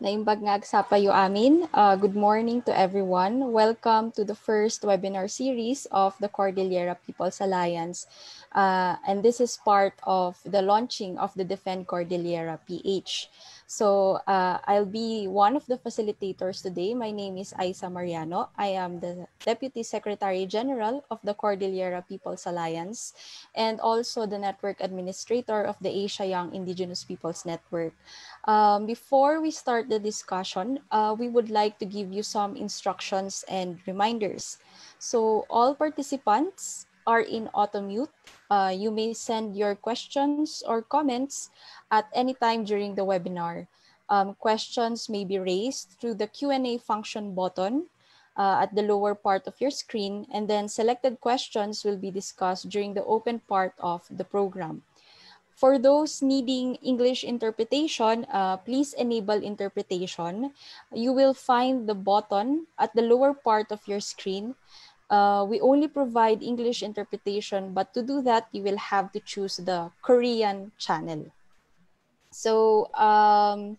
Naimbag nga agsapayo amin. Uh, good morning to everyone. Welcome to the first webinar series of the Cordillera People's Alliance. Uh, and this is part of the launching of the Defend Cordillera PH. So uh, I'll be one of the facilitators today. My name is Aisa Mariano. I am the Deputy Secretary General of the Cordillera People's Alliance and also the Network Administrator of the Asia Young Indigenous Peoples Network. Um, before we start the discussion, uh, we would like to give you some instructions and reminders. So all participants are in auto mute, uh, you may send your questions or comments at any time during the webinar. Um, questions may be raised through the Q&A function button uh, at the lower part of your screen, and then selected questions will be discussed during the open part of the program. For those needing English interpretation, uh, please enable interpretation. You will find the button at the lower part of your screen uh, we only provide English interpretation, but to do that, you will have to choose the Korean channel. So um,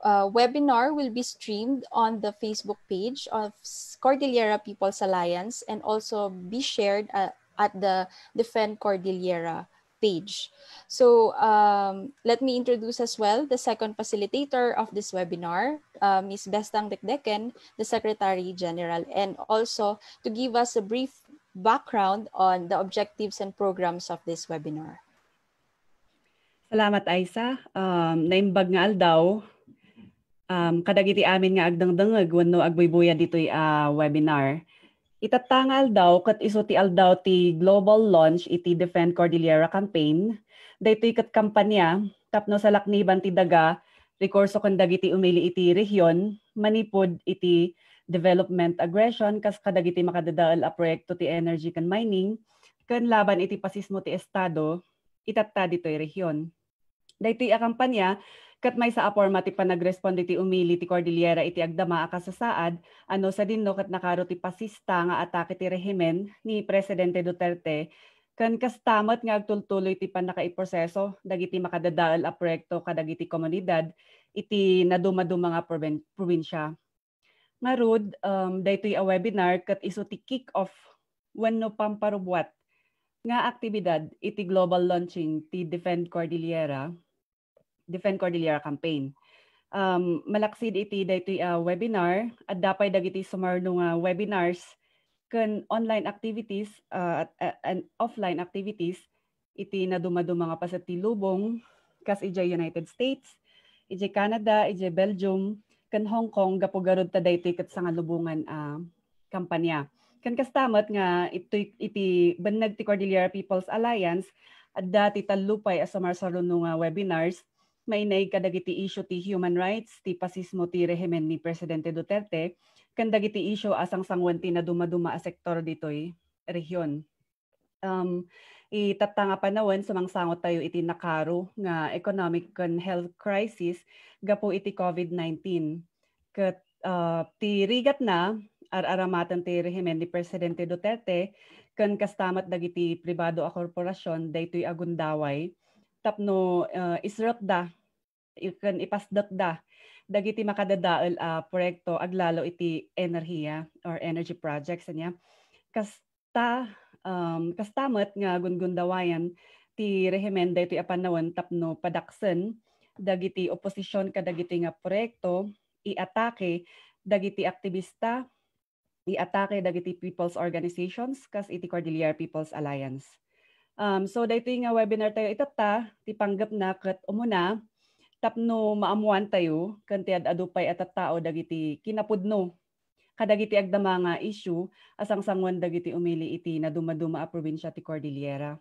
uh, webinar will be streamed on the Facebook page of Cordillera People's Alliance and also be shared uh, at the Defend Cordillera page. So um, let me introduce as well the second facilitator of this webinar, uh, Ms. Bestang Dekdeken, the Secretary General, and also to give us a brief background on the objectives and programs of this webinar. Salamat, Aisa. Um, naimbag nga aldaw. Um, kadagiti amin nga agdangdangag wano agboyboya dito'y uh, webinar. Itatangal daw kat iso ti aldaw ti global launch iti Defend Cordillera Campaign. Daytoy kat kampanya tapno sa lakniban ti daga rekurso kan dagiti umili iti rehiyon manipod iti development aggression kas kadagiti makadadaal a proyekto ti energy kan mining kan laban iti pasismo ti estado itatta ditoy rehiyon. Daytoy a kampanya kat may sa aporma ti panagresponde ti umili ti Cordillera iti agdama akasasaad ano sa dinno kat nakaro ti pasista nga atake ti rehimen ni Presidente Duterte kan kastamat nga agtultuloy ti panakaiproseso dagiti makadadaal a proyekto kadagiti komunidad iti naduma-duma nga probinsya. Nga Rod, um, daytoy a webinar kat iso ti kick-off wano pamparubuat nga aktibidad iti global launching ti Defend Cordillera Defend Cordillera Campaign. Um, malaksid iti daytoy uh, webinar at dapay dagiti sumarno nga webinars kan online activities uh, at, uh, and offline activities iti na dumaduma nga pa sa tilubong kas ijay United States, ijay Canada, ijay Belgium, kan Hong Kong gapugarod ta daytoy ket sa lubungan uh, kampanya. Kan kastamat nga ito iti banag ti Cordillera People's Alliance at dati talupay as samarsaro nga webinars may naig kadagiti issue ti human rights ti pasismo ti rehimen ni Presidente Duterte kan dagiti issue asang sangwan ti naduma a sektor ditoy rehiyon. Um, itata nga panawan sangot tayo iti nakaro nga economic and health crisis gapo iti COVID-19. Kat uh, ti rigat na araramatan ti rehimen ni Presidente Duterte kan kastamat dagiti pribado a korporasyon daytoy agundaway tapno uh, isrot da ipasdakda dagiti makadadael a uh, proyekto aglalo iti enerhiya or energy projects niya kasta um, kastamet nga gungundawayan ti rehemenda iti apanawan tapno padaksen dagiti oposisyon kadagiti nga proyekto iatake dagiti aktivista iatake dagiti people's organizations kas iti Cordillera People's Alliance Um, so dito nga webinar tayo itata, tipanggap na kat umuna, tapno maamuan tayo, kanti adupay at tao dagiti kinapudno. Kadagiti agdama nga issue, asang sangwan dagiti umili iti na dumaduma a probinsya ti Cordillera.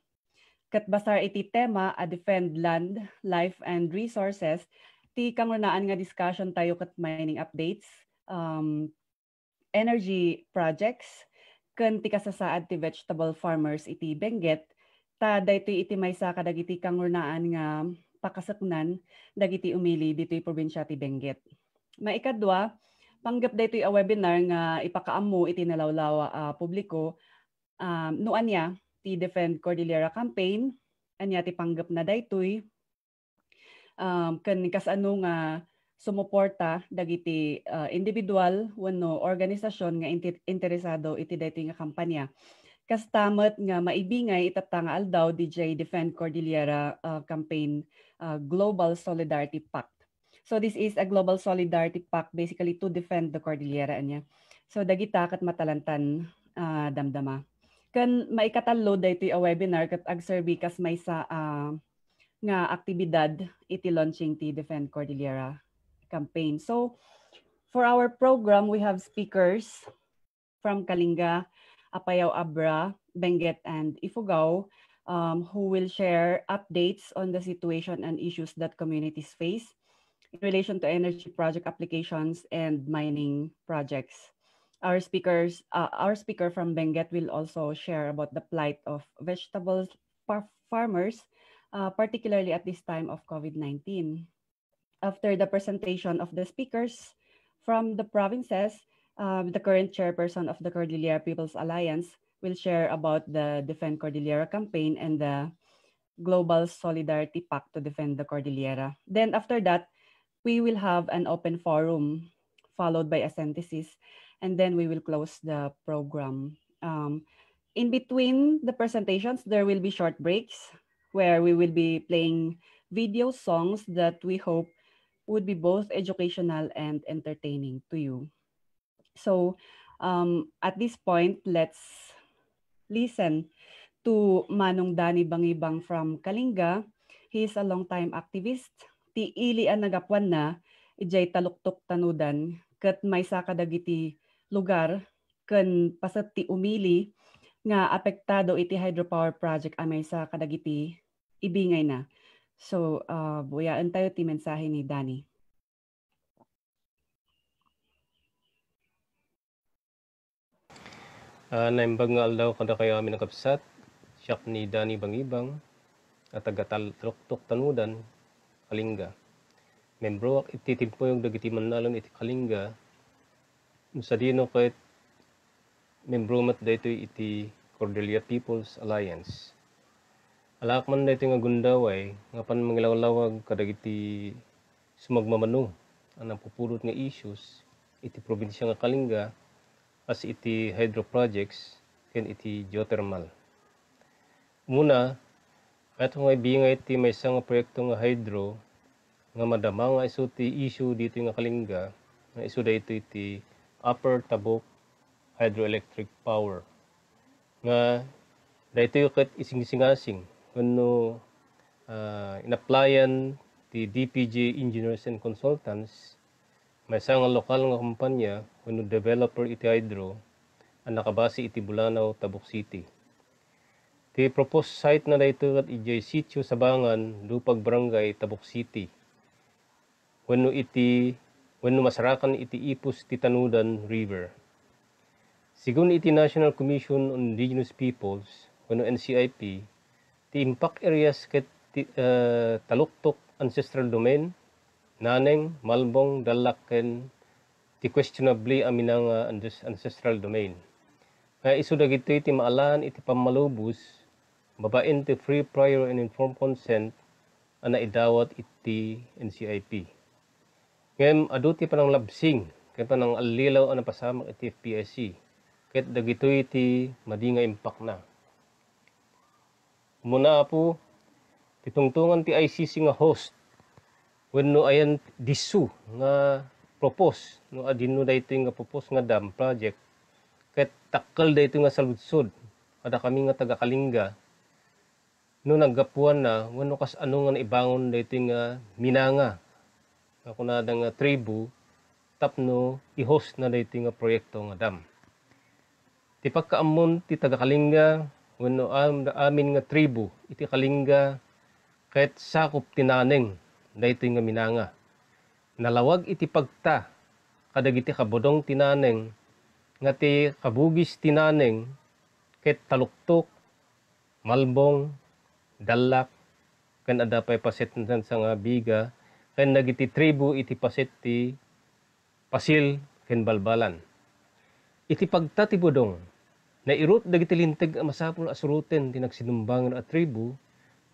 Kat basar iti tema a defend land, life and resources, ti kangunaan nga discussion tayo kat mining updates, um, energy projects, kan ti kasasaad ti vegetable farmers iti Benguet, ta daytoy iti maysa ka dagiti kangurnaan nga pakasaknan dagiti umili ditoy probinsya ti Benguet. Maikadwa, panggap daytoy a webinar nga ipakaammo iti nalawlaw uh, publiko um, no anya ti Defend Cordillera campaign anya ti panggap na daytoy um ken kasano nga sumuporta dagiti uh, individual wenno organisasyon nga interesado iti daytoy nga kampanya kastamat nga maibingay itapta nga aldaw DJ Defend Cordillera uh, Campaign uh, Global Solidarity Pact. So this is a global solidarity pact basically to defend the Cordillera niya. So dagita kat matalantan uh, damdama. Kan maikatalo dito a webinar kat agserbi kas may sa uh, nga aktibidad iti launching ti Defend Cordillera campaign. So for our program we have speakers from Kalinga Apayao Abra, Benguet, and Ifugao, um, who will share updates on the situation and issues that communities face in relation to energy project applications and mining projects. Our speakers, uh, our speaker from Benguet will also share about the plight of vegetables farmers, uh, particularly at this time of COVID-19. After the presentation of the speakers from the provinces, um, the current chairperson of the Cordillera People's Alliance will share about the Defend Cordillera campaign and the Global Solidarity Pact to Defend the Cordillera. Then after that, we will have an open forum followed by a synthesis, and then we will close the program. Um, in between the presentations, there will be short breaks where we will be playing video songs that we hope would be both educational and entertaining to you. So um, at this point, let's listen to Manong Dani Bangibang from Kalinga. He is a long-time activist. Ti ili ang nagapuan na, ijay taluktok tanudan, kat may sa kadagiti lugar, kan pasat ti umili, nga apektado iti hydropower project amay sa kadagiti ibingay na. So, uh, buyaan tayo ti mensahe ni Danny. Uh, naimbag nga aldaw kada kayo amin nakapsat, siyak ni Dani Bangibang, at tagataluktok tanudan, Kalinga. Membro ak ititimpo yung dagiti manalon iti Kalinga, sa dino kahit membro mat dito iti Cordelia People's Alliance. Alak man dito nga gundaway, nga pan manglawlawag kadagiti sumagmamano ang napupulot nga issues iti probinsya nga Kalinga, as iti hydro projects ken iti geothermal. Muna, at nga ibingay iti may isang proyekto nga hydro nga madama nga iso ti issue dito nga kalinga nga iso dito iti Upper Tabok Hydroelectric Power nga dito yung kat ising-singasing kuno uh, ah, inapplyan ti DPG Engineers and Consultants may isang lokal nga kumpanya kuno developer iti hydro ang nakabase iti Bulanaw, Tabuk City. Ti proposed site na dito at ijay sitio sa Bangan, Lupag Barangay, Tabuk City. Wano iti, wano masarakan iti ipos ti Tanudan River. Sigun iti National Commission on Indigenous Peoples, wano NCIP, ti impact areas ket uh, taluktok ancestral domain, Naneng, Malbong, dalaken ti questionably aminang uh, ah, ancestral domain. Kaya iso dagito iti maalan iti pamalubos, babain ti free prior and informed consent ana idawat iti NCIP. Ngayon, aduti pa ng labsing, kaya pa ng alilaw ang napasamak iti FPSC. Kahit dagito iti madinga impact na. Muna po, titungtungan ti ICC nga host wenno ayan disu nga propose no adino ah, daytoy nga propose nga dam project ket takkel daytoy nga saludsod ada kami nga taga Kalinga no naggapuan na wano kas ano nga ibangon daytoy nga Minanga ako na nga tribu tapno ihost na daytoy nga proyekto nga dam ti pagkaammon ti taga Kalinga wenno am amin nga tribu iti Kalinga ket sakop tinaneng daytoy nga minanga. Nalawag iti pagta kadagiti kabodong tinaneng nga ti kabugis tinaneng ket taluktok, malbong, dalak, ken adapay paset nan sa nga biga ken nagiti tribu iti paset ti pasil ken balbalan. Iti pagta ti budong na irot dagiti linteg masapul asuruten ti nagsinumbangan a tribo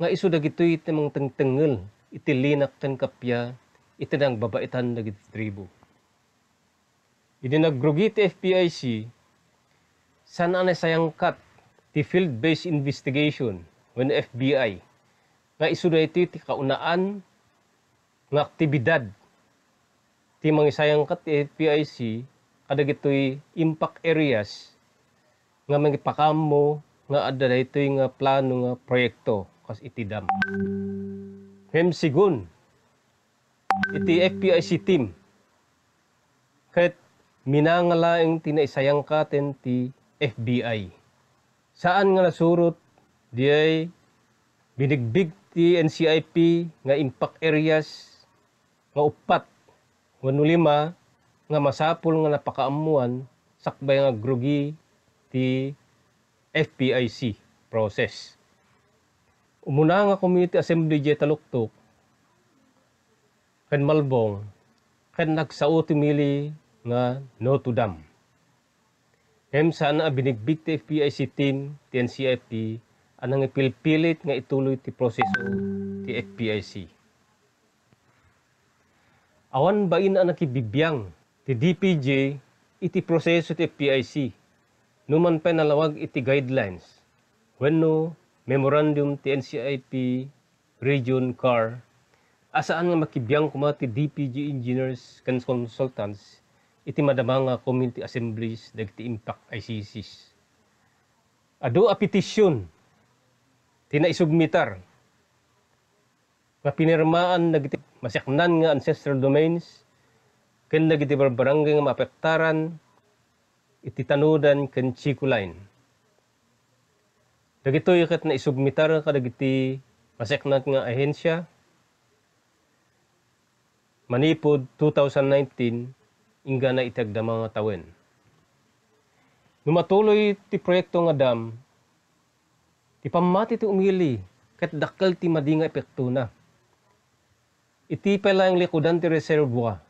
nga iso dagitoy ti mga tengtengel iti linak ten kapya, iti nang babaitan dagiti tribo. Idi nagrugi ti FPIC, san anay sayangkat ti field-based investigation when FBI nga isuday ti kaunaan nga aktibidad ti mangisayang kat ti FPIC kada gito'y impact areas nga mangipakam mo nga ada ito'y nga plano nga proyekto kas itidam. dam. Hemsigun. Iti FPIC team. Kahit minangalaing tinaisayang ka ten ti FBI. Saan nga nasurot di ay binigbig ti NCIP nga impact areas nga upat wano lima nga masapul nga napakaamuan sakbay nga grugi ti FPIC process umuna nga community assembly jay taluktok ken malbong ken nagsao mili nga no to dam Hem sana binigbig ti FPIC team ti NCIP anang ipilpilit nga ituloy ti proseso ti FPIC. Awan ba ina nakibibiyang ti DPJ iti proseso ti FPIC numan pa nalawag iti guidelines no Memorandum TNCIP Region CAR asaan nga makibiyang ti DPG engineers kan consultants iti madamang community assemblies dagiti impact ICCs. Ado a petition tinaisubmitar nga pinirmaan dagiti masaknan nga ancestral domains ken dagiti barangay nga maapektaran iti tanudan ken Chico Line. Dagitoy kat na isubmitar ka dagiti maseknat nga ahensya. Manipod 2019 ingga na itagda mga tawen. Numatuloy ti proyekto nga dam, ti pamati ti umili ket dakkel ti madinga epekto na. Iti pala ang likudan ti reservoir,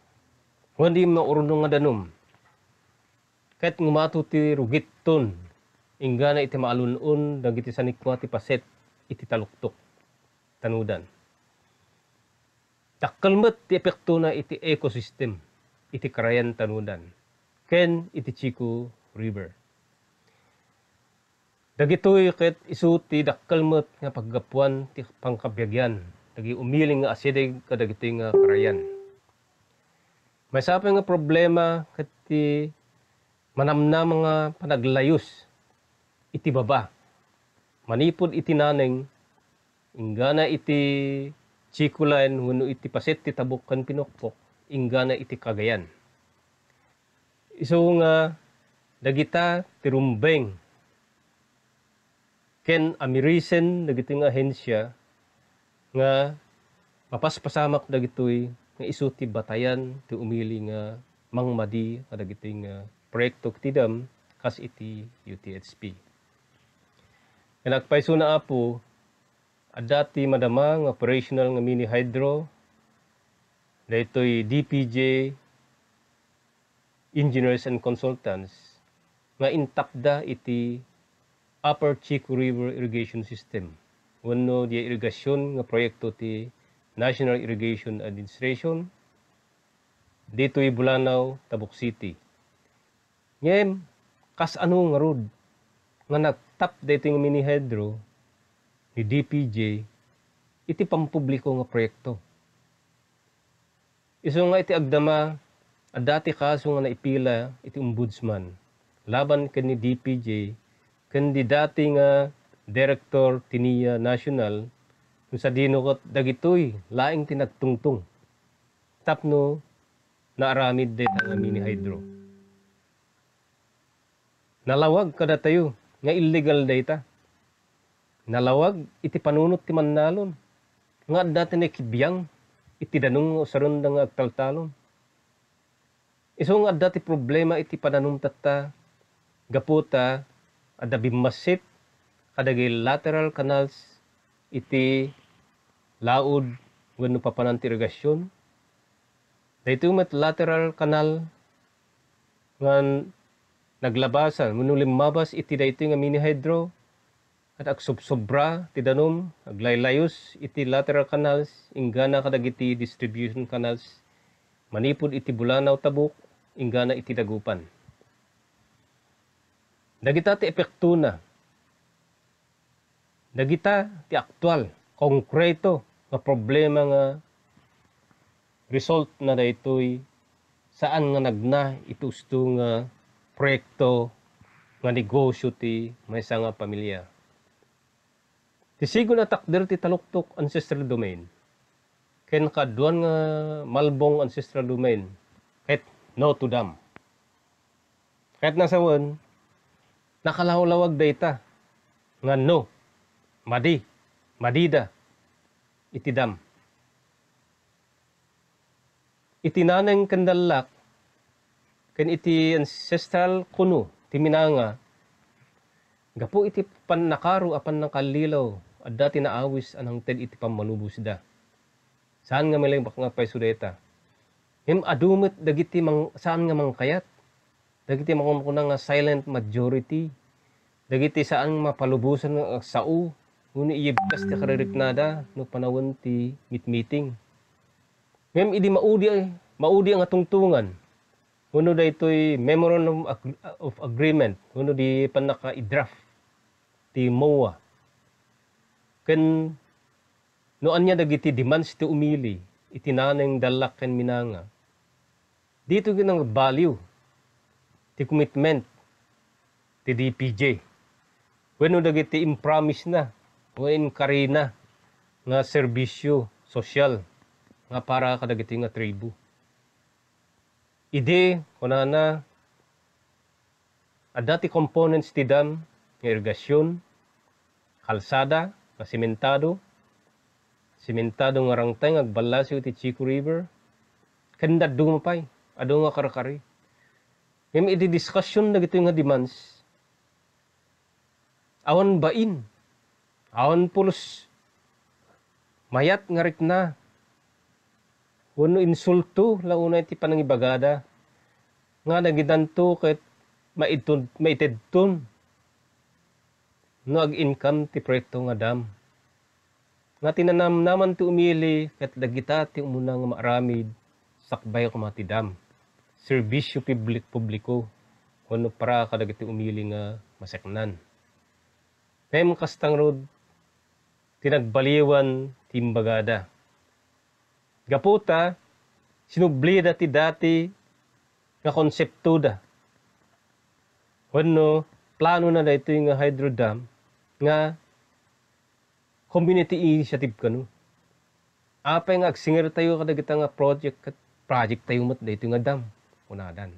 hindi maurunong nga danum. Kat ngumato ti rugit ton, Inga na iti maalunun dagiti sanikwa ti paset iti taluktok tanudan. Takkalmet ti epekto na iti ecosystem iti krayan tanudan ken iti Chico River. Dagitoy ket isuti ti nga paggapuan ti pangkabyagyan dagi umiling nga asideg kadagitoy nga karayan. May sapay nga problema ket ti manamna mga panaglayos iti baba. Manipod iti naneng, ingana iti Chikulan wano iti paset ti tabok kan pinokpok, ingana iti kagayan. So nga, dagita tirumbeng, ken amirisen dagiti nga ahensya, nga papaspasamak dagitoy nga isu ti batayan ti umili nga mangmadi nga nga proyekto ti kas iti UTHP paiso na apo, adati madamang operational nga mini hydro, daytoy DPJ, engineers and consultants, nga intakda iti Upper Chico River Irrigation System. Wano di irigasyon nga proyekto ti National Irrigation Administration, dito'y Bulanaw, Tabuk City. Ngayon, kas anong nga road nga nag tap dating mini hydro ni DPJ iti pampubliko nga proyekto. Iso nga iti agdama at dati kaso nga naipila iti ombudsman laban ken ni DPJ ken di nga director tiniya national kung sa dinukot dagitoy laing tinagtungtong tapno naaramid deta nga mini hydro. Nalawag kada tayo nga illegal data. Nalawag, iti panunot ti mannalon. Nga dati na kibiyang, iti danong sarun ng agtaltalon. Iso nga dati problema iti pananong tata, gaputa, adabimasit, kadagay lateral canals, iti laod, wano papanang ti irrigasyon. met lateral canal, ngan naglabasan ngunu mabas iti daytoy nga hydro, at agsubsobra ti danom aglaylayos iti lateral canals inggana kadagiti distribution canals manipod iti bulanaw tabok inggana iti dagupan dagita ti epekto na Nagita ti aktual konkreto nga problema nga result na daytoy saan nga nagna ito usto nga proyekto nga negosyo ti may nga pamilya. Tisigo sigo na takder ti taluktok ancestral domain. Ken kaduan nga malbong ancestral domain. Kahit no to dam. Kahit nasa wan, nakalawlawag data nga no, madi, madida, itidam. Itinaneng kandalak ken iti ancestral kuno ti Minanga gapu iti pannakaro a nakalilaw adda ti naawis anang ted iti pammanubos da saan nga malay bak nga pay sudeta him adumit dagiti mang saan nga mangkayat dagiti mangumkuna nga silent majority dagiti saan mapalubusan ng sao Nguni iyibdas ti nada no panawon ti meet meeting. Ngem idi maudi maudi ang atungtungan. Uno da ito'y memorandum of agreement. Uno di panaka i-draft ti MOA. Ken noan niya dagiti demands ti umili itinaneng dalak ken minanga. Dito ginang value ti commitment ti DPJ. Wano dagiti impromise na o karina. nga serbisyo sosyal nga para kadagiti nga tribu ide unana adati components ti dam nga irigasyon, kalsada na simentado, simentado nga rangtay nga ti Chico River, kanda dumapay, eh, ado nga karakari. Ngayon, iti-discussion na gito nga demands, awan bain, awan pulos, mayat nga rik na, Wano insulto launa iti panangibagada. Nga nagidanto ket maitun maitedton. No ag income ti proyekto nga dam. Nga tinanam naman ti umili ket dagita ti umuna nga maaramid sakbay ko mati dam. Serbisyo publik publiko wano para kadagiti umili nga maseknan. Ngayon kastang road, tinagbaliwan timbagada. Gaputa, sinublida ti dati nga konsepto da. Wano, plano na da ito yung hydro dam nga community initiative kanu. Apay nga agsinger tayo kadagita nga project project tayo mat da nga dam. Unadan.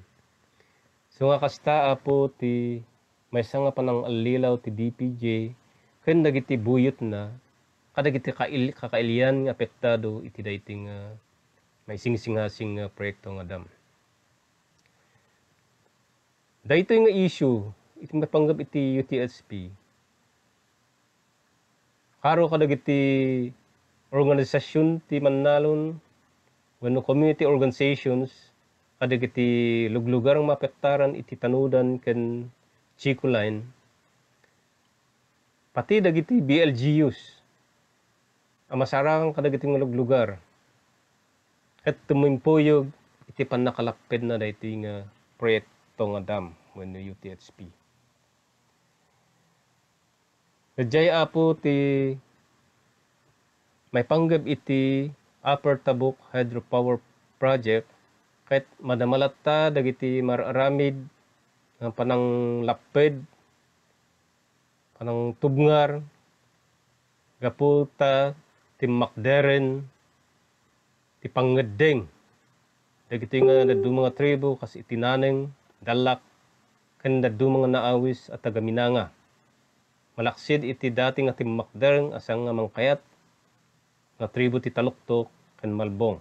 So nga kasta apo ti may nga panang alilaw ti DPJ ken dagiti buyot na kada giti kail kakailian nga apektado iti dating uh, may sing-singasing uh, proyekto nga dam. Dahito yung issue iti mapanggap iti UTSP. Karo kada giti organisasyon ti manalon wano community organizations kada giti luglugar ang mapektaran iti tanudan ken Chico Line pati dagiti BLGUs amasarang kadagiteng nga lugar. At tumimpuyog, iti nakalapid na dahiti nga proyekto nga dam when the UTHP. Nadjay apo ti may panggap iti Upper Tabuk Hydropower Project kahit madamalatta dagiti mararamid ng panang lapid panang tubngar gaputa ti timakderen, ti panggedeng. Dagiti nga nadu mga tribo kas itinaneng, dalak, kan nadu mga naawis at tagaminanga. Malaksid iti dati nga timakderen asang nga mangkayat, nga tribo ti taluktok kan malbong.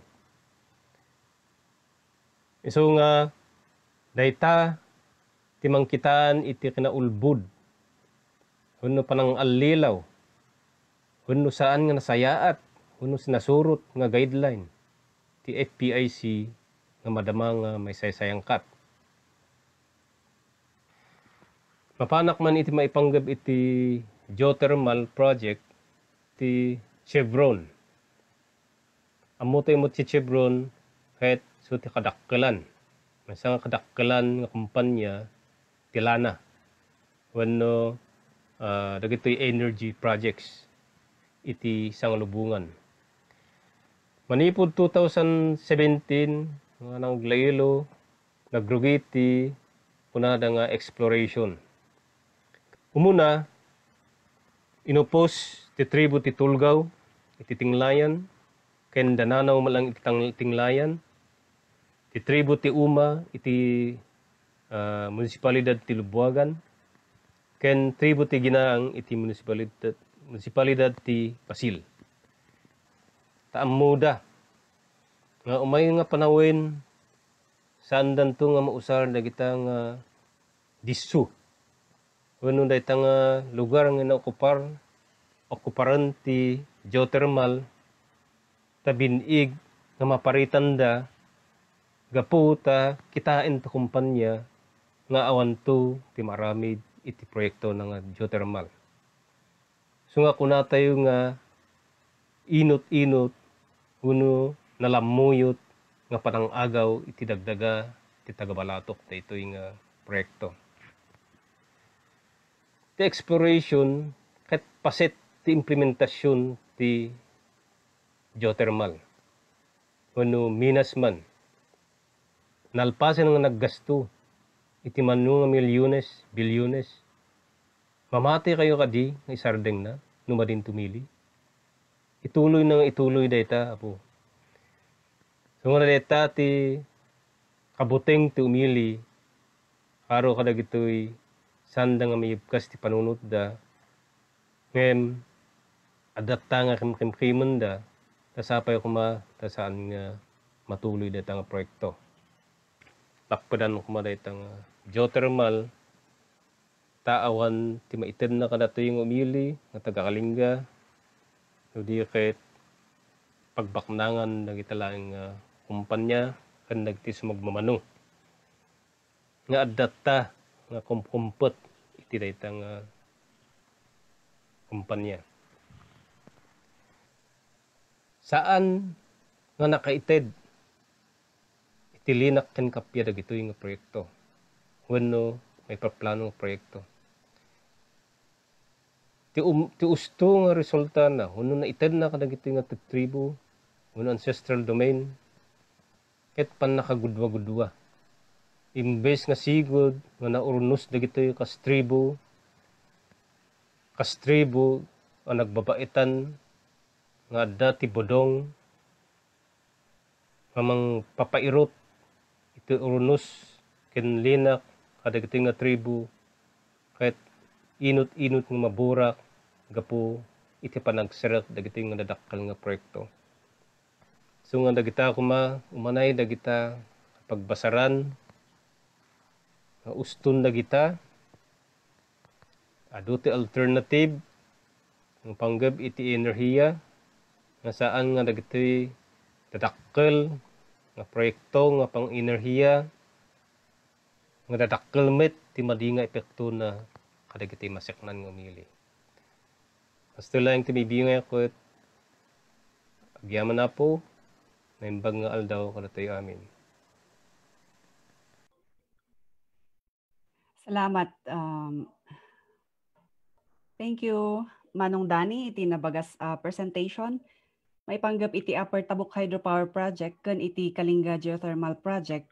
Iso nga, dayta, timangkitaan iti kinaulbud, Huno pa ng alilaw, Kuno saan nga nasayaat, kuno sinasurot nga guideline ti FPIC nga madama nga may saysayangkat. Mapanak man iti maipanggap iti geothermal project ti Chevron. Amutay mo ti Chevron kahit so ti kadakkelan. Masang kadakkelan nga kumpanya ti Lana. Wano uh, ah, energy projects iti sanglubungan. Manipod 2017, ng glaylo, nagrugiti, unada nga exploration. Umuna, inopos ti tribo ti Tulgaw, iti Tinglayan, ken dananaw malang iti Tinglayan, ti tribo ti Uma, iti uh, munisipalidad ti Lubuagan, ken tribo ti Ginaang, iti munisipalidad municipalidad ti Pasil. Taamuda nga umay nga panawin saan danto nga mausar kita nga disu. Wano itang nga lugar nga naokupar okuparan ti geothermal tabinig nga maparitan da gaputa kitain ta kumpanya nga awan to ti maramid iti proyekto ng geothermal. So nga kuna tayo nga ah, inot-inot uno nalamuyot nga panang agaw iti dagdaga iti tagabalatok ta itoy nga ah, proyekto. Ti exploration ket paset ti implementasyon ti geothermal uno minas man nalpasen nga naggasto iti nga milyones, bilyones Mamati kayo ka di, ng isardeng na, numa din tumili. Ituloy nang ituloy data, apo. So nga data ti kabuteng ti umili, araw ka dagitoy sanda nga mayibkas ti panunot da, ngem adapta nga kimkimkiman da, tasapay kuma tasaan nga matuloy da nga proyekto. Lakpadan kuma data nga geothermal, taawan ti maited na kadatoy nga umili nga taga-Kalinga no diket pagbaknangan dagitalaan nga kumpanya ken dagiti sumagmamano nga addatta nga kumkumpet iti dayta nga kumpanya saan nga nakaited iti linak ken kapya dagitoy nga proyekto wenno may paplano proyekto ti, um, ti usto nga resulta na uno na ited na kadagiti nga tribo uno ancestral domain ket pan nakagudwa-gudwa imbes nga sigod nga naurnos dagitoy kas tribo kas tribo ang nagbabaitan nga dati bodong mamang papairot ito urnos kinlinak kadagiti nga tribo inot-inot ng maburak gapo iti panagsirat dagiti nga nadakkal nga proyekto. So nga dagita kuma umanay dagita pagbasaran uston dagita adu ti alternative ng panggab iti enerhiya nga saan nga dagiti dadakkel nga proyekto nga pang-enerhiya nga dadakkel met ti madinga epekto na kadagiti ng ngumili. Pasto lang ti bibingay akot, agyaman na po, naimbag nga aldaw kadatoy amin. Salamat. Um, thank you, Manong Dani, iti nabagas uh, presentation. May panggap iti Upper Tabuk Hydropower Project kan iti Kalinga Geothermal Project.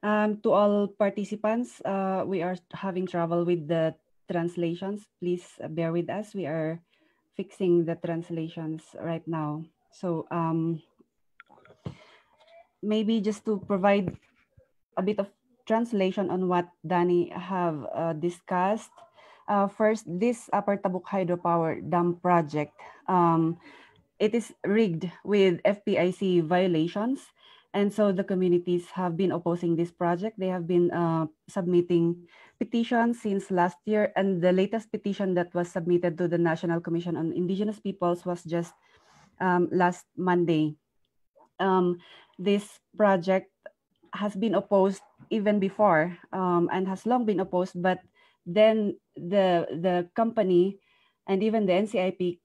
Um, to all participants, uh, we are having trouble with the translations. Please bear with us. We are fixing the translations right now. So um, maybe just to provide a bit of translation on what Danny have uh, discussed. Uh, first, this Upper Tabuk Hydropower Dam project, um, it is rigged with FPIC violations and so the communities have been opposing this project. They have been uh, submitting petitions since last year. And the latest petition that was submitted to the National Commission on Indigenous Peoples was just um, last Monday. Um, this project has been opposed even before um, and has long been opposed, but then the, the company and even the NCIP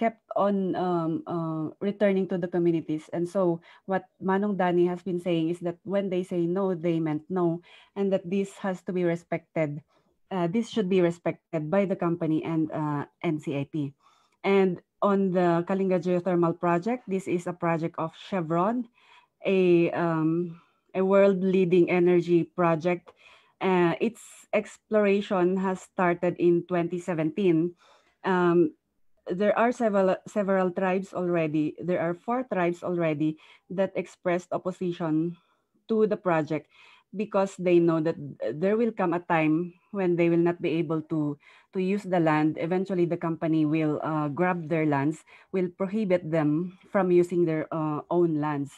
kept on um, uh, returning to the communities. And so what Manong Dani has been saying is that when they say no, they meant no, and that this has to be respected. Uh, this should be respected by the company and uh, NCIP. And on the Kalinga Geothermal Project, this is a project of Chevron, a, um, a world-leading energy project. Uh, its exploration has started in 2017. Um, there are several several tribes already. There are four tribes already that expressed opposition to the project because they know that there will come a time when they will not be able to to use the land. Eventually, the company will uh, grab their lands, will prohibit them from using their uh, own lands.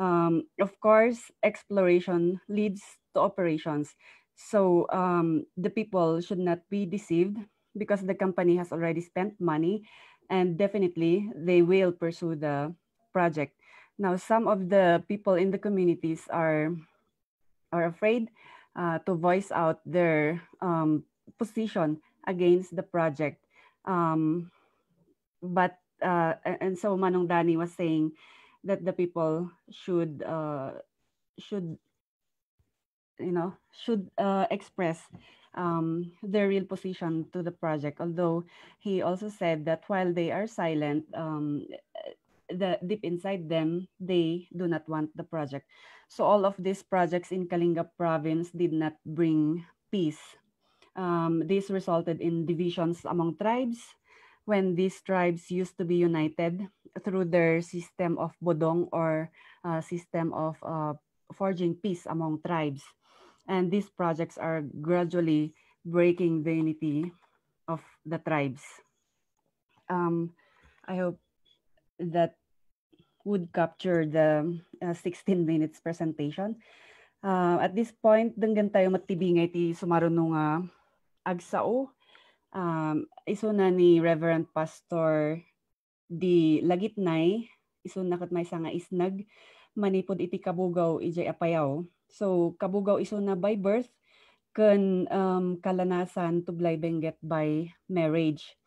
Um, of course, exploration leads to operations, so um, the people should not be deceived because the company has already spent money and definitely they will pursue the project. Now, some of the people in the communities are, are afraid uh, to voice out their um, position against the project. Um, but, uh, and so Manong Dani was saying that the people should, uh, should you know, should uh, express um, their real position to the project. Although he also said that while they are silent, um, the deep inside them, they do not want the project. So all of these projects in Kalinga province did not bring peace. Um, this resulted in divisions among tribes when these tribes used to be united through their system of bodong or uh, system of uh, forging peace among tribes. And these projects are gradually breaking the unity of the tribes. Um, I hope that would capture the uh, 16 minutes presentation. Uh, at this point, danggan tayo matibingay ti sumarunong uh, agsao. Um, iso na ni Reverend Pastor di Lagitnay, iso na kat may nga isnag, manipod iti kabugaw ijay apayaw. So kabugaw iso na by birth kan um, kalanasan tublay benget by marriage.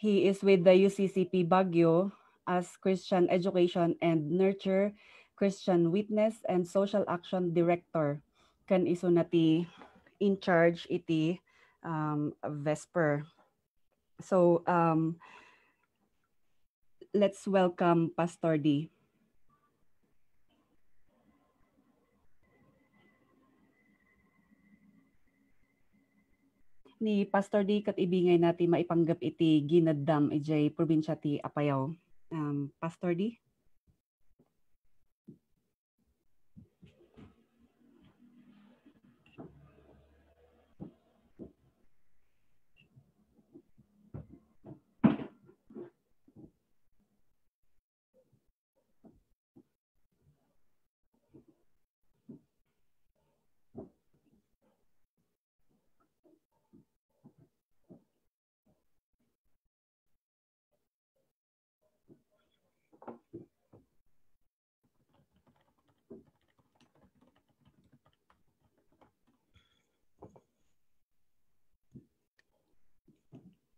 He is with the UCCP Baguio as Christian Education and Nurture, Christian Witness and Social Action Director. Kan iso nati in charge iti um, Vesper. So um, let's welcome Pastor D. ni Pastor Dick at ibingay natin maipanggap iti ginaddam ijay probinsya ti Apayaw. Um, Pastor D?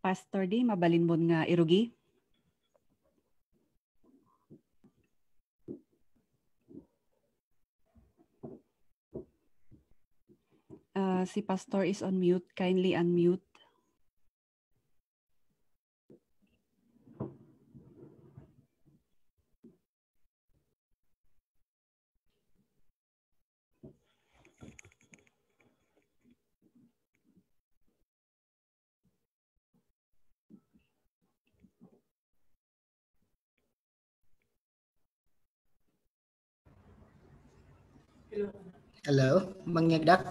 Pastor D, mabalinbon nga irugi. Uh, si Pastor is on mute. Kindly unmute. Hello, mangyagdak.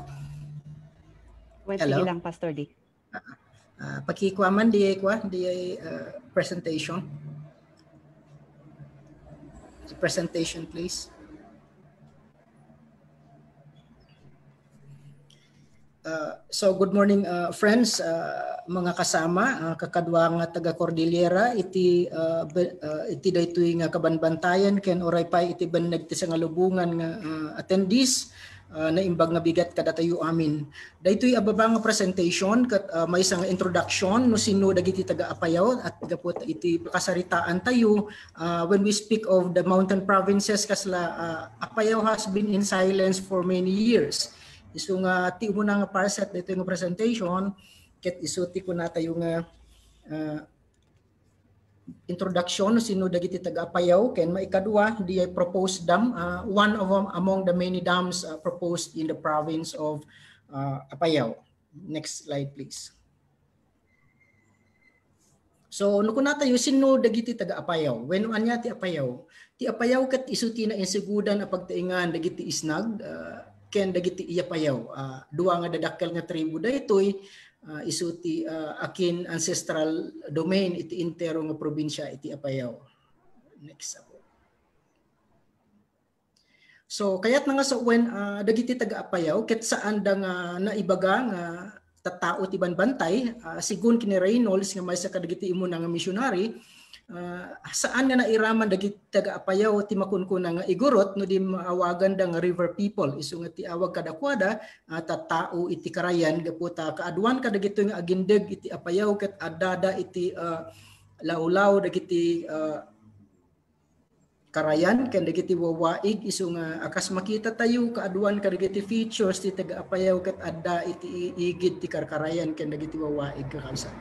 Well, Hello. Sige lang, Pastor D. Uh, ah, uh, ah, pakikuaman di ay kwa, di uh, presentation. The presentation, please. Uh, so good morning uh, friends, uh, mga kasama, uh, kakadwa nga taga Cordillera iti uh, be, uh, iti daytoy nga kabanbantayan ken oray pa iti banneg ti nga lubungan nga uh, attendees uh, naimbag nga bigat kada tayo amin. Daytoy ababa nga presentation kat uh, may isang introduction no sino dagiti taga Apayaw at gapot iti kasaritaan tayo uh, when we speak of the mountain provinces kasla uh, Apayaw has been in silence for many years. Isu nga ti mo nga para sa dito nga presentation ket isuti ko na tayo nga uh, introduction sino dagiti tagapayaw ken maikadua di ay proposed dam uh, one of them among the many dams uh, proposed in the province of uh, Apayao. Next slide please. So no kunata tayo sino dagiti tagapayaw Apayaw. When anya ti Apayaw, ti Apayaw ket isuti na insigudan a pagtaingan dagiti isnag uh, ken dagiti iapayaw Uh, duwa nga dadakkel nga tribo daytoy uh, ah, isuti uh, ah, akin ancestral domain iti intero nga probinsya iti Apayao. Next up. So kayat na nga sa so when uh, ah, dagiti taga Apayao ket saan da nga naibaga nga tatao ti banbantay uh, sigun kini Reynolds nga may sa kadagiti imo nga missionary uh, saan nga nairaman dagiti tagaapayaw ti makunkuna nga igurot no di maawagan da nga river people isu nga ti awag kadakwada at uh, tao iti karayan gaputa kaadwan ka dagito nga agindeg iti apayaw ket adada iti uh, laulaw dagiti uh, karayan ken dagiti wawaig isu nga akas makita tayo kaaduan ka dagiti features ti taga tagaapayaw ket adda iti igid ti karkarayan ken dagiti wawaig kakabsa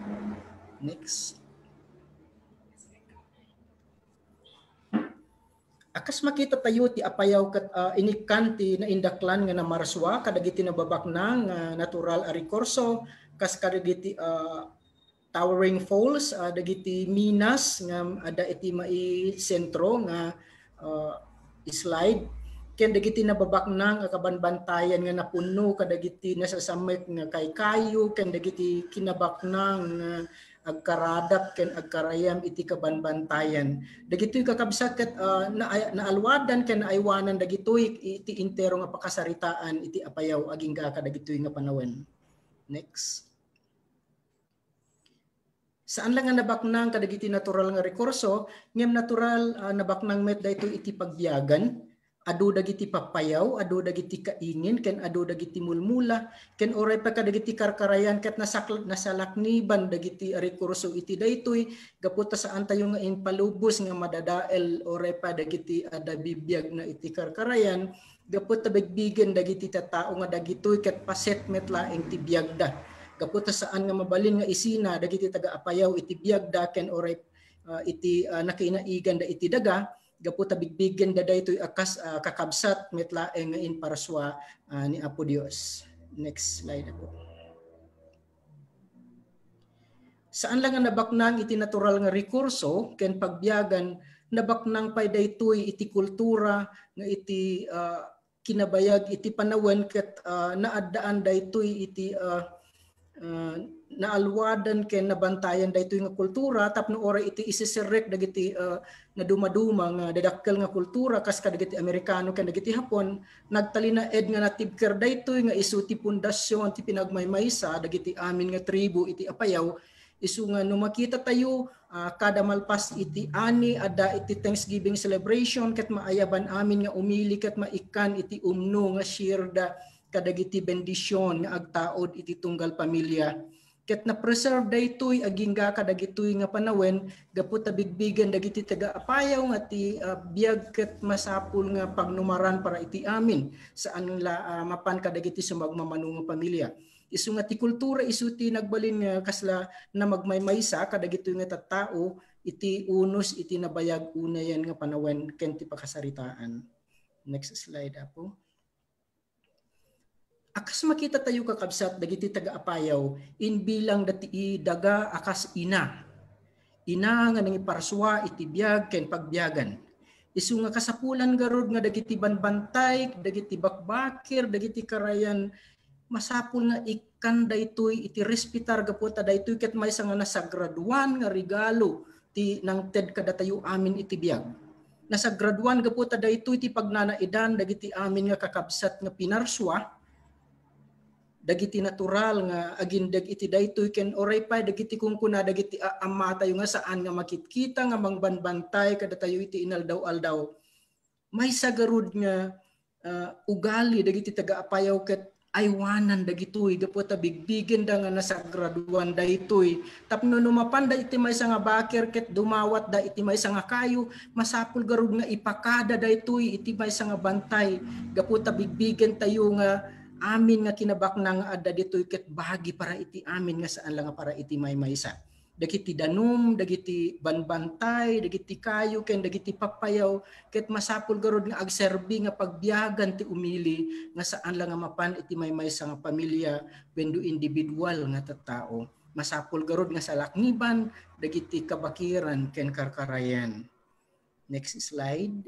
next Akas makita tayo ti apayaw kat uh, ah, inikanti na indaklan nga namaraswa kadagiti nababak na nga natural a recurso kas kadagiti uh, towering falls uh, dagiti minas nga ada uh, iti mai sentro nga uh, slide ken dagiti nababak nang nga kabanbantayan nga napuno kadagiti nasasamek nga kaykayo ken dagiti kinabak nang uh, agkaradap ken agkarayam iti kabanbantayan. Dagitoy kakabsat ket uh, ah, na, naalwadan ken aiwanan dagitoy iti intero nga pakasaritaan iti apayaw aging gaka dagitoy nga panawen. Next. Saan lang nga nabaknang kadagiti natural nga rekurso, ngem natural uh, nabaknang met daytoy iti pagbiyagan, adu dagiti papayaw, adu dagiti kaingin, ken adu dagiti mulmula, ken oray pa ka dagiti karkarayan ket nasak nasalakniban dagiti rekurso iti daytoy gaputa saan tayo nga impalubos nga madadael oray pa dagiti adabibiyag na iti karkarayan gaputa bigbigen dagiti tatao nga dagitoy ket pasetmet laeng ti biyagda gaputa saan nga mabalin nga isina dagiti taga-apayaw iti biyagda ken oray uh, iti uh, nakainaigan da iti daga gaputa bigbigyan da daytoy akas uh, kakabsat metlaeng eh, in paraswa uh, ah, ni Apo Dios. Next slide ako. Saan lang ang nabaknang iti natural nga rekurso ken pagbiyagan nabaknang pay daytoy iti kultura nga iti uh, kinabayag iti panawen ket uh, naadaan daytoy iti uh, uh, naalwadan ken nabantayan dayto nga kultura tapno oray iti isiserek dagiti uh, ah, na dumaduma nga dadakkel nga kultura kas kadagiti Amerikano ken dagiti Hapon nagtali na ed nga natibker dayto nga isu ti pundasyon ti pinagmaymaysa dagiti amin nga tribu iti apayaw isu nga no makita tayo uh, kada malpas iti ani ada iti Thanksgiving celebration ket maayaban amin nga umili ket maikan iti umno nga shirda kadagiti bendisyon nga agtaod iti tunggal pamilya. Ket na preserve daytoy agingga kadagitoy nga panawen gapu ta bigbigan dagiti taga-apayaw nga ti uh, ah, biag ket masapul nga pagnumaran para iti amin saan la uh, mapan kadagiti sumagmamanung nga pamilya. Isu nga ti kultura isu ti nagbalin nga kasla na magmaymaysa kadagitoy nga tattao iti unos iti nabayag unayan nga panawen ken ti pakasaritaan. Next slide apo akas makita tayo kakabsat dagiti taga-apayaw in bilang dati daga akas ina. Ina nga nang iparaswa itibiyag ken pagbiyagan. Isu nga kasapulan garod nga dagiti banbantay, dagiti bakbakir, dagiti karayan masapul nga ikan daytoy iti respetar ta daytoy ket maysa nga nasagraduan nga regalo ti nang TED kadatayo amin itibiyag nasa gapu ta daytoy ti pagnanaidan dagiti amin nga kakabsat nga pinarswa dagiti natural nga agin dagiti daytoy ken oray pay dagiti kungkuna dagiti amma tayo nga saan nga makitkita nga mangbanbantay kada tayo iti inaldaw-aldaw may sagarud nga uh, ugali dagiti tagaapayaw ket aywanan dagitoy gapo ta bigbigen da nga graduan daytoy tapno numapan da iti maysa nga baker ket dumawat da iti maysa nga kayo masapul garud nga ipakada daytoy iti may nga bantay gapu ta bigbigen tayo nga amin nga kinabak nang adda ah, ditoy ket bahagi para iti amin nga saan lang para iti maymaysa dagiti danum dagiti banbantay dagiti kayo ken dagiti papayaw ket masapul garod nga agserbi nga pagbiyagan ti umili nga saan lang nga mapan iti maymaysa nga pamilya wenno individual nga tattao masapul garod nga salakniban dagiti kabakiran ken karkarayan next slide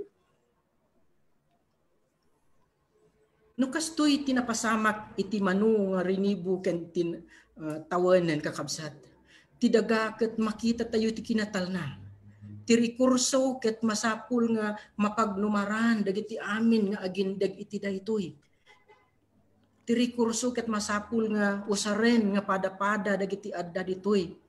No kastoy tinapasamak iti manu nga rinibu ken tin uh, ah, tawanen kakabsat. Tidaga ket makita tayo ti kinatalna. Ti rekurso ket masapul nga mapagnumaran dagiti amin nga agindag iti daytoy. Ti rekurso ket masapul nga usaren nga padapada dagiti adda ditoy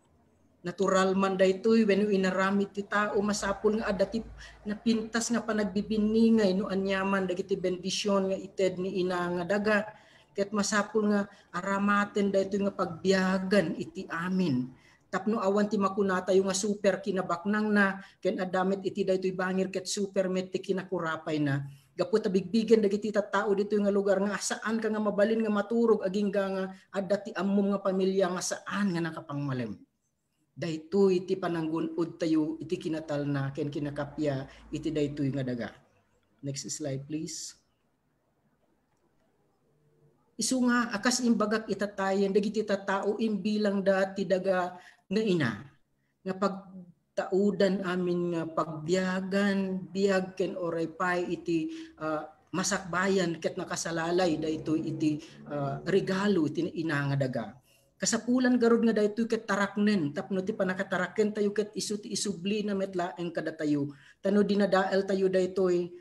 Natural man daytoy wenno inaramid ti tao masapul nga adati napintas nga panagbibiningay no anyaman dagiti bendisyon nga ited ni ina nga daga ket masapul nga aramaten daytoy nga pagbiyagan iti amin tapno awan ti makuna tayo nga super kinabaknang na ken adamit iti daytoy bangir ket super met ti kinakurapay na gapu ta tabigbigan dagiti tao dito nga lugar nga saan ka nga mabalin nga maturog aging nga adda ti ammom nga pamilya nga saan nga nakapangmalem daytoy iti pananggun ud tayo iti kinatal na ken kinakapya iti daytoy nga daga. Next slide please. Isu nga akas imbagak itatayen dagiti tao imbilang dati daga nga ina nga pagtaudan amin nga pagbiyagan biag ken oray pay iti uh, masakbayan ket nakasalalay daytoy iti uh, regalo iti ina nga daga Kasapulan garod nga daytoy ket taraknen tapno ti panakataraken tayo ket isu ti isubli na metla ang kadatayo. Tano dinadael tayo daytoy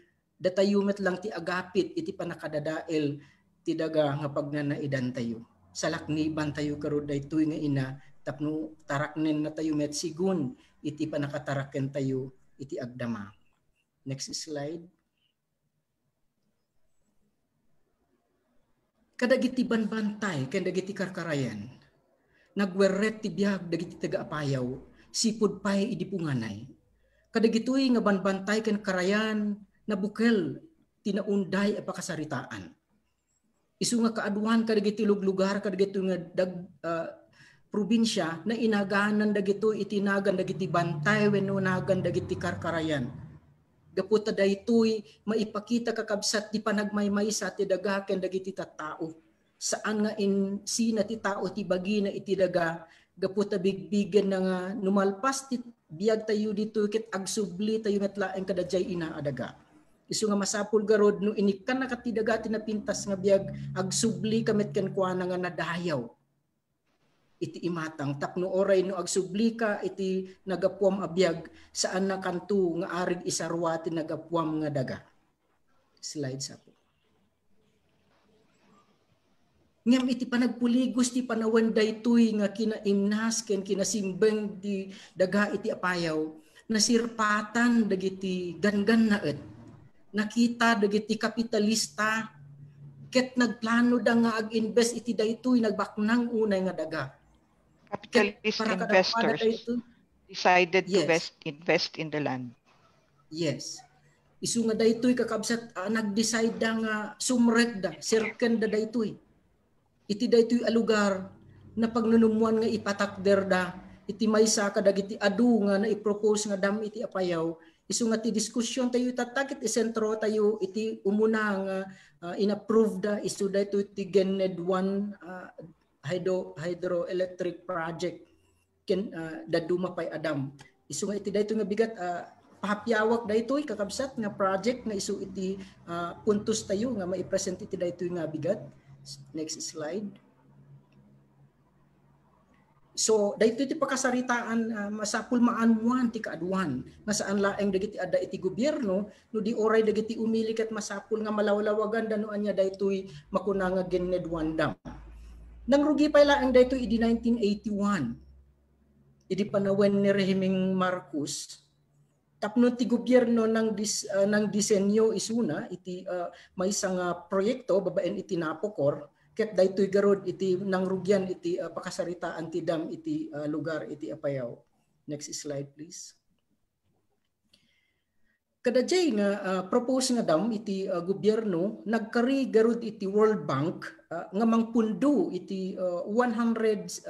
datayo met lang ti agapit iti panakadadael ti daga nga pagnanaidan tayo. Salakniban tayo karod daytoy nga ina tapno taraknen na tayo met sigun iti panakataraken tayo iti agdama. Next slide. kada gitiban bantay banbantay, kadagiti karkarayan nagweret ti biag dagiti taga-apayaw, sipod idi idipunganay. Kadagitoy nga banbantay ken karayan na bukel tinaunday a pakasaritaan. Isu nga kaaduan kadagiti lugar kadagito nga dag uh, probinsya na inaganan dagito itinagan dagiti bantay wenno nagan dagiti karkarayan. Gaputa daytoy maipakita kakabsat di panagmaymay sa ti dagaken dagiti tattao saan nga in sina ti tao ti bagi na iti daga ta bigbigan na nga numalpas ti biyag tayo dito ket agsubli tayo metlaeng kadajay inaadaga. Isu nga masapul garod no inikan na katidaga tinapintas nga biag agsubli kamet ken kuana nga nadayaw iti imatang tapno oray no agsubli ka iti nagapuam abiyag saan na kanto nga arig isarwa ti nagapuam nga daga. Slide sa po. ngem iti panagpuligos ti panawen daytoy nga kinaimnas ken kinasimbeng ti daga iti apayaw nasirpatan dagiti gangan naet nakita dagiti kapitalista ket nagplano da nga ag-invest iti daytoy nagbaknang unay nga daga capitalist ket, investors daytoy, decided yes. to best invest in the land yes isu nga daytoy kakabsat ah, nag da nga sumrek da sirken da daytoy iti daytoy a lugar na pagnunumuan nga ipatakder da iti maysa kadagiti adu nga na i-propose nga dam iti apayaw isu nga ti diskusyon tayo tatakit isentro tayo iti umuna nga uh, inapprove da isu daytoy ti GenNed 1 uh, ah, hydro hydroelectric project ken uh, ah, daduma pay adam isu nga iti daytoy nga bigat uh, pahapyawak daytoy kakabsat nga project nga isu iti uh, puntos tayo nga maipresent iti daytoy nga bigat Next slide. So, dahito ti pakasaritaan uh, ah, masapul maanwan ti kaadwan nga saan laeng dagiti ada iti gobyerno no di oray dagiti umilik at masapul nga malawlawagan dano anya daytoy makuna nga dam. Nang rugi pa laeng daytoy idi 1981. Idi panawen ni rehimeng Marcos tapno ti gobyerno ng dis, uh, ng disenyo isuna iti uh, may isang uh, proyekto babaen iti napokor ket daytoy garod iti nang rugyan iti uh, pakasaritaan ti dam iti uh, lugar iti apayaw next slide please kadajay nga uh, propose nga dam iti uh, gobyerno nagkari garod iti World Bank uh, nga mangpundo iti uh, 175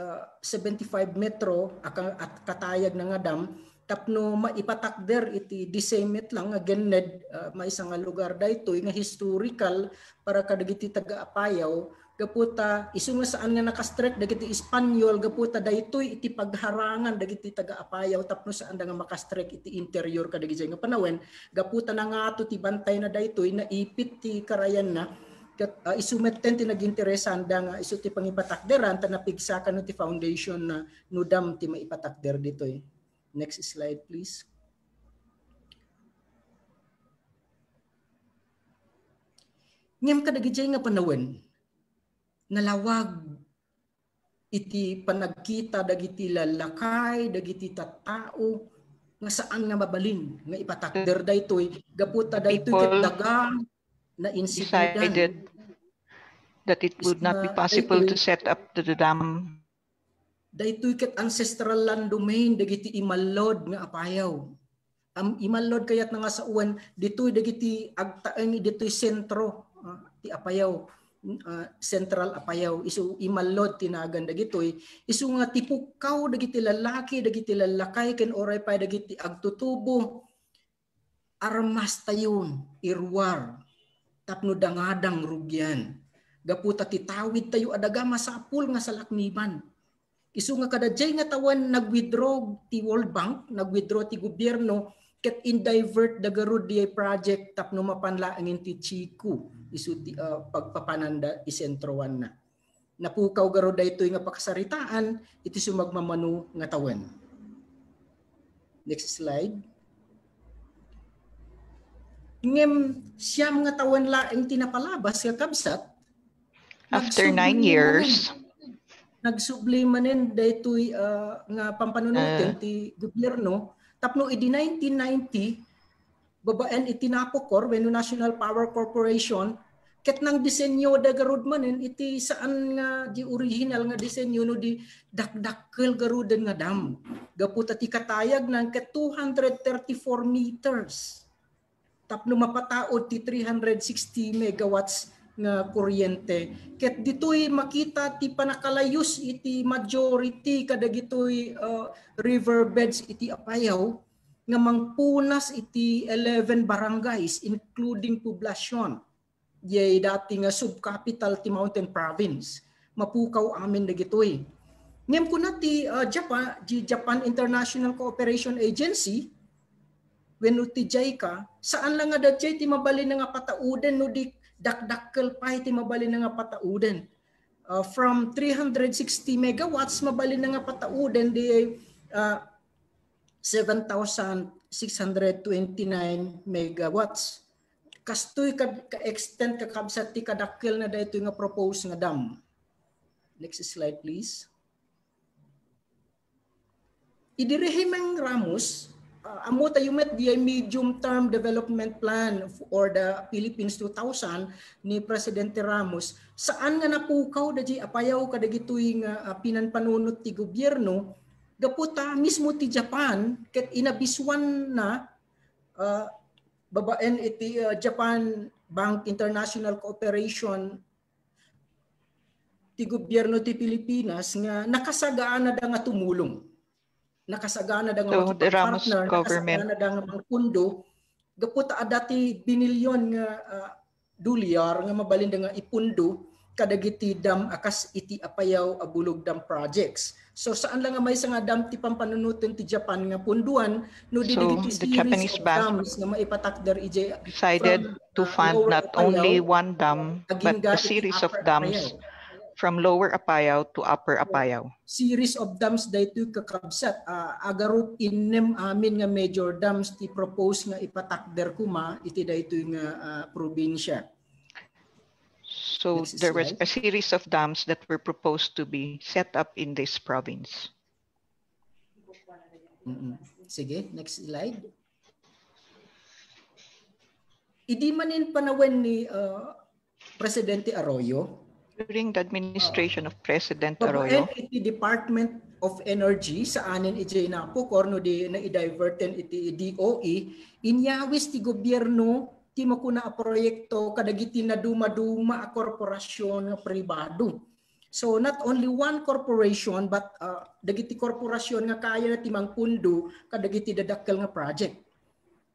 metro at katayag na nga dam tapno maipatakder iti disemit lang nga genned uh, maisa nga lugar daytoy nga historical para kadagiti taga-apayaw gaputa isu nga saan nga nakastrek dagiti Espanyol gaputa daytoy iti pagharangan dagiti taga-apayaw tapno saan nga makastrek iti interior kadagiti nga panawen gaputa na nga ti bantay na daytoy na ipit ti karayan na kat uh, ah, isumeten ti naginteresanda nga isu ti pangipatakderan ta napigsakan no ti foundation na nudam ti maipatakder ditoy. Eh. Next slide, please. Ngam kadagijay nga panawen, nalawag iti panagkita dagiti lalakay, dagiti tattao, nga saan nga mabalin, nga ipatakder mm. daytoy, gaputa daytoy ket dagang na insididan. that it would not be possible to set up the dam Daytoy ket ancestral land domain dagiti imalod nga apayaw. Am imalod kayat nga sa uwan ditoy dagiti agtaeng ditoy sentro uh, ti apayaw uh, mm, ah, central apayaw isu imalod tinagan dagitoy isu nga tipukaw dagiti lalaki dagiti lalakay ken oray pay dagiti agtutubo armas tayon irwar tapno dangadang rugyan gaputa titawid tayo adaga masapul nga salakniban Isu nga jay nga tawan nag-withdraw ti World Bank, nag-withdraw ti gobyerno, ket in-divert dagaro di project tapno mapanlaangin ti Chiku. Isu ti uh, pagpapananda isentroan na. Napukaw garo daytoy nga pakasaritaan, iti sumagmamano nga tawan. Next slide. Ngem siyam nga tawan laeng tinapalabas nga kabsat. After nine years nagsubli manen daytoy uh, ah, nga pampanunutin uh, ti gobyerno tapno idi 1990 babaen iti Napocor wenno National Power Corporation ket nang disenyo da garud manen iti saan nga di original nga disenyo no di dakdakkel garudan nga dam gaput ti katayag nang ket 234 meters tapno mapataod ti 360 megawatts nga kuryente ket ditoy makita ti panakalayos iti majority kada gitoy uh, river beds iti apayaw nga mangpunas iti 11 barangays including poblasyon yay dati nga subcapital ti Mountain Province mapukaw amin dagitoy ngem kuna ti uh, Japan Japan International Cooperation Agency wenno ti JICA saan lang nga dati ti mabali nga patauden no di pa iti mabalin na nga patauden. Uh, from 360 megawatts, mabalin na nga patauden di uh, 7,629 megawatts. Kastoy ka, extend ka kabsat ti kadakkel na dayto nga propose nga dam. Next slide please. Idirehimang Ramos uh, ah, AMUTA, you met the Medium Term Development Plan or the Philippines 2000 ni Presidente Ramos. Saan nga napukaw da di apayaw kada gituing uh, ah, pinanpanunot ti gobyerno gaputa mismo ti Japan ket inabiswan na uh, babaen iti uh, Japan Bank International Cooperation ti gobyerno ti Pilipinas nga nakasagaan na da nga tumulong nakasagana dang so, mga partner, government. nakasagana dang mga pundo, gaputa adati binilyon nga uh, ah, dolyar nga mabalin nga ipundo kadagiti dam akas iti apayaw abulog dam projects. So saan lang nga may nga dam ti pampanunutin ti Japan nga punduan no so, diditi the Japanese of dams nga maipatakder ije decided to ah, fund not apayaw, only one dam but a series of dams. Apayaw from Lower Apayao to Upper oh, Apayao. Series of dams daytoy kakabsat uh, ah, agarup innem amin nga major dams ti propose nga ipatakder kuma iti daytoy nga uh, ah, probinsya. So there was a series of dams that were proposed to be set up in this province. Mm-mm. Sige, next slide. Idi manin panawen ni uh, Presidente Arroyo during the administration uh, of President Arroyo. iti Department of Energy sa anin iti na po korno di na i-diverten iti DOE inyawis ti gobyerno ti makuna a proyekto kadagiti na dumaduma a korporasyon pribado. So not only one corporation but uh, dagiti korporasyon nga kaya na ti mangpundo kadagiti dadakkel nga project.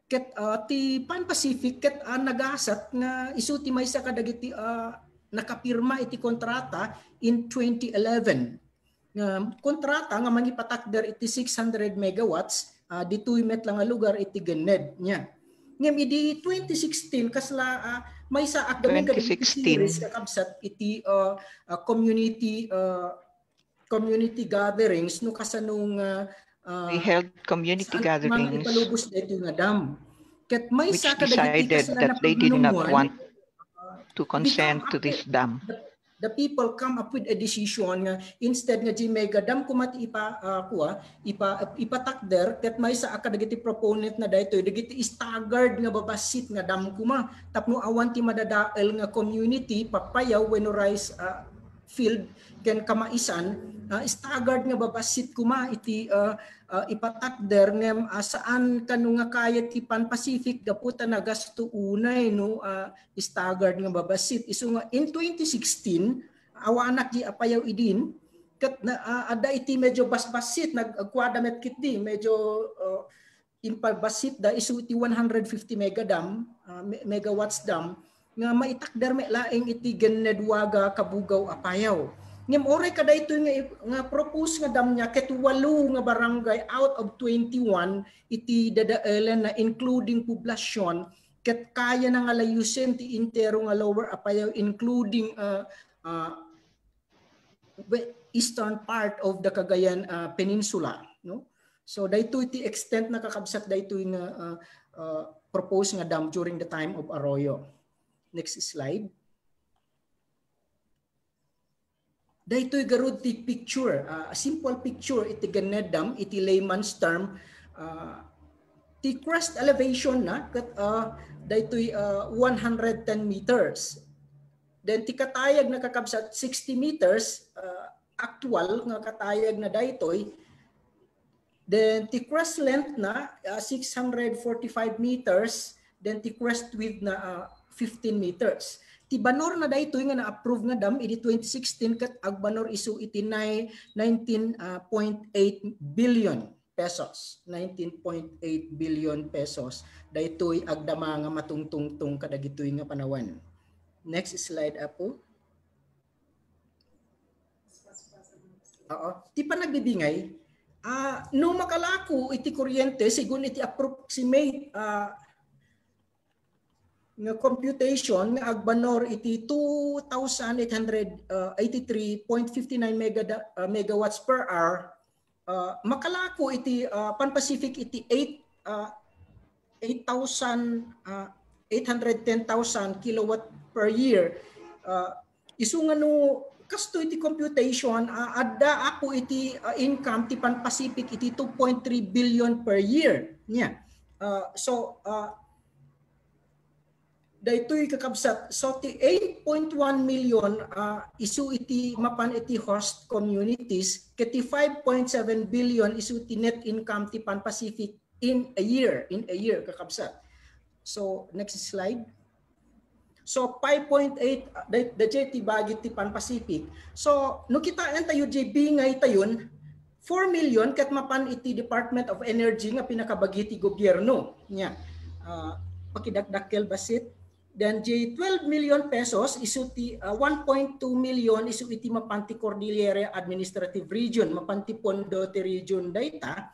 Ket uh, ti Pan Pacific ket uh, nagasat nga isuti maysa kadagiti uh, nakapirma iti kontrata in 2011. Um, kontrata nga mangipatakder iti 600 megawatts uh, ah, ditoy met lang nga lugar iti Ganed niya. Ngem iti 2016 kasla uh, may sa agdaman ka series kakabsat iti uh, uh, community uh, community gatherings no kasanong uh, uh, we held community gatherings. Mga ipalubos dito nga dam. Ket may which sa decided that they did not want to consent to this dam? The people come up with a decision nga instead nga mega dam kumati ipa uh, kuha ipa ipatakder ket may sa ka dagiti proponent na daytoy dagiti staggered nga babasit nga dam kuma tapno awan ti madadael nga community papayaw wenorize uh, field ken kamaisan uh, staggered nga babasit kuma iti uh, ah, uh, ah, ipatakder ngem uh, saan kanu nga kayat ti Pan Pacific gaputa nagasto unay no uh, staggered nga babasit isu nga in 2016 awanak di apayaw idin ket na uh, ada iti medyo basbasit nagkwadamet kit di medyo uh, impalbasit da isu iti 150 megadam dam uh, megawatts dam nga maitakder may laing itigan na kabugaw apayaw. Ngem oray kada ito nga, nga propose nga dam niya ket walo nga barangay out of 21 iti dadailan na including poblasyon ket kaya na nga layusin ti intero nga lower apayaw including uh, uh, eastern part of the Cagayan uh, Peninsula no so dayto iti extent na kakabsat dayto nga uh, uh, propose nga dam during the time of Arroyo Next slide. Daytoy garud ti picture, uh, a simple picture iti ganedam iti layman's term uh, ti crest elevation na kat uh, daytoy uh, 110 meters. Then ti katayag na kakabsat 60 meters uh, actual nga katayag na daytoy Then the crest length na uh, 645 meters, then the crest width na uh, 15 meters. Ti banor na dayto nga na-approve nga dam idi 2016 kat agbanor isu iti 19.8 ah, billion pesos. 19.8 billion pesos daytoy agdama nga matungtungtong kadagitoy nga panawan. Next slide apo. Oo. Ti panagdidingay, uh, ah, no makalako iti kuryente sigun iti approximate uh, nga computation nga agbanor iti 2883.59 uh, mega, uh, megawatts per hour uh, makalako iti uh, Pan Pacific iti 8 uh, 8,000 uh, 810,000 kilowatt per year uh, isu nga no kasto iti computation uh, adda ako iti uh, income ti Pan Pacific iti 2.3 billion per year nya yeah. uh, so uh, daytoy kakabsat so ti 8.1 million uh, isu iti mapan iti host communities ket 5.7 billion isu ti net income ti Pan Pacific in a year in a year kakabsat so next slide So 5.8 the, the JT budget ti Pan Pacific. So no kita an tayo JB nga itayon 4 million ket mapan iti Department of Energy nga pinakabagi ti gobyerno nya. Uh, ah, pakidagdakkel basit Then the 12 million pesos isu ti uh, 1.2 million isu iti mapanti Cordillera Administrative Region, mapanti Pondote Region data.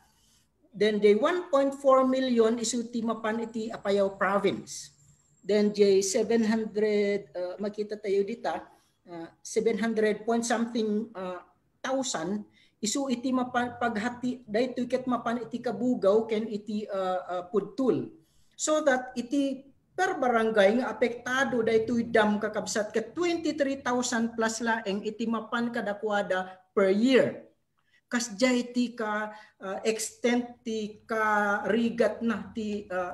Then the 1.4 million isu ti mapan Apayao Province. Then the 700 uh, makita tayo dita uh, 700 point something uh, thousand isu iti mapan paghati daytoy mapan iti kabugaw ken iti uh, uh, pudtul. So that iti per barangay nga apektado daytoy dam kakabsat ka 23,000 plus laeng itimapan mapan kadakwada per year. Kasjay ti ka uh, extent ti ka rigat na ti uh, ah,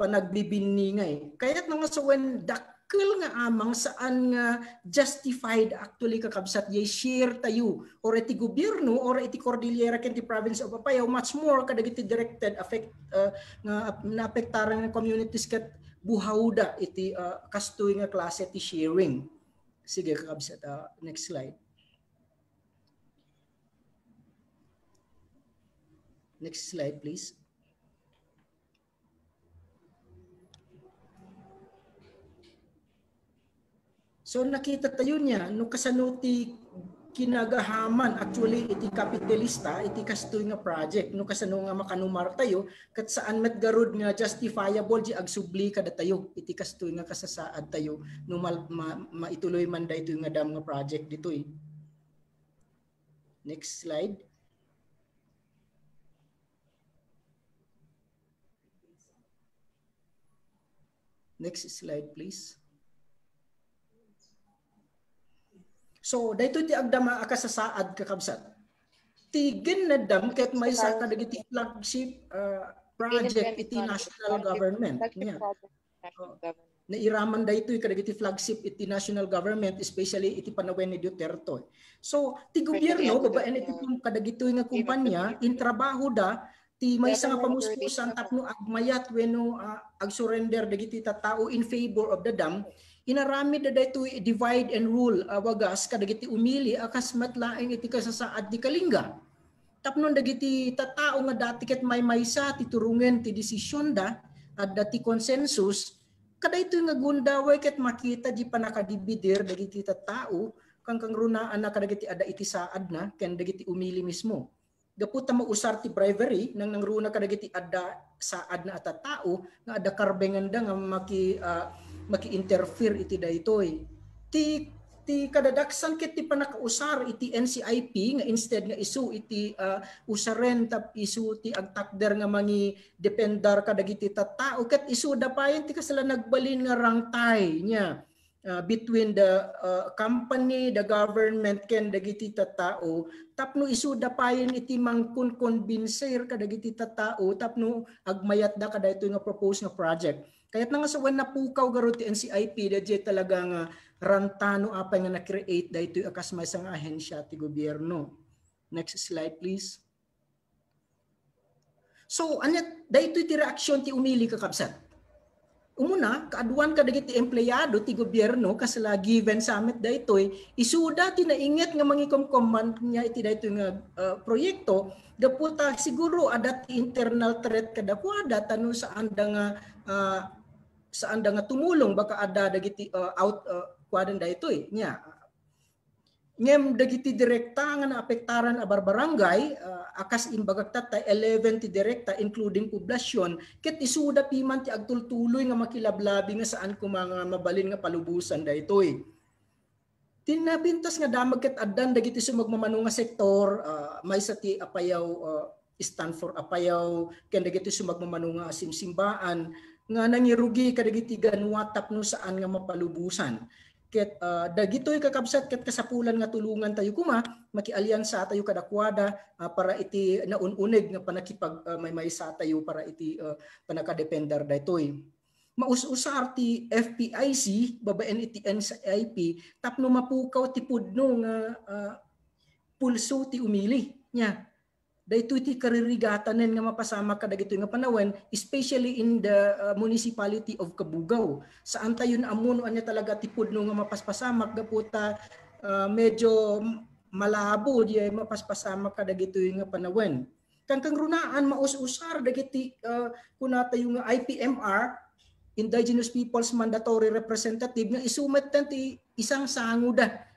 panagbibiningay. Eh. Kaya't nga sa when dakkel nga amang saan nga justified actually kakabsat ye share tayo or iti gobyerno or iti Cordillera ken ti province of Papayaw much more kadagiti directed affect uh, nga naapektaran nga communities ket buhauda iti uh, kastoy nga klase ti sharing. Sige, kakabsat. Uh, ah, next slide. Next slide, please. So nakita tayo niya, no kasanuti kinagahaman actually iti kapitalista iti kastoy nga project no kasano nga makanumar tayo kat saan met garud nga justifiable di agsubli kada tayo iti kastoy nga kasasaad tayo no ma, ma, maituloy man da ito nga dam nga project ditoy eh. next slide next slide please So dahito ti agdama akasasaad kakabsat. Ti ginadam ket may sa kadagiti flagship ah, project iti national government. Yeah. na iraman da ito kadagiti flagship iti national government especially iti panawen ni Duterte. So ti gobyerno babaen iti ah, kadagito nga kumpanya in trabaho da ti may isang pamuspusan tapno agmayat wenno uh, ah, ag surrender dagiti tao in favor of the dam inaramid da to divide and rule uh, wagas kadagiti umili akas matlaeng iti kasasaad di kalinga. Tapnon dagiti tatao nga dati ket may maysa ti turungen ti desisyon da at dati consensus kada ito nga gundaway ket makita di pa dagiti tatao kang kang runaan na kadagiti ada iti saad na ken dagiti umili mismo. Gaputa mausar ti bribery nang nangruna kadagiti ada saad na at tao nga ada karbengan da nga maki uh, maki-interfere iti daytoy. Ti ti kadadaksan ket ti panakausar iti NCIP nga instead nga isu iti uh, ah, usaren tap isu ti agtakder nga mangi dependar kadagiti tattao ket isu dapayen ti kasla nagbalin nga rangtay nya uh, ah, between the uh, company the government ken dagiti tattao tapno isu dapayen iti mangkon convincer kadagiti tattao tapno agmayat da kadaytoy nga proposed nga project kaya nga sa wan napukaw garo ti NCIP, dadya talaga nga rantano apay nga na-create dahito akas may isang ahensya ti gobyerno. Next slide please. So, ano, dahito ti reaksyon ti umili ka kakabsat. Umuna, kaaduan ka dagiti empleyado ti gobyerno kasala given summit daytoy eh. isuda ti nainget nga mangikomkoman niya iti daytoy nga uh, proyekto daputa siguro adat internal threat kada data no sa anda uh, saan da nga tumulong baka ada dagiti uh, out uh, kuadan da ito eh, nya ngem dagiti direkta nga naapektaran a barbarangay uh, akas imbagak tatay 11 ti direkta including poblasyon ket isuda piman ti agtultuloy nga makilablabi nga saan ko mga mabalin nga palubusan daytoy. Eh. Tinabintas nga damag ket addan dagiti sumagmamano nga sektor uh, maysa ti apayaw uh, Stanford apayaw ken dagiti sumagmamano nga simsimbaan nga nangirugi kadagitigan watap no saan nga mapalubusan ket uh, dagitoy kakabsat ket kasapulan nga tulungan tayo kuma makialyansa tayo kadakwada uh, para iti naununeg nga panakipag uh, ah, maymay sa tayo para iti uh, panakadepender daytoy maus-usar ti FPIC babaen iti NCIP tapno mapukaw ti pudno nga uh, pulso ti umili nya daytoy karirigatanen nga mapasama kadagitoy nga panawen especially in the uh, municipality of Kabugaw saan tayon amuno anya talaga tipudno nga mapaspasamak gaputa uh, medyo malabo di mapaspasamak kadagitoy nga panawen kang runaan maus-usar dagiti uh, kunatayo nga IPMR indigenous peoples mandatory representative nga isumet ti isang sanguda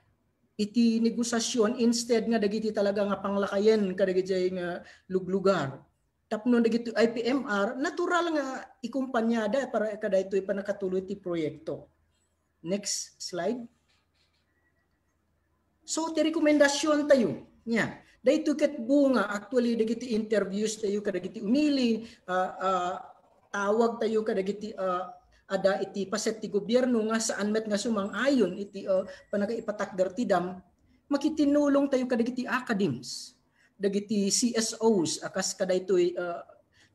iti negosasyon instead nga dagiti talaga nga panglakayen kadagiti nga luglugar tapno dagiti IPMR natural nga ikumpanyada para kadayto ipanakatuloy ti proyekto next slide so ti rekomendasyon tayo nya dayto ket bunga actually dagiti interviews tayo kadagiti umili uh, uh, tawag tayo kadagiti uh, ah, ada iti paset ti gobyerno nga saan met nga sumang-ayon iti uh, oh, panagaipatakder ti dam, makitinulong tayo kadagiti academics, dagiti CSOs, akas kadaytoy uh, ah,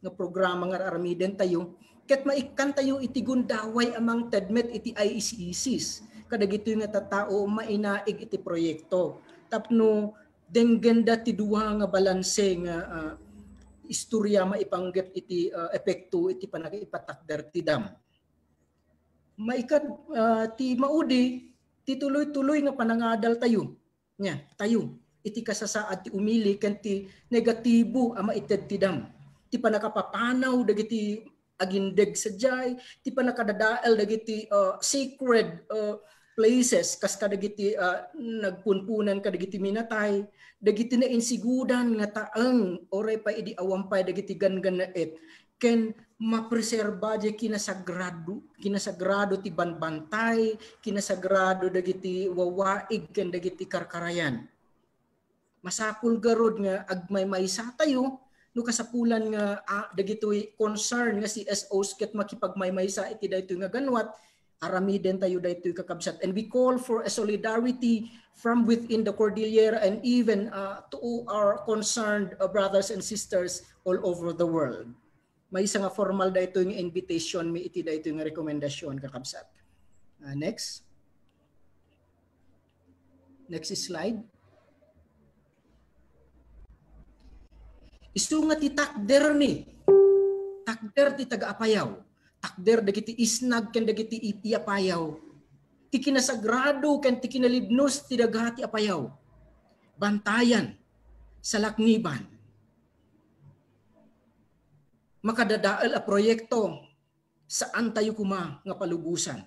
nga programa nga aramiden tayo, ket maikkan tayo iti gundaway amang tedmet iti IECECs, kadagito nga tatao mainaig iti proyekto. Tapno, denggenda ti duha nga balanse nga uh, istorya maipanggep iti uh, epekto iti panagaipatakder ti dam maikat uh, ti maudi ti tuloy-tuloy nga panangadal tayo. Nya, tayo. Iti kasasaad ti umili ken ti negatibo a ited ti dam. Ti panakapapanaw dagiti agindeg sa jay, ti panakadadael dagiti uh, sacred uh, places kas kadagiti uh, nagpunpunan kadagiti minatay dagiti na insigudan nga taeng oray pa idi awampay dagiti gan ganet ken mapreserba di kinasagrado kinasagrado ti banbantay kinasagrado dagiti wawaig ken dagiti karkarayan masakul garod nga agmay maysa tayo no kasapulan nga ah, dagitoy concern nga si SOs ket makipagmaymay sa iti daytoy nga ganwat aramiden tayo daytoy kakabsat and we call for a solidarity from within the cordillera and even uh, to our concerned uh, brothers and sisters all over the world may isang formal da ito yung invitation, may iti da ito yung rekomendasyon kakabsat. Uh, next. Next slide. Isu nga ti takder ni. Takder ti taga-apayaw. Takder dagiti isnag ken dagiti iti apayaw. Ti kinasagrado ken ti kinalibnos ti dagati apayaw. Bantayan Salakniban makadadaal a proyekto saan tayo kuma nga palubusan.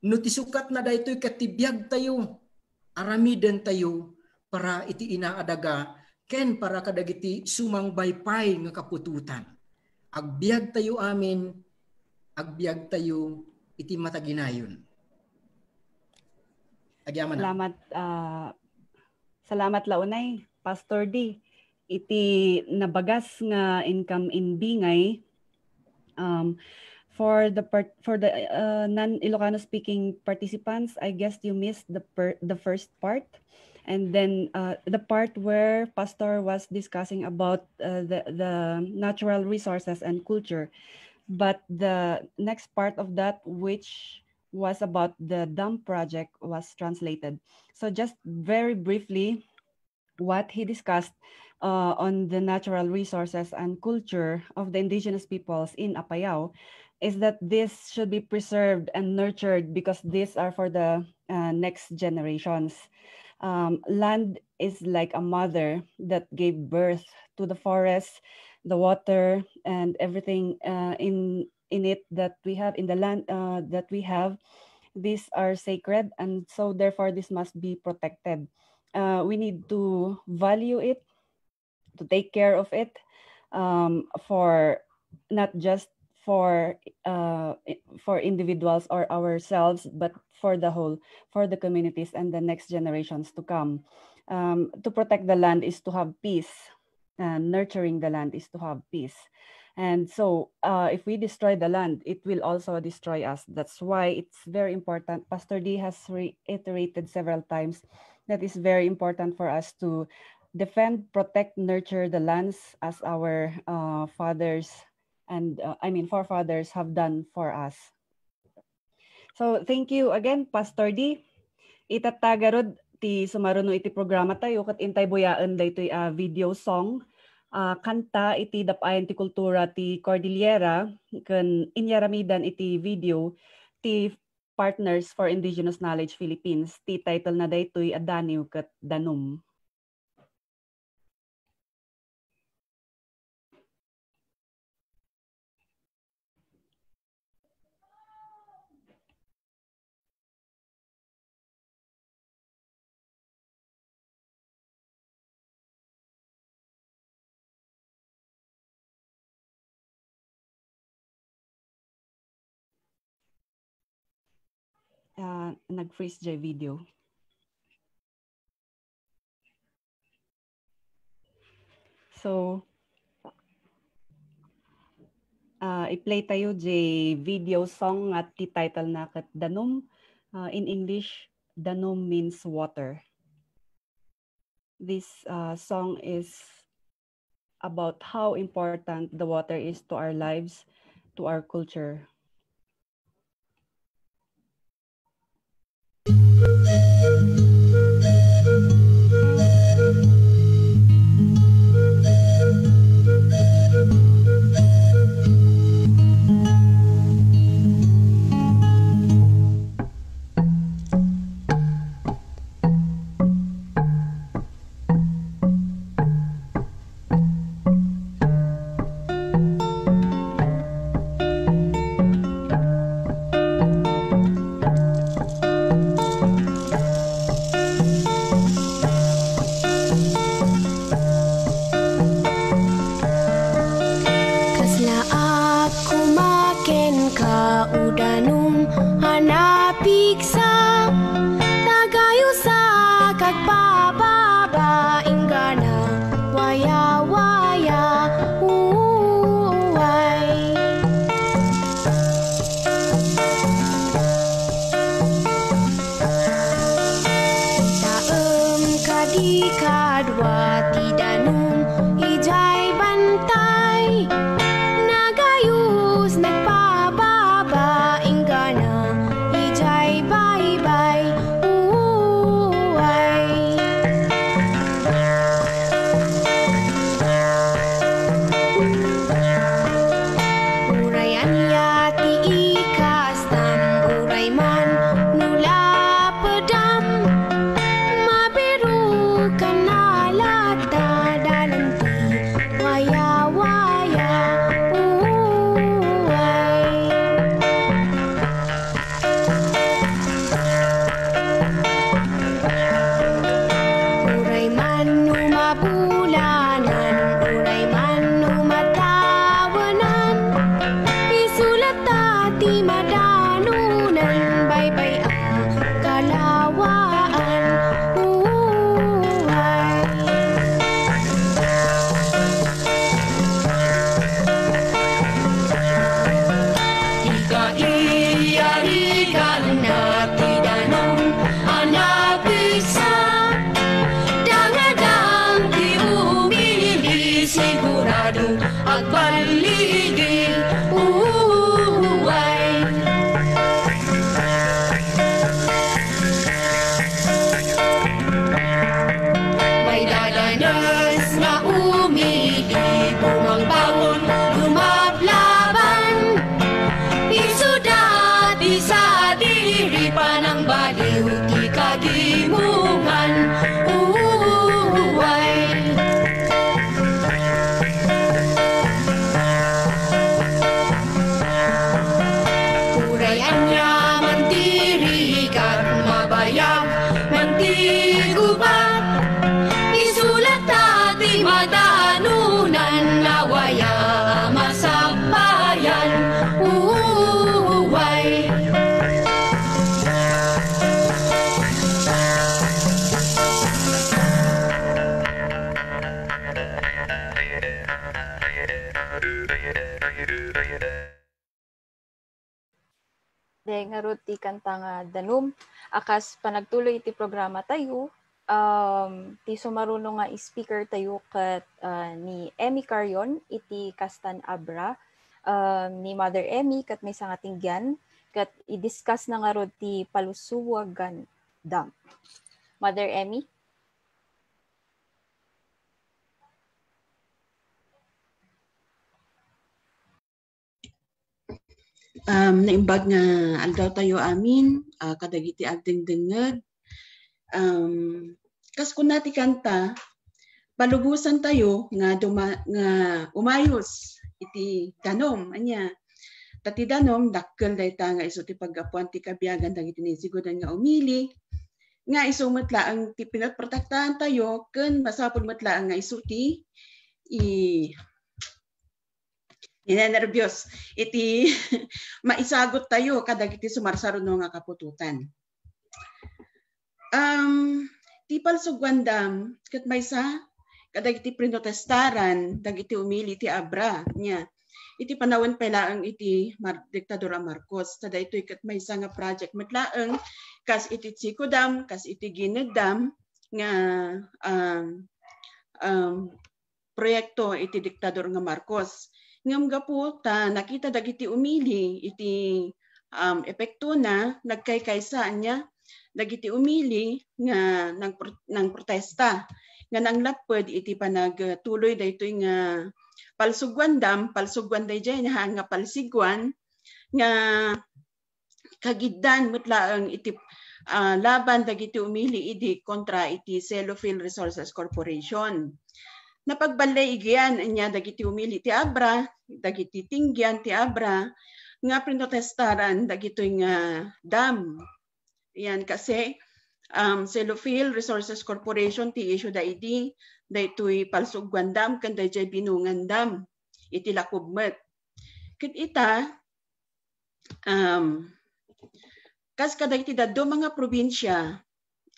No tisukat na daytoy katibiyag tayo, aramiden tayo para iti inaadaga ken para kadagiti sumangbaypay nga kapututan. Agbiag tayo amin, agbiag tayo iti mataginayon. Agyaman na. Salamat, uh, salamat launay, Pastor D. iti nabagas nga income in Bingay um, for the part, for the uh, non Ilocano speaking participants I guess you missed the per, the first part and then uh, the part where pastor was discussing about uh, the the natural resources and culture but the next part of that which was about the dam project was translated so just very briefly what he discussed uh, on the natural resources and culture of the indigenous peoples in Apayao is that this should be preserved and nurtured because these are for the uh, next generations. Um, land is like a mother that gave birth to the forest, the water, and everything uh, in in it that we have in the land uh, that we have. These are sacred, and so therefore this must be protected. Uh, we need to value it to take care of it um, for not just for uh, for individuals or ourselves, but for the whole, for the communities and the next generations to come. Um, to protect the land is to have peace, and nurturing the land is to have peace. And so, uh, if we destroy the land, it will also destroy us. That's why it's very important. Pastor D has reiterated several times that it's very important for us to defend, protect, nurture the lands as our uh, fathers and uh, I mean forefathers have done for us. So thank you again, Pastor D. Itatagarod ti sumaruno iti programa tayo kat intay buyaan daytoy uh, video song uh, kanta iti dapayan ti kultura ti Cordillera ken inyaramidan iti video ti Partners for Indigenous Knowledge Philippines ti title na daytoy a Adaniw ket Danum. uh, nag-freeze jay video. So, uh, i-play tayo jay video song at the title na kat Danum. Uh, in English, Danum means water. This uh, song is about how important the water is to our lives, to our culture. iti programa tayo. Um, ti sumaruno nga speaker tayo kat uh, ni Emmy Carion iti Kastan Abra um, ni Mother Emmy kat may sangating gyan kat i-discuss na nga rod ti palusuwagan dam. Mother Emmy? um, naimbag nga aldaw tayo amin, uh, kadagiti agdengdenged, um, kas kun nati kanta palugusan tayo nga duma, nga umayos iti danom anya tati danom dakkel dayta nga iso ti paggapuan ti kabiyagan dagiti nisigudan nga umili nga iso matlaang ti pinatprotektahan tayo ken masapod matlaang nga iso ti i inanervyos iti maisagot tayo kadag iti sumarsaruno nga kapututan um, ti palsugwandam, kat may sa, kadag iti prinotestaran, dag iti umili ti abra niya. Iti panawan pelaang iti Mar Diktadora Marcos. Tada ito ikat may nga project matlaang, kas iti Chico kas iti Gined nga um, um, proyekto iti Diktador nga Marcos. Ngam gapo ta nakita dagiti umili iti um, epekto na nagkaykaysa niya dagiti umili nga nang, nang protesta nga nanglatpod iti panagtuloy daytoy nga palsugwan dam palsugwan dayjay nga nga palsigwan nga kagiddan mutlaang iti uh, laban dagiti umili idi kontra iti Selofield Resources Corporation. Napagbalay igyan niya dagiti umili ti Abra, dagiti tingyan ti Abra, nga protestaran dagitoy nga dam yan kasi um, Selophil Resources Corporation ti issue da iti da ito'y palsog guandam kan da jay binungandam iti lakubmet. Kit ita um, kas kada iti daddo mga probinsya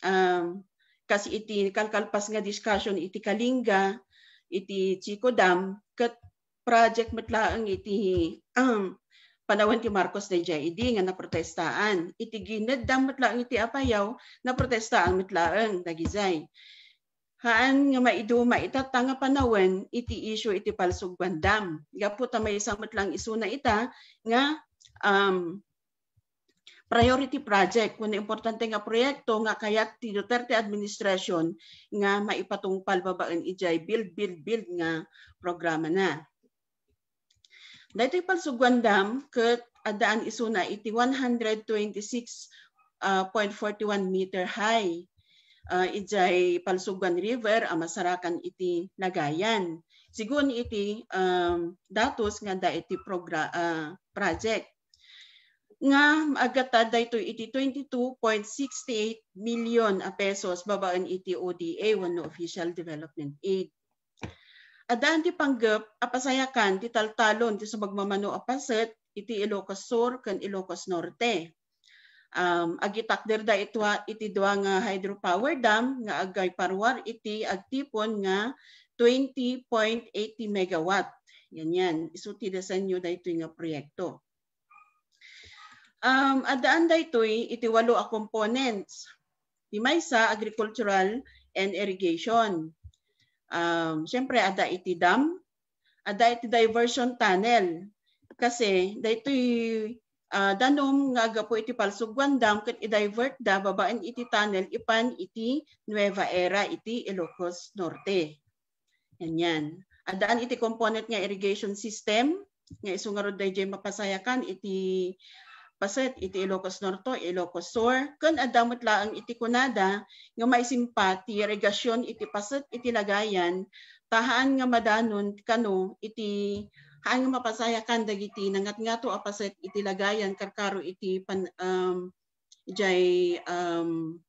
um, kasi iti kalkalpas nga discussion iti Kalinga iti Chico Dam ket project metlaeng iti um, panahon ti Marcos na JID e nga naprotestaan. Iti ginid dang iti apayaw na protestaan matlaang dagizay. Haan nga maiduma itat nga panahon iti issue iti palsog bandam. Gapo ta may isang matlang isu na ita nga um, priority project kuno importante nga proyekto nga kayat ti Duterte administration nga maipatungpal babaan ijay build build build nga programa na. Daytoy palsugan dam ket adaan na iti 126.41 ah, meter high. Uh, ijay Palsugan River amasarakan ah, iti Nagayan. Sigun iti um, datos nga da iti progra, uh, project nga agata dayto iti 22.68 million pesos babaan iti ODA one official development aid Adan ti panggap apasayakan ti taltalon ti sabagmamano apaset iti Ilocos Sur ken Ilocos Norte. Um, agitakder da itwa iti dua nga hydropower dam nga agay parwar iti agtipon nga 20.80 megawatt. Yan yan. Isuti da sa inyo da ito nga proyekto. Um, adaan da ito'y iti walo a components. Di may sa agricultural and irrigation um, syempre ada iti dam, ada iti diversion tunnel. Kasi dito uh, ah, danum nga gapo iti palsugwan dam ket i-divert da babaan iti tunnel ipan iti Nueva Era iti Ilocos Norte. Yan yan. Adaan iti component nga irrigation system nga isungarod day jay mapasayakan iti Paset iti Ilocos Norto, Ilocos Sur, kun adamot laeng iti kunada nga maisimpa ti irrigasyon iti paset iti lagayan tahaan nga madanon kano iti haan nga mapasaya kan dagiti nangat nga to apaset iti lagayan karkaro iti pan um, jay um,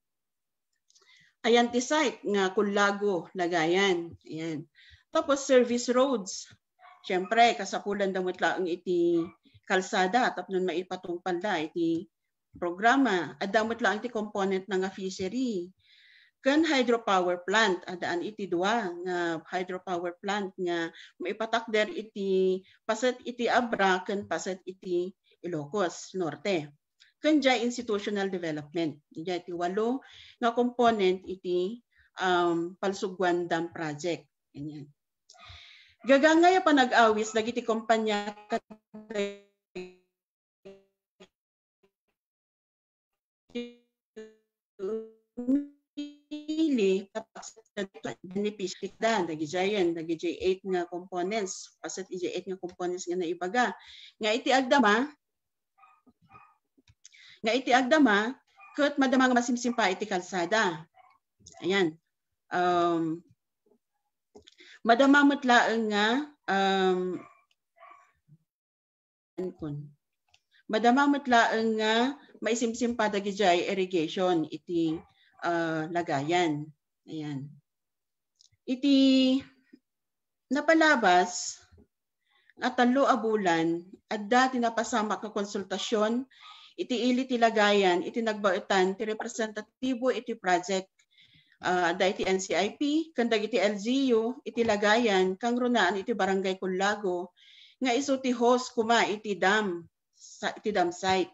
ayan ti site nga Kulago lagayan ayan tapos service roads syempre kasapulan damot laeng iti kalsada tapnon maipatungpal panda iti programa. Adamot lang iti component nga fishery. Kan hydropower plant, adaan iti dua nga hydropower plant nga maipatakder iti paset iti Abra kan paset iti Ilocos Norte. Kan jay institutional development. Jay iti walo nga component iti um, Palsugwan Dam Project. Ganyan. Gagangaya panag-awis dagiti kumpanya pili kapag sa benepisyo kita, nagijayan, nagijay 8 nga components, pasat ijay 8 nga components nga naibaga. Nga iti agdama, nga iti agdama, kat madama nga masimsim pa iti kalsada. Ayan. Um, madama matlaang nga um, madama matlaang nga may simsim pa dagijay irrigation iti uh, lagayan. Ayan. Iti napalabas at talo a bulan adda tinapasamak ka konsultasyon iti ili ti lagayan iti nagbautan ti representatibo iti project uh, da iti NCIP kandag iti LGU iti lagayan kang runaan iti barangay Kulago nga iso ti host kuma iti dam sa iti dam site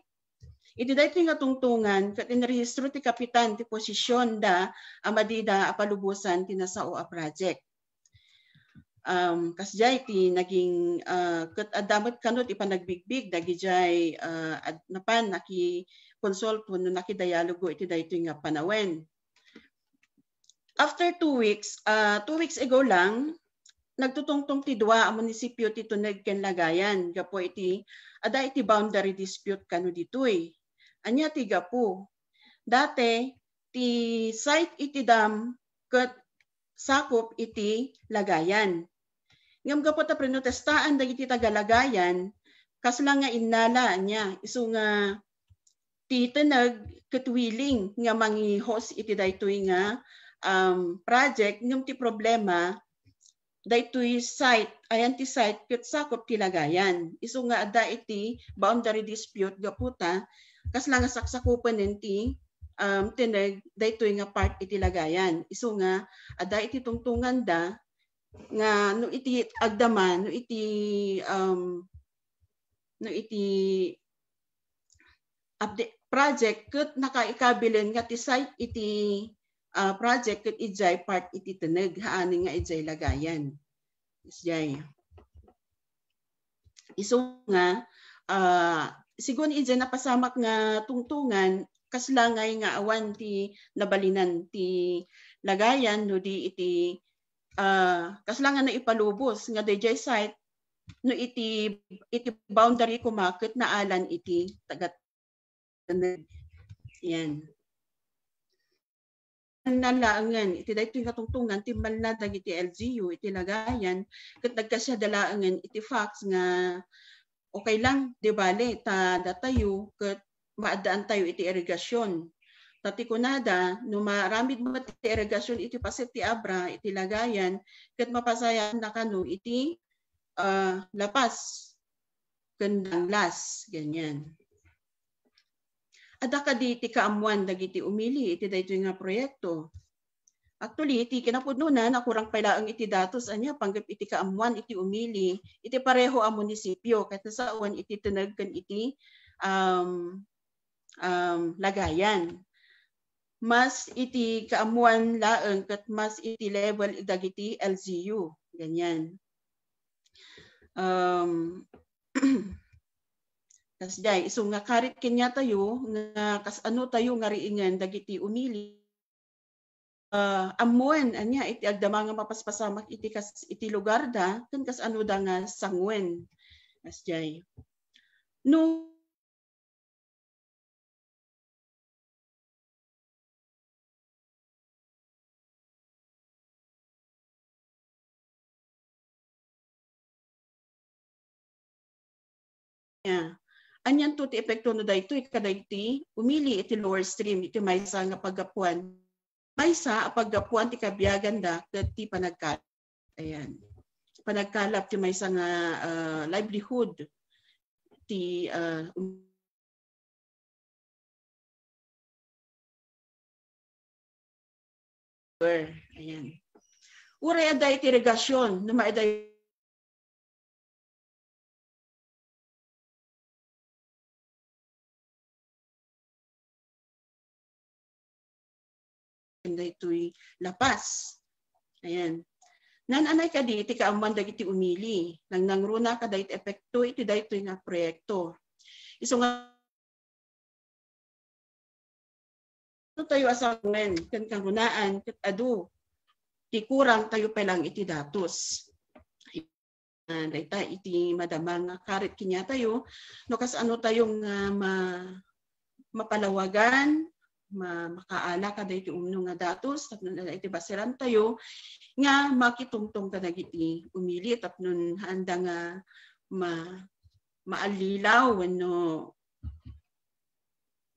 Ididay ti nga tungtungan kat inrehistro ti kapitan ti posisyon da amadida apalubusan ti nasao a project. Um, kasjay ti naging uh, kat adamot kanot ipanagbigbig dagijay uh, ad, napan naki consult kuno nakidialogo iti dayto nga panawen. After two weeks, uh, two weeks ago lang, nagtutungtong ti dua ang munisipyo ti Tuneg ken Lagayan gapo iti ada iti boundary dispute kanu ditoy. Anya tiga po. Dati, ti site iti dam kat sakop iti lagayan. Ngam ka po ta prenotestaan dagiti tagalagayan, kasla lang nga innala niya, iso nga ti tanag katwiling nga mangi host iti daytoy nga um, project ngam ti problema daytoy site ayan ti site ket sakop ti lagayan iso nga adda iti boundary dispute gaputa Kas lang saksakupan ninti um, tinag daytoy nga part iti lagayan. Iso nga ada ah, iti tungtungan da nga no iti agdaman no iti um, no iti update project ket nakaikabilin nga ti site iti uh, project ket ijay part iti teneg haani nga ijay lagayan isjay iso nga uh, sigon ijen napasamak nga tungtungan kaslangay nga awan ti nabalinan ti lagayan no di iti uh, kaslangan na ipalubos nga DJ site no iti iti boundary kumakit na alan iti tagat yan nalangan iti daytoy nga tungtungan ti malna dagiti LGU iti lagayan ket nagkasya dalaangan iti fax nga okay lang, di bale, ta datayo, kat maadaan tayo iti irigasyon. Tati kunada, no maramid mo iti irigasyon iti pasit ti abra, iti lagayan, kat mapasayan na kano iti uh, lapas, kandang las, ganyan. At akadi di iti kaamuan dagiti umili, iti dayto nga proyekto. Actually, iti kinapununan, nakurang pala ang iti datos, anya, panggap iti kaamuan, iti umili, iti pareho ang munisipyo, kata sa awan iti tanag kan iti um, um, lagayan. Mas iti kaamuan laeng kat mas iti level dagiti LGU. Ganyan. Um, Kas day, so nga karit kanya tayo, nga kas ano tayo nga riingan dagiti umili, uh, ah, amun anya iti agdama nga mapaspasamak iti kas iti lugar da ken kas ano da nga sangwen asjay no Yeah. Anyan to ti epekto no daytoy kadayti umili iti lower stream iti maysa nga pagapuan Maysa, apagdapuan ti kabiyagan da, ti panagkalap. Ayan. Panagkalap ti maysa nga uh, livelihood ti uh, Ayan. Uray aday ti regasyon, numa maaday kin daytoy lapas. Ayan. Nananay ka di, iti kaamban dagiti umili. Nang nangruna ka dayt epekto, iti daytoy nga proyekto. Iso nga ito ano tayo asangan, kan kangunaan, kat adu, ti kurang tayo palang iti datos. Ayan, dayta iti madamang nga karit kinya tayo, no kas ano tayong uh, ma, mapalawagan, ma makaala ka dahi ti umno nga datos tapno na diba, iti basiran tayo nga makitungtong ka dagiti umili tapno handa nga ma maalilaw wenno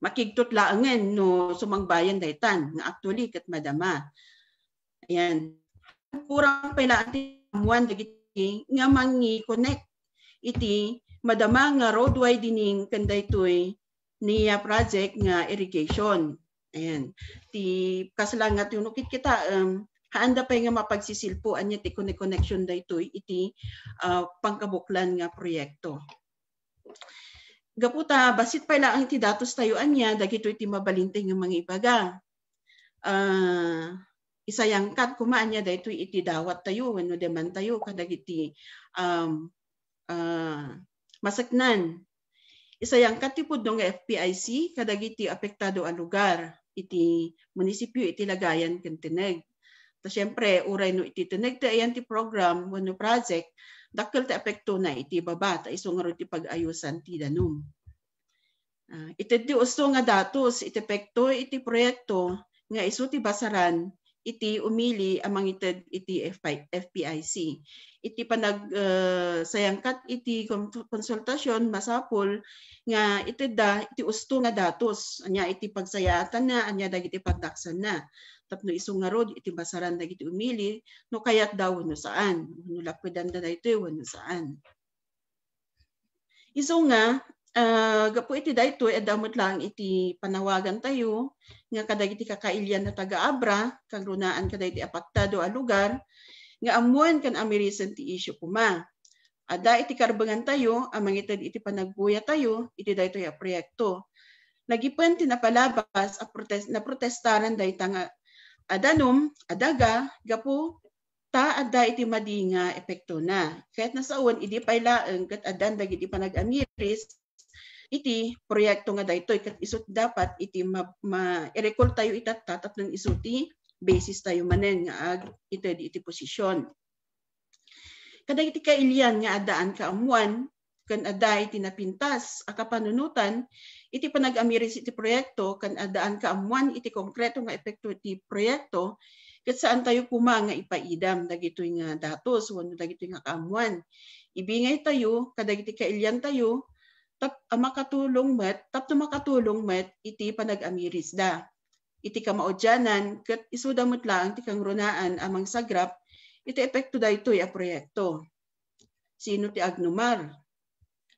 makigtutlaangan no sumangbayan daytan nga actually ket madama ayan kurang pala ati amuan dagiti nga mangi-connect iti madama nga roadway dining kanday to'y niya project nga irrigation. Ayan. Ti kasalangat yung ukit kita um, haanda pa nga mapagsisilpuan niya ti connection daytoy iti uh, pangkabuklan nga proyekto. Gaputa basit pa lang iti datos tayuan niya dagito iti mabalinteng ng mga ibaga. Uh, ah, isayangkat kumaan niya daytoy iti dawat tayo wenno deman tayo kadagiti um, uh, masaknan isayang katipod nga FPIC kadagiti apektado ang lugar iti munisipyo iti lagayan ken tineg. Ta syempre uray no iti tineg ta ayan ti program wenno project dakkel ta epekto na iti baba ta iso nga iti pag-ayusan ti danum. Uh, iti di uso nga datos iti epekto iti proyekto nga iso ti basaran iti umili amang ited iti FPIC. Iti panag uh, sayangkat iti konsultasyon masapul nga ited da iti usto nga datos anya iti pagsayatan na anya dagiti pagdaksan na tapno isong nga road iti basaran dagiti umili no kayat daw no saan no lapwedan da daytoy wano saan. Iso nga Uh, ah, gapu iti daytoy e damot lang iti panawagan tayo nga kadag iti na taga-abra kagrunaan kadag iti apaktado a lugar nga amuan kan amirisen ti issue kuma. Ada iti karbangan tayo amang itad iti panagbuya tayo iti daytoy a proyekto. Nagipan napalabas a protest na protestaran dayta nga adanum adaga gapu ta adda iti madinga epekto na. Kahit nasawon, idi pailaeng kat adan dagiti panag iti proyekto nga daytoy kat isut dapat iti ma-recall tayo itatta tatlong isu ti basis tayo manen nga ag ito di iti posisyon. Kada iti kailian nga adaan ka amuan, kan aday tinapintas a kapanunutan, iti panag-amiris iti proyekto, kan adaan ka amuan iti konkreto nga epekto iti proyekto, ket saan tayo kuma nga ipaidam, dagito nga datos, wano dagito nga kaamuan. Ibingay tayo, kadagiti kailian tayo, tap ah, makatulong met tapno makatulong met iti panagamiris da iti kamaudyanan ket isuda met lang ti kangrunaan amang sagrap iti epekto daytoy a proyekto sino ti agnumar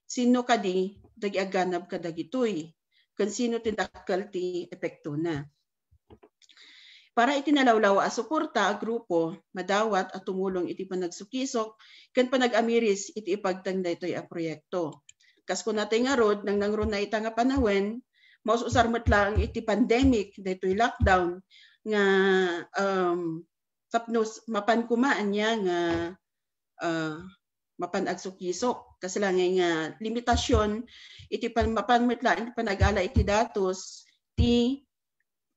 sino kadi dagiaganab kadagitoy ken sino ti dakkel ti epekto na para itinalawlaw a suporta a grupo madawat at tumulong iti panagsukisok ken panagamiris iti ipagtang daytoy a proyekto kas kun natay nga rod nang nangron na ita nga panawen maus usar lang iti pandemic daytoy lockdown nga um, tapnos mapan kumaan niya nga uh, ah, mapanagsukisok kasi lang nga limitasyon iti pan iti panagala iti datos ti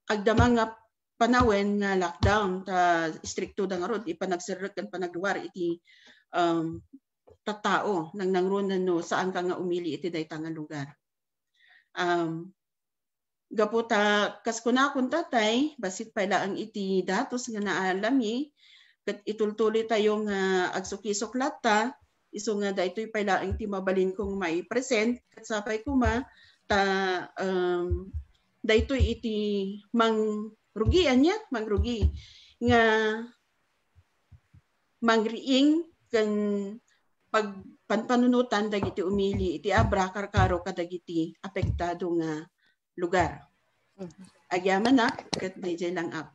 agdama nga panawen nga lockdown ta strikto da nga rod ipanagsirak kan panagduwar iti um, tatao nang nangrunan no saan ka nga umili iti daytangan lugar. Um, gaputa kas kuna kun tatay basit pala ang iti datos nga naalami ket itultuli tayo nga agsukisok latta iso nga daytoy pala ang iti mabalin kong mai-present ket sapay kuma ta um, daytoy iti mangrugi anya mangrugi nga mangriing kan pag panpanunutan dagiti umili iti abra karkaro kadagiti apektado nga lugar. Mm-hmm. Agyaman na, kat dayjay lang up.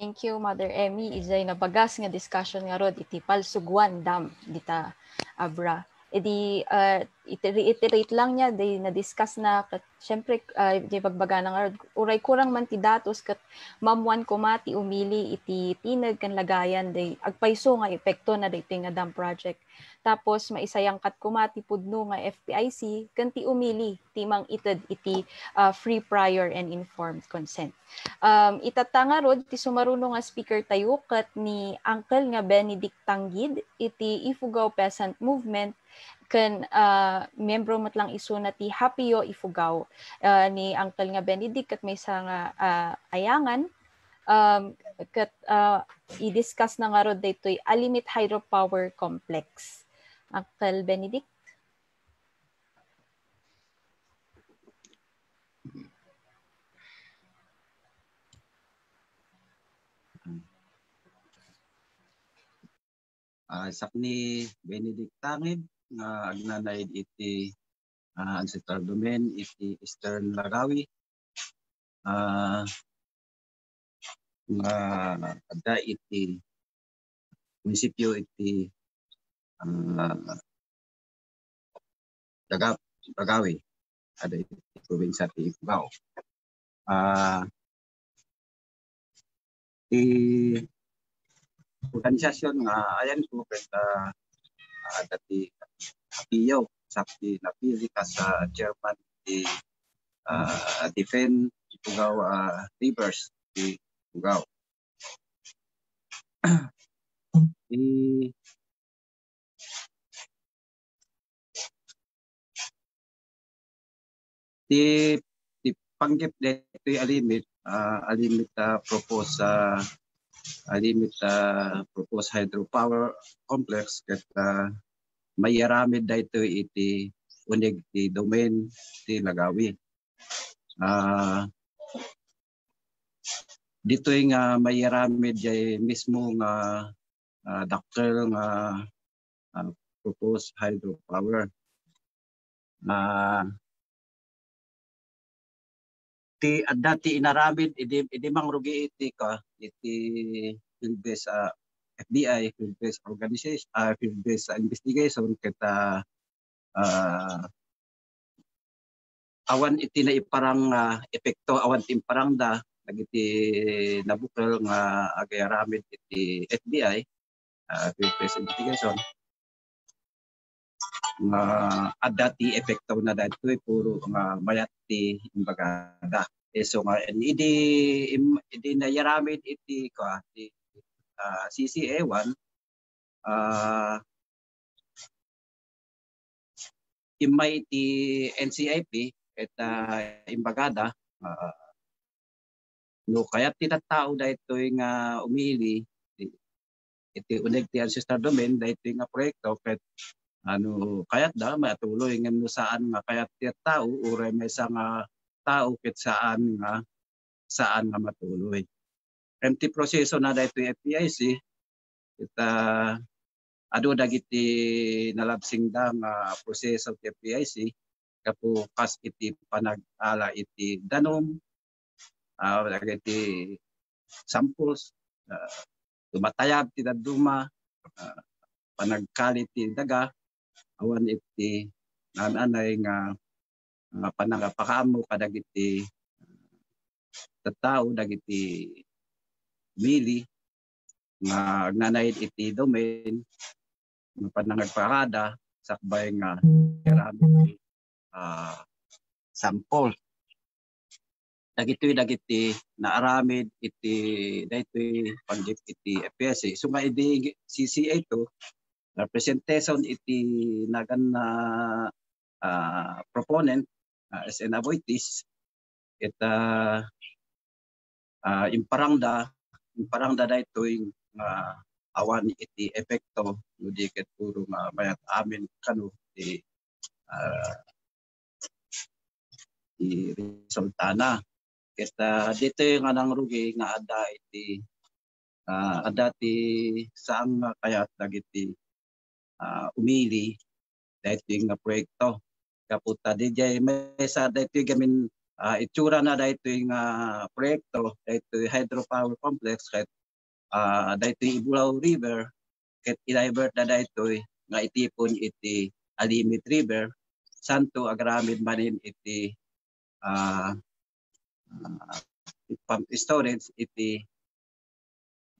Thank you, Mother Emmy. Izay nabagas nga discussion nga rod iti Palsugwan Dam, dita Abra edi uh, ah, iterate lang niya they na-discuss na kat syempre uh, ah, pagbaga ng uray kurang man ti datos kat mamwan ko mati umili iti tinag kan lagayan di agpayso nga epekto na di nga dam project tapos maisayang kat ko pudno nga FPIC kan ti umili ti mang ited iti uh, free prior and informed consent um, itatanga rod ti sumaruno nga speaker tayo kat ni Uncle nga Benedict Tanggid iti Ifugao Peasant Movement kan uh, ah, membro mat lang iso na ti hapiyo ifugaw uh, ah, ni Uncle nga Benedict at may sa nga uh, ayangan um, kat uh, i-discuss na nga rod daytoy alimit hydropower complex. Uncle Benedict? Uh, sakni ni Benedict Tangid nga agnanay iti uh, ah, ancestral domain iti Eastern Larawi uh, ah, nga ada iti munisipyo iti uh, ah, Dagap, Bagawi ada iti probinsya ti Ifugao. Uh, ti organisasyon nga ayan ko kenta uh, dati Piau sakti napili ka sa chairman di uh, defend Tugaw uh, Rivers di Tugaw. di di di panggip dito alimit uh, alimit uh, propose uh, alimit uh, propose hydropower complex kata uh, mayaramid dahito iti unig ti domain ti lagawi. Uh, dito yung uh, mayaramid ay mismo nga uh, doctor nga uh, proposed hydropower. Uh, ti at dati inaramid idi idi mang rugi iti ka iti ilbes uh, FBI, field-based organization, uh, field-based investigation kita uh, awan iti na iparang uh, epekto awan ti parang da nagiti nabukal nga agayaramid iti FBI, uh, field-based investigation nga uh, adati epekto na dito puro nga mayat ti imbagada. E so nga, and idi, idi nayaramid iti ko, iti uh, ah, CCA1, uh, ah, Imaiti NCIP at uh, ah, Imbagada, uh, no kaya tinatao da ito yung uh, umili iti uneg ti ancestor domain da ito yung uh, proyekto ket ano kayat da matuloy ngem no saan nga kayat ti tao ure may sa nga tao ket saan nga saan nga matuloy empty proseso na dito FPIC kita ado dagiti nalabsing da nga proseso ti FPIC kas iti panag-ala iti danom uh, iti samples uh, tumatayab ti daduma uh, panagkali ti daga awan iti nananay nga uh, panagapakamo kadagiti uh, tao dagiti mili, na agnanay iti domain, nga panangagparada, sakbay nga keramit uh, ah, sample. Dagitoy dagiti aramid iti daytoy panggip iti FPSA. So nga idi CCA to representation iti nagan na uh, proponent uh, ah, as an avoitis it uh, uh, imparangda parang daday tuwing uh, awan iti epekto no di ket puro nga mayat amin kanu di uh, ah, di resulta na ket uh, dito nga nang rugi nga ada iti uh, ada ti saan nga kayat dagiti uh, umili dahil nga proyekto kaputa di jay may sa dahil gamin uh, itsura na dito yung uh, proyekto, dito yung hydropower complex, kahit uh, ah, dito yung Ibulaw River, kahit i-divert na dito nga itipon iti Alimit River, santo agramid manin iti uh, ah, uh, pump storage iti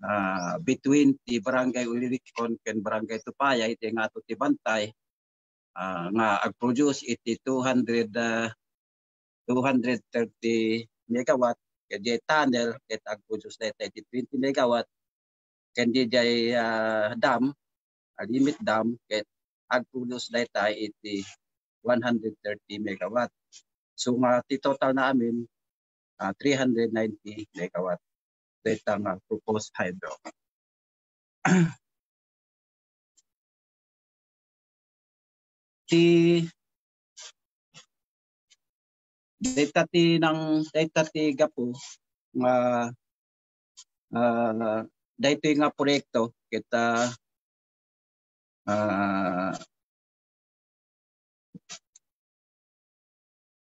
uh, between ti barangay Ulirikon ken barangay Tupaya iti nga to ti Bantay uh, nga agproduce iti 200 uh, 230 megawatt kaya tunnel kaya agpudus na 20 megawatt kaya jay uh, dam uh, limit dam kay kaya agpudus na 130 megawatt so nga uh, total na amin uh, 390 megawatt so itang uh, proposed hydro ti daitati ng daitati gapo nga uh, daytoy nga proyekto kita uh,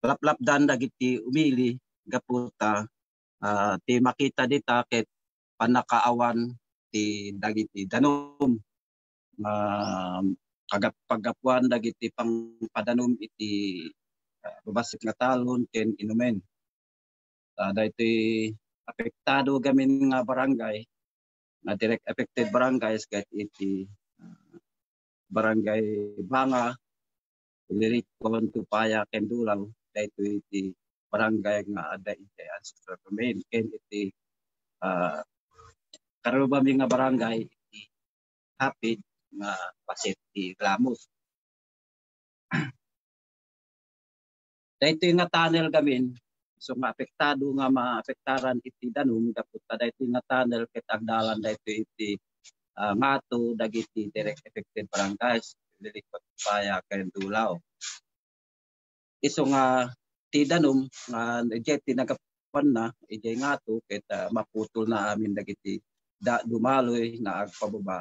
laplap dan dagiti umili gaputa uh, ah, ti makita dita ket panakaawan ti dagiti danom uh, kagapagapuan dagiti pangpadanom iti Ah, babasik nga talon ken inumen. Uh, ah, dahil apektado gamin nga barangay na direct affected barangays kahit iti uh, ah, barangay Banga, Lirikon, Tupaya, Kendulaw, dahito iti barangay nga ada iti ancestral domain, ken iti uh, karubami nga barangay iti hapit nga pasit ti Ramos. Dahil ito yung nga tunnel gamin, so nga apektado nga maapektaran iti danum, kaputa dahil ito yung nga tunnel, kitagdalan dahil ito iti uh, ngato, dagiti direct affected barangays, lilikot paya kayong dulaw. Iso nga ti danum, nga jet tinagapan na, ijay ngato, kita ah, maputol na amin dagiti da, dumaloy na agpababa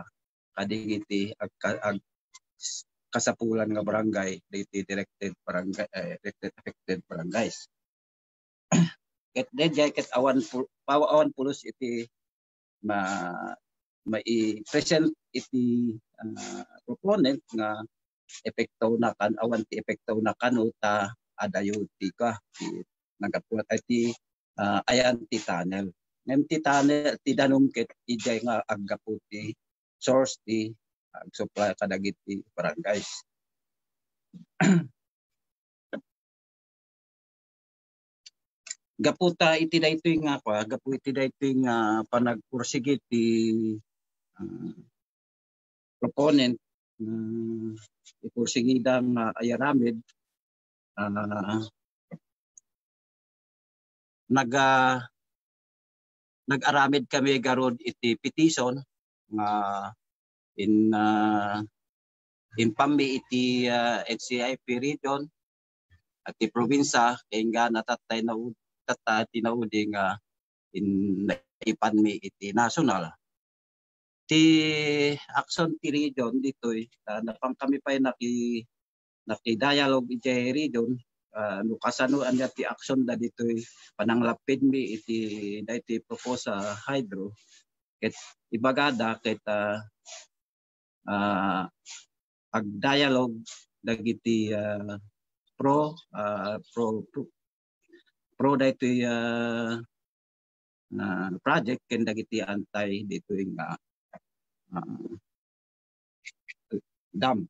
kadigiti ag, ag, kasapulan nga barangay dito directed barangay eh, directed affected barangays ket deja ket awan pawaon pulos iti ma mai-present iti uh, proponent nga epekto na kan awan ti epekto na kano adayo ti ka ti nagapuat ti uh, ayan ti tunnel ngem ti tunnel ti danong ket ijay nga aggapu ti source ti supply sa dagiti guys gaputa iti daytoy nga ko, gapu iti daytoy nga panagpursige ti uh, ah, proponent uh, ah, ipursige dang uh, ah, ayaramid uh, naga nag-aramid kami garod iti petition nga uh, in uh, in Pambi iti uh, NCIP region at ti probinsya kay nga natatay na tata tinaudi uh, in ipanmi iti national ti action ti region dito eh, uh, napang kami pa naki naki dialogue iti region uh, no kasanuan nga ti action da dito eh, pananglapid mi iti da iti proposal hydro ket ibagada ket uh, uh, ag dialogue dagiti uh, pro, uh, pro pro pro daytoy uh, uh, project ken dagiti antay dito nga uh, dam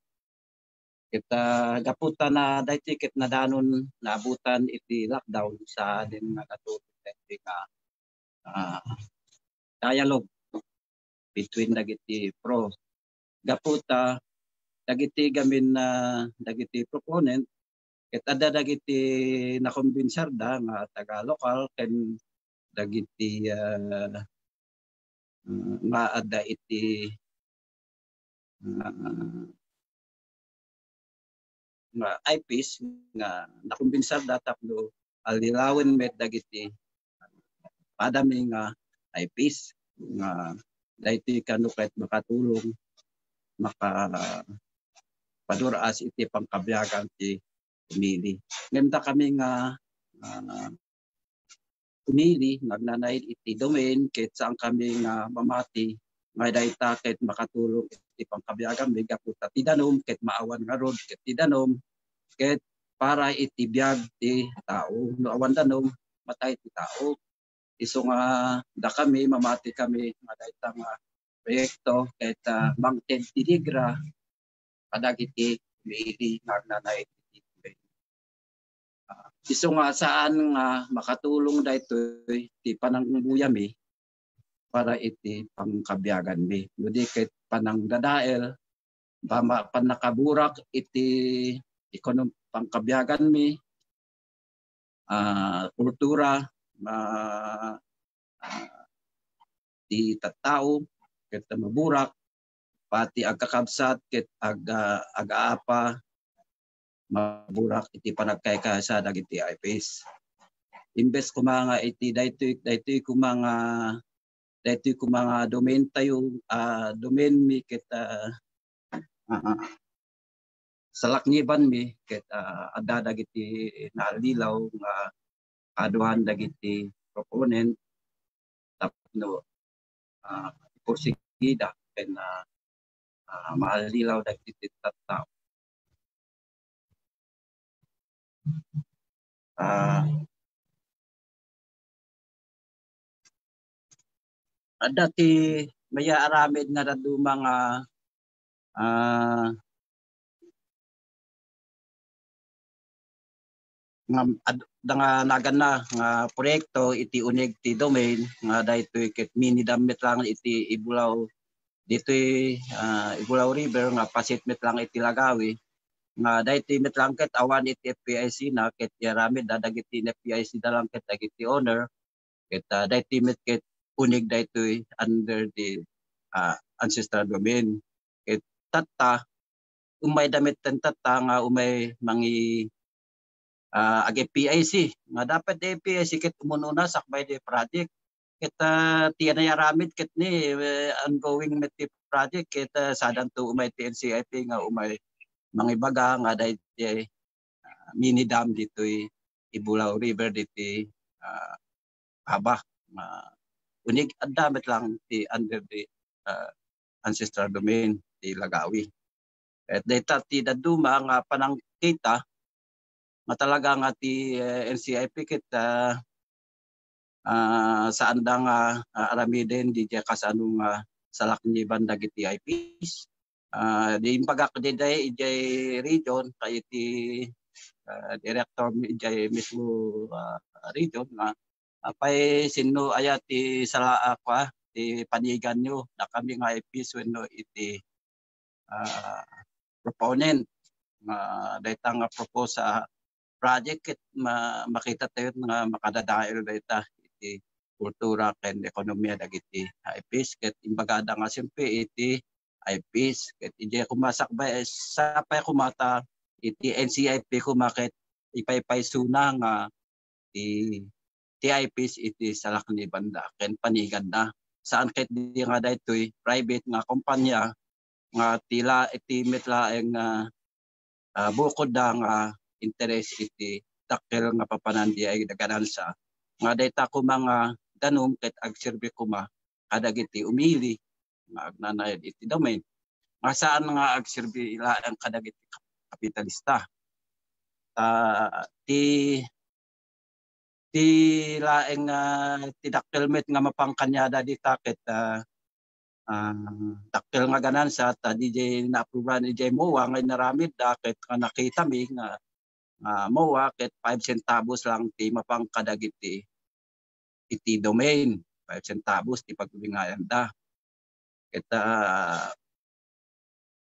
kita uh, gaputa na dahiti ket nadanon naabutan iti lockdown sa din nakatulog dahiti nga uh, dialogue between dagiti pro gaputa dagiti gamin na dagiti proponent ket ada dagiti nakumbinsar da nga taga lokal ken dagiti uh, uh, nga ada iti uh, nga IPs nga nakumbinsar da tapno alilawen met dagiti padami nga IPs nga dahiti kanu kahit makatulong maka paduras iti pangkabiyagan ti umili. Ngayon da kami nga uh, ah, umili, nagnanay iti domain, kahit saan kami nga mamati, may dayta kahit makatulong iti pangkabyagan, may kaputa ti danom, kahit maawan nga rod, kahit ti danom, kahit para iti biyag ti tao. No awan danom, matay ti tao. Iso nga da kami, mamati kami, may dayta nga proyekto ket uh, ah, mangten mm-hmm. tinigra kadagiti miili nagnanay uh, ah, iso nga saan nga makatulong daytoy iti eh, panangbuyam mi eh, para iti pangkabiyagan mi eh. ngudi ket panangdadael bama panakaburak iti ekonom pangkabiyagan mi uh, ah, kultura ma uh, uh, ti tattao ket maburak pati agkakabsat ket aga agaapa maburak iti panagkaykasa dagiti IPS. Imbes kumanga iti daytoy daytoy kumanga daytoy kumanga mga domain tayo uh, domain mi ket uh, ah, uh, ah, salakniban mi ket uh, adda dagiti nalilaw nga uh, aduhan dagiti proponent tapno uh, osigida kena uh, maali law dagiti tao. uh, dati maya aramid na radu mga uh, nga ah, ad nga nagan na nga proyekto iti unig ti domain nga daytoy ket mini dam lang iti Ibulaw ditoy uh, Ibulaw River nga pasit lang iti Lagawi nga daytoy met lang ket awan iti FPIC na ket yarami da dagiti FPIC da lang ket dagiti owner ket uh, daytoy met ket unig daytoy under the uh, ah, ancestral domain ket tatta umay damit tentata nga umay mangi uh, ah, ag PIC nga dapat di PIC ket umuno na sakbay di project ket uh, ah, ti anayaramid ket ni uh, ongoing met ti project ket uh, ah, sadan to umay ti NCIP nga umay mga ibaga nga day ti uh, mini dam dito Ibulaw River dito uh, haba uh, unig at damit lang ti under the uh, ancestral domain ti Lagawi. At data ti daduma nga panangkita talaga nga ti uh, eh, NCIP kit uh, ah, uh, ah, sa andang uh, aramiden di jay kasano nga uh, salak ni bandag iti IPs. Uh, di pagak di day region kay ti uh, director ijay mismo uh, region nga uh, apay sino aya ti sala akwa uh, ti panigan nyo na kami nga IPs wenno iti uh, proponent nga uh, dayta nga propose sa uh, project ma, makita tayo nga makadadayo data iti kultura ken ekonomiya dagiti IPs ket imbagada nga simpi iti IPs ket ije ba eh, sa pay kumata iti NCIP kumaket ipaypaysuna nga ti TIPs iti salak ni banda ken panigan na saan ket di nga daytoy private nga kumpanya nga tila iti metlaeng uh, ah, uh, ah, bukod da nga interes iti takkel nga papanan di ay daganansa. Nga dayta ko mga danom ket agserbi ko ma kadag iti umili nga agnanayad iti domain. Nga saan nga agserbi ila ang kadag iti kapitalista. Ta, ti ti laeng uh, ti dakkelmet nga mapangkanyada di taket uh, ah, uh, ah, nga ganan sa ta DJ na apruban ni DJ Moa nga naramid daket nga nakita mi nga uh, MOA ket 5 centavos lang ti mapangkadag iti iti domain 5 centavos ti pagbingayan da ket uh, ah,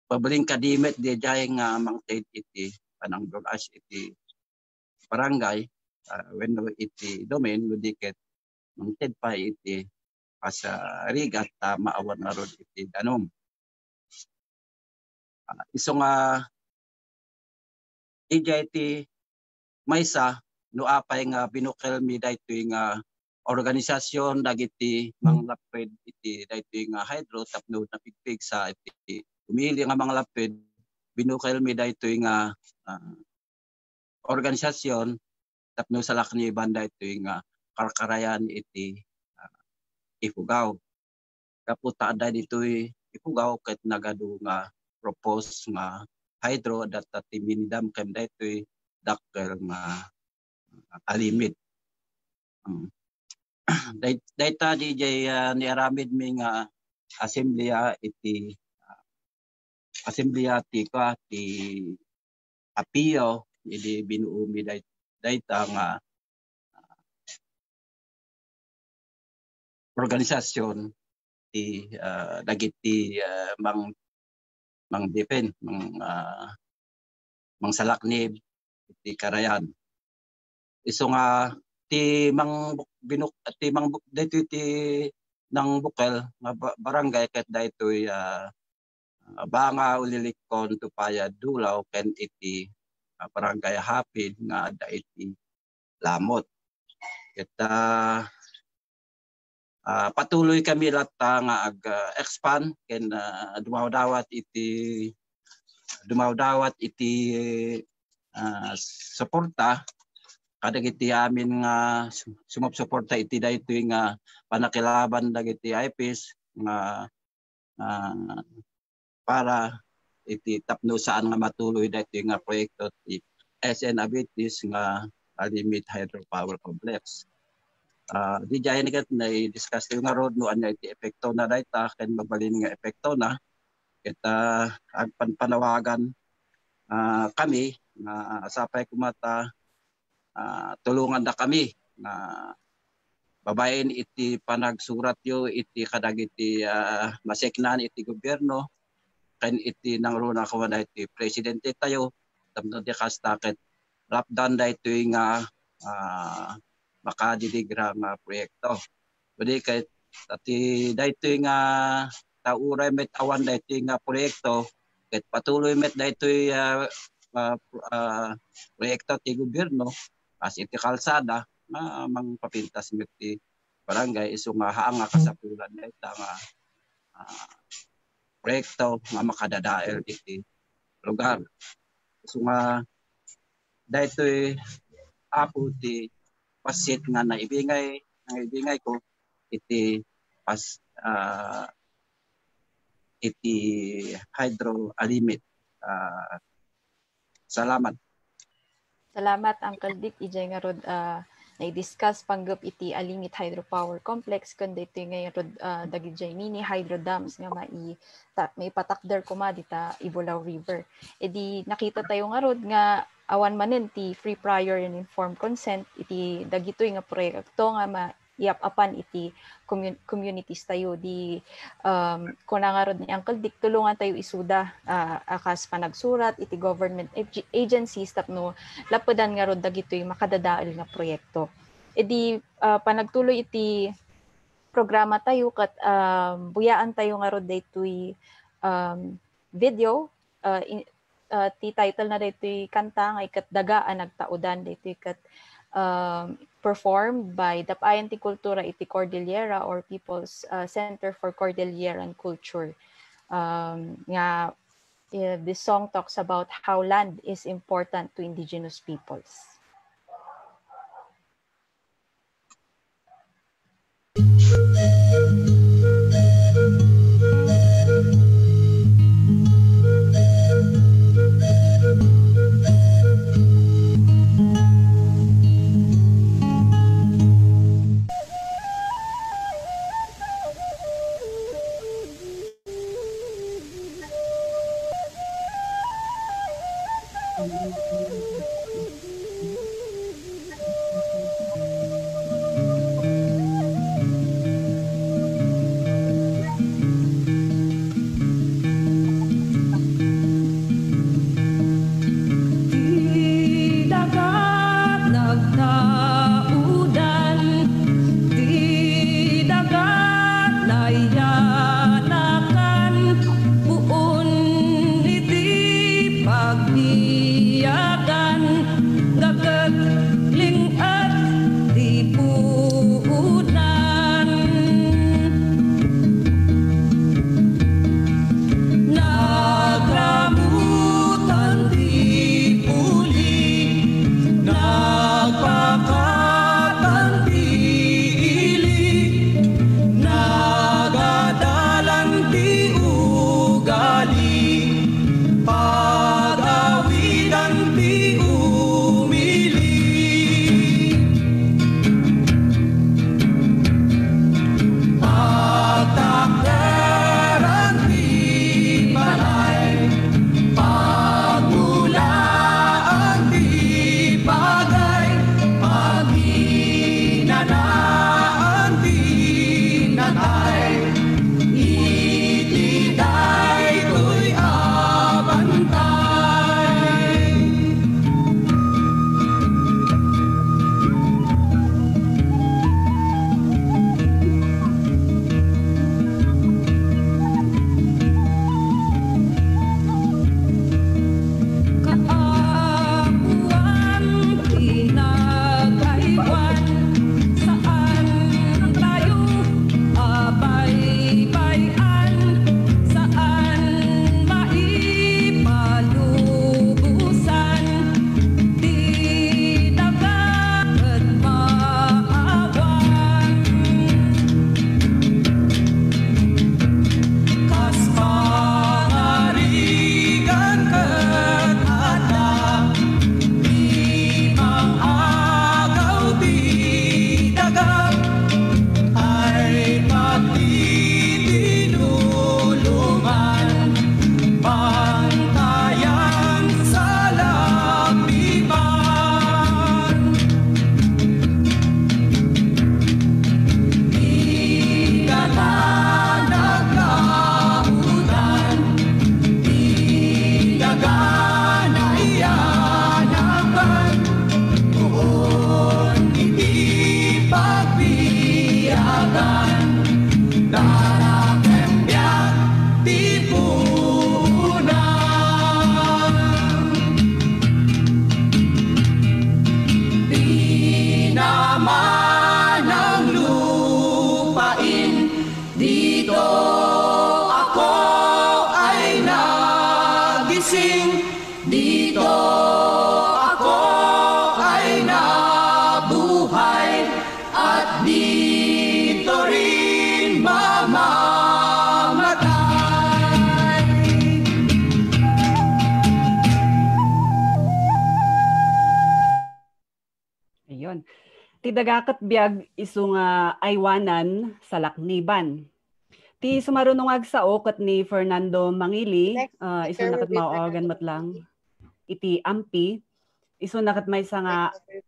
pabaling kadimet di jay nga uh, mangted iti anang dolas iti barangay uh, when iti domain ludiket ket pa iti asa rigat ta maawan na iti danom uh, iso nga ijay maysa no apay nga binukel mi daytoy nga organisasyon dagiti hmm. manglapid iti daytoy nga hydro tapno napigpig sa iti umili nga manglapid binukel mi daytoy nga uh, organisasyon tapno sa lakni banda itoy nga karkarayan iti uh, ipugaw kaputa aday ditoy ipugaw ket nagadu nga propose nga hydro data timinidam kem daytoy dakkel er nga alimit. Um, hmm. data eh, eh, eh, di jay uh, ni aramid mi nga asemblya iti uh, asemblya ti ka ti apio idi binuumi data nga organisasyon ti uh, dagiti uh, mang Mang Bipen, Mang, uh, Mang Salaknib, ti Karayan. Iso nga ti Mang Binuk, ti Mang dito ti nang bukel nga barangay ket daytoy uh, banga ulilikon tupaya dulaw ken iti uh, barangay hapid nga da iti lamot. Kita Ah, patuloy kami lata ah, nga ag uh, expand ken uh, dumawdawat iti dumawdawat iti uh, suporta kadag iti amin nga sumupsuporta iti dayto nga panakilaban dagiti IPs nga uh, para iti tapno saan nga matuloy dayto nga proyekto ti SN Abitis nga Alimit Hydropower Complex. Uh, di dyan nga na i-discuss yung nga road no anya iti epekto na dayta ah, ken mabalin nga epekto na kita uh, agpanpanawagan uh, ah, kami na uh, sapay kumata uh, tulungan na kami na babayen iti panagsurat yo iti kadag iti uh, maseknan iti gobyerno ken iti nangruna ko na iti presidente tayo tapno di kasta ket lapdan daytoy nga uh, makadidigrama proyekto. Jadi kahit dati dahito nga tauray met awan dahito nga proyekto kahit patuloy met dahito uh, ah, uh, ah, uh, proyekto ti gobyerno as iti kalsada na mangpapintas met ti barangay iso nga haanga kasapulan na ita nga uh, proyekto nga makadadael iti lugar. So nga dahito apo ti pasit nga naibingay ang ibingay ko iti as uh, ah, iti hydroalimit uh, salamat salamat Uncle Dick ijay nga rod uh, na-discuss panggap iti alingit hydropower complex kundi ito ngayon uh, ah, dagidjay mini hydro dams nga mai tap may patakder kuma dita Ibulaw River. E di nakita tayo nga rod nga awan manen ti free prior and informed consent iti dagitoy nga proyekto nga ma yap apan iti commun- communities tayo di um, kuna nga ni Uncle Dick tulungan tayo isuda uh, akas panagsurat iti government agencies tapno lapadan nga rod dagitoy makadadaal nga proyekto edi uh, ah, panagtuloy iti programa tayo kat um, buyaan tayo nga rod daytoy um, video uh, in, uh, ti title na daytoy kanta nga ikat dagaan nagtaudan daytoy kat um, performed by the Payan Cultura Iti Cordillera or People's uh, Center for Cordilleran Culture. Um, nga, this song talks about how land is important to indigenous peoples. Dagakat biyag iso nga aywanan sa lakniban. Ti sumarunong ag sa okat ni Fernando Mangili, uh, iso nakat maogan matlang iti ampi, iso nakat may sa nga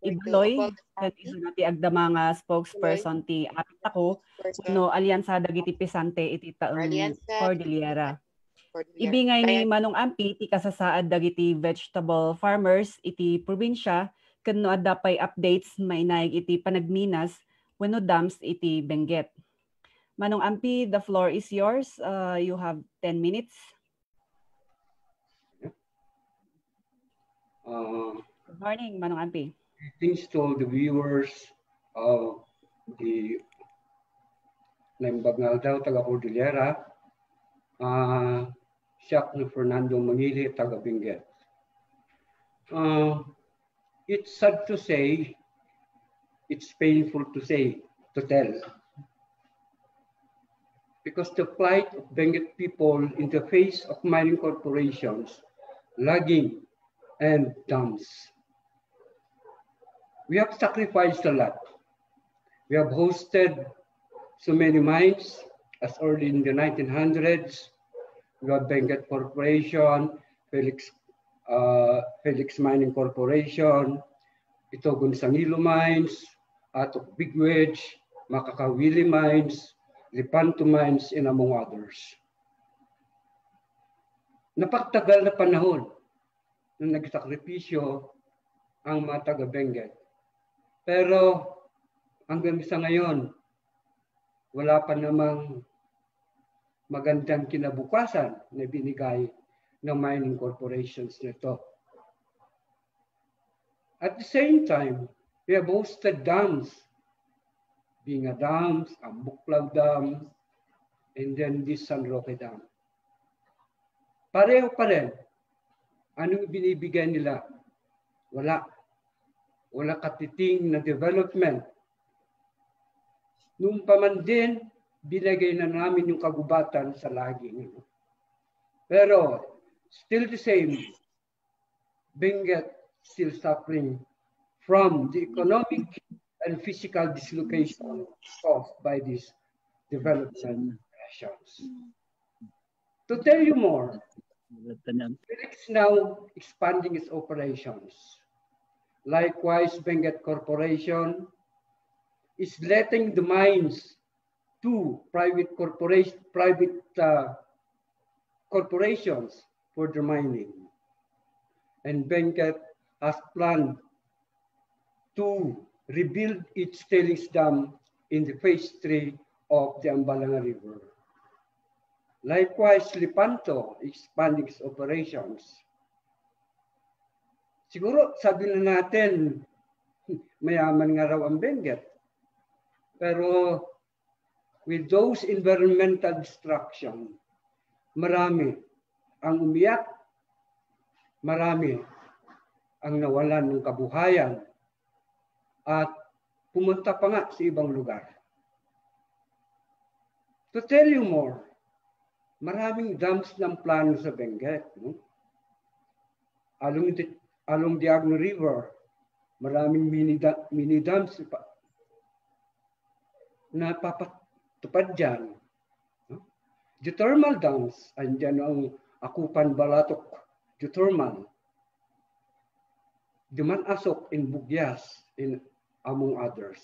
ibloy, at iso na ti agdama nga spokesperson ti apit ako, no alyansa dagiti pisante iti taong Cordillera. Ibingay ni Manong Ampi ti kasasaad dagiti vegetable farmers iti probinsya kanno adapay updates may naig iti panagminas wenno dams iti Benguet. Manong Ampi, the floor is yours. Uh, you have 10 minutes. Uh, Good morning, Manong Ampi. Thanks to all the viewers of the Naimbag Naldaw, taga Cordillera, uh, siya ni Fernando Manili, taga Benguet. Uh, It's sad to say, it's painful to say, to tell. Because the plight of Benguet people in the face of mining corporations, logging, and dams. We have sacrificed a lot. We have hosted so many mines as early in the 1900s. We have Benguet Corporation, Felix uh, Felix Mining Corporation, Itogon Sangilo Mines, Atok Big Wedge, Makakawili Mines, Lipanto Mines, and among others. Napaktagal na panahon na nagsakripisyo ang mga taga-Benguet. Pero hanggang sa ngayon, wala pa namang magandang kinabukasan na binigay ng mining corporations nito. At the same time, we have hosted dams, Binga Dams, Ambuklag Dams, and then this San Roque Dam. Pareho pa rin. Anong binibigay nila? Wala. Wala katiting na development. Noong pa man din, binigay na namin yung kagubatan sa laging. Ano. Pero still the same, Benguet still suffering from the economic and physical dislocation caused by these development pressures. To tell you more, Felix now expanding its operations. Likewise, Benguet Corporation is letting the mines to private corporation, private uh, corporations for the mining. And Benguet has planned to rebuild its tailings dam in the phase three of the Ambalanga River. Likewise, Lipanto expanding its operations. Siguro sabi na natin, mayaman nga raw ang Benguet. Pero with those environmental destruction, marami ang umiyak, marami ang nawalan ng kabuhayan at pumunta pa nga sa ibang lugar. To tell you more, maraming dams ng plano sa Benguet. No? Along, the, along Diagno River, maraming mini, mini dams pa, na papatupad dyan. No? thermal dams, andyan ang akupan balatok juturman duman asok in bugyas in among others.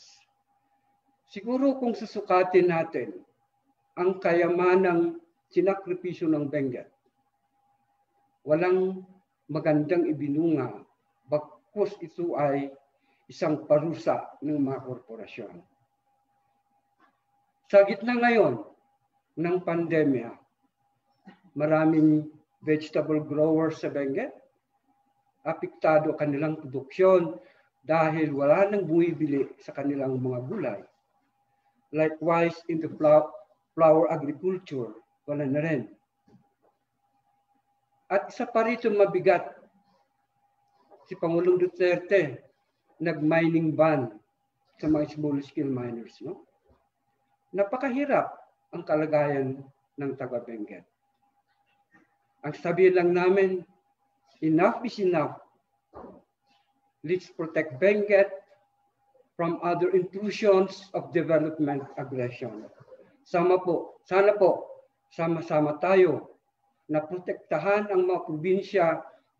Siguro kung susukatin natin ang kayamanang sinakripisyo ng Benguet, walang magandang ibinunga bakos ito ay isang parusa ng mga korporasyon. Sa gitna ngayon ng pandemya, maraming vegetable growers sa Benguet. apiktado kanilang produksyon dahil wala nang bumibili sa kanilang mga gulay. Likewise, in the flower agriculture, wala na rin. At isa pa rito mabigat, si Pangulong Duterte nag-mining ban sa mga small-scale miners. No? Napakahirap ang kalagayan ng taga-Benguet. At sabi lang namin, enough is enough. Let's protect Benguet from other intrusions of development aggression. Sama po, sana po, sama-sama tayo na protektahan ang mga probinsya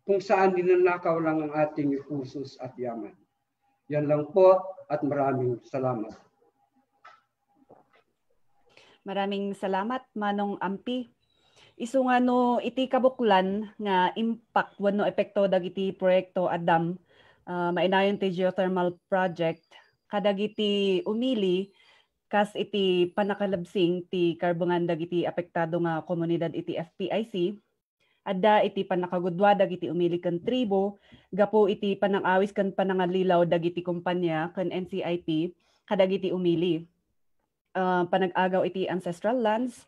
kung saan dinanakaw lang ang ating pusos at yaman. Yan lang po at maraming salamat. Maraming salamat, Manong Ampi iso nga no iti kabuklan nga impact wano epekto dagiti proyekto Adam uh, mainayon ti geothermal project kadagiti umili kas iti panakalabsing ti karbongan dagiti apektado nga komunidad iti FPIC adda iti panakagudwa dagiti umili kan tribo gapo iti panangawis kan panangalilaw dagiti kumpanya kan NCIP kadagiti umili uh, panag-agaw iti ancestral lands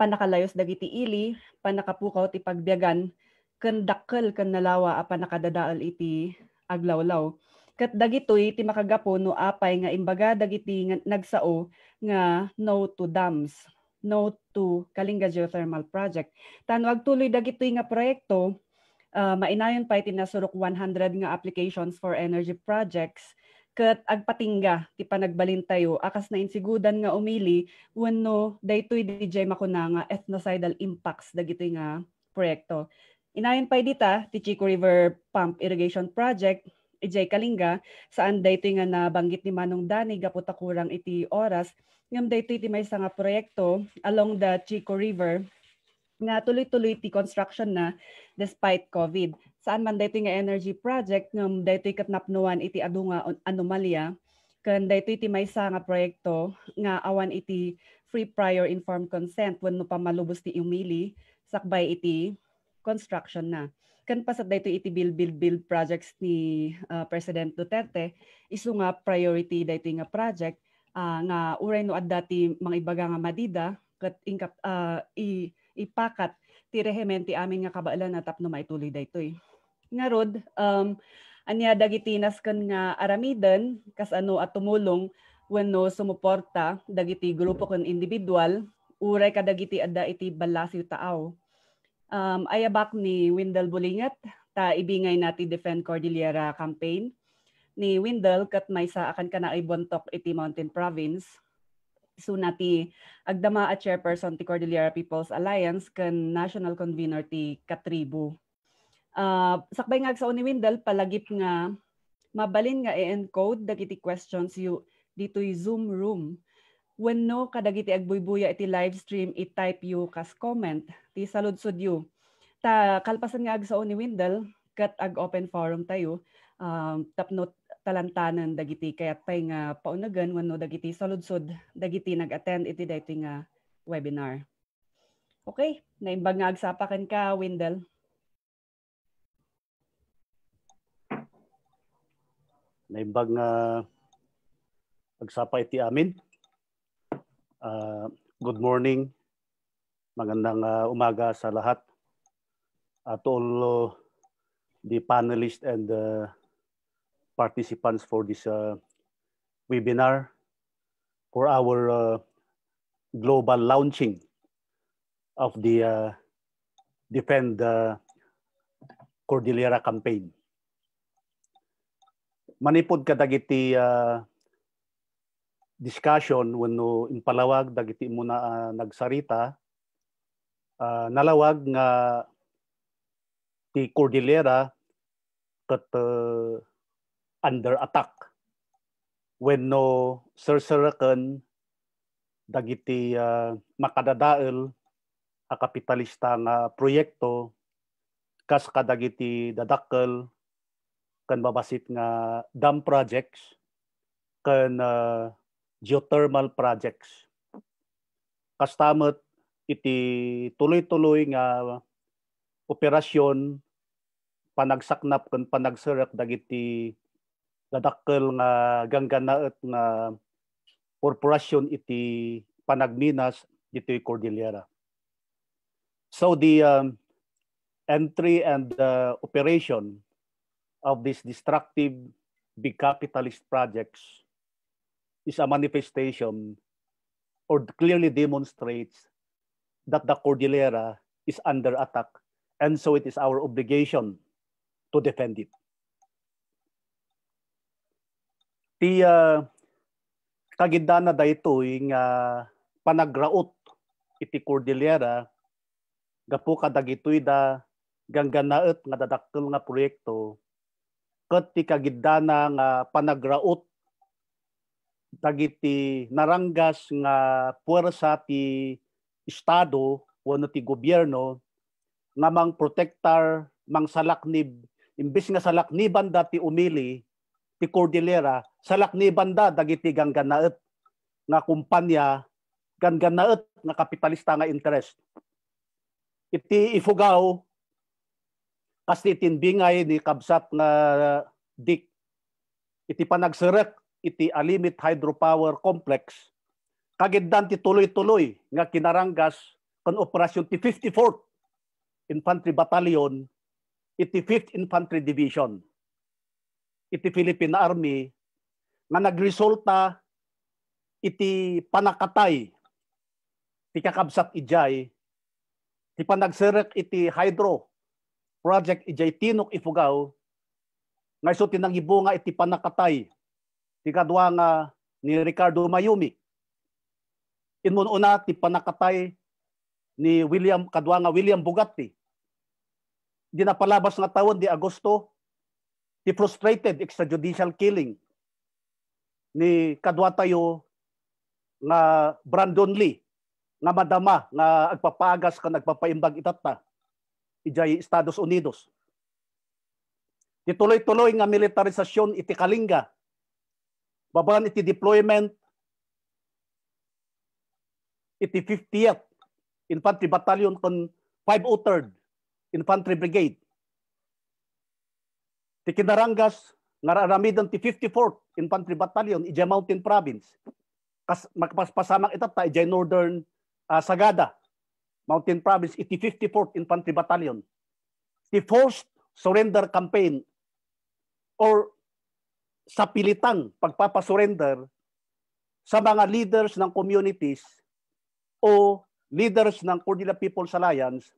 panakalayos dagiti ili, panakapukaw ti pagbiagan, ken dakkel ken nalawa a panakadadaal iti aglawlaw. Ket dagitoy ti makagapo no apay nga imbaga dagiti nagsao nga no to dams, no to Kalinga Geothermal Project. Tan agtuloy dagitoy nga proyekto uh, mainayon pa iti nasurok 100 nga applications for energy projects ket agpatingga ti panagbalintayo akas na insigudan nga umili wenno daytoy DJ makunanga ethnocidal impacts dagitoy nga proyekto. Inayon pay dita ti Chico River Pump Irrigation Project ijay e Kalinga saan daytoy nga nabanggit ni Manong Dani kurang iti oras ngem daytoy ti maysa nga proyekto along the Chico River nga tuloy-tuloy ti construction na despite COVID saan man daytoy nga energy project ng daytoy katnapnuan iti adu nga anomalya kan daytoy iti maysa nga proyekto nga awan iti free prior informed consent wenno pamalubos ti umili sakbay iti construction na kan pasat daytoy iti build build build projects ni uh, President Duterte isu nga priority daytoy nga project uh, nga uray no addati mga ibaga nga madida kat ingkap uh, i, ipakat ti rehemen ti amin nga kabaalan na tapno maituloy daytoy nga rod um, anya dagiti kan nga aramiden kas ano at tumulong wenno sumuporta dagiti grupo kan individual uray kadagiti adda iti balasyo taaw. Um, ayabak ni Windel Bulingat ta ibingay nati Defend Cordillera campaign ni Windel kat maysa akan kana ay bontok iti Mountain Province So nati agdama at chairperson ti Cordillera People's Alliance kan national convener ti Katribu. Uh, sakbay nga sa ni palagip nga, mabalin nga i-encode dagiti questions you dito'y Zoom room. When no, kadagiti agbuybuya iti live stream, i-type you kas comment. Ti saludsod you. Ta, kalpasan nga agsaon ni Windel, kat ag open forum tayo. Um, tapno talantanan dagiti kaya pay nga paunagan wano dagiti saludsod dagiti nag-attend iti daytoy nga webinar. Okay, naimbag nga agsapakan ka Windel. naimbag nga uh, agsapa iti amin. Uh, good morning. Magandang uh, umaga sa lahat. At all uh, the panelists and uh, participants for this uh, webinar for our uh, global launching of the uh, Defend uh, Cordillera campaign manipod ka dagiti uh, discussion wenno impalawag dagiti mo na uh, nagsarita uh, nalawag nga ti Cordillera ket uh, under attack wenno serseraken dagiti uh, makadadael a kapitalista nga proyekto kas kadagiti dadakkel kan babasit nga dam projects kan uh, geothermal projects kastamet iti tuloy-tuloy nga operasyon panagsaknap kan panagserak dagiti dadakkel nga gangganaet nga korporasyon iti panagminas ditoy Cordillera. So the um, entry and uh, operation of these destructive big capitalist projects is a manifestation or clearly demonstrates that the Cordillera is under attack and so it is our obligation to defend it. Ti uh, ah, kagidana dayto ing uh, panagraot iti Cordillera gapu kadagitoy da gangganaet nga dadakkel nga proyekto ket ti kagidana nga panagraot dagiti naranggas nga puwersa ti estado wano ti gobyerno nga mang protector mang salaknib imbis nga salakniban dati umili ti Cordillera salakniban da dagiti gangganaet nga kumpanya gangganaet nga kapitalista nga interest iti ifugao kasi tinbingay ni Kabsat na dik iti panagserek iti alimit hydropower complex kagiddan ti tuloy-tuloy nga kinaranggas kon operasyon ti 54th Infantry Battalion iti 5th Infantry Division iti Philippine Army nga nagresulta iti panakatay ti kakabsat ijay ti panagserek iti hydro project ijay tinok ifugaw nga iso tinangibo nga iti panakatay ti kadwa nga ni Ricardo Mayumi. Inmun una ti panakatay ni William kadwa nga William Bugatti. Di napalabas nga taon di Agosto ti frustrated extrajudicial killing ni kadwa tayo nga Brandon Lee nga madama nga agpapagas ka nagpapaimbag itatta ijay Estados Unidos. Tituloy-tuloy nga militarisasyon iti Kalinga. Babaan iti deployment iti 50th Infantry Battalion kon 503rd Infantry Brigade. Ti Kinarangas nga aramidan ti 54th Infantry Battalion ijay Mountain Province. Kas makapaspasamak itata ijay Northern uh, Sagada Mountain Province, 54th Infantry Battalion, the forced surrender campaign or sa pilitang pagpapasurrender sa mga leaders ng communities o leaders ng Cordillera People's Alliance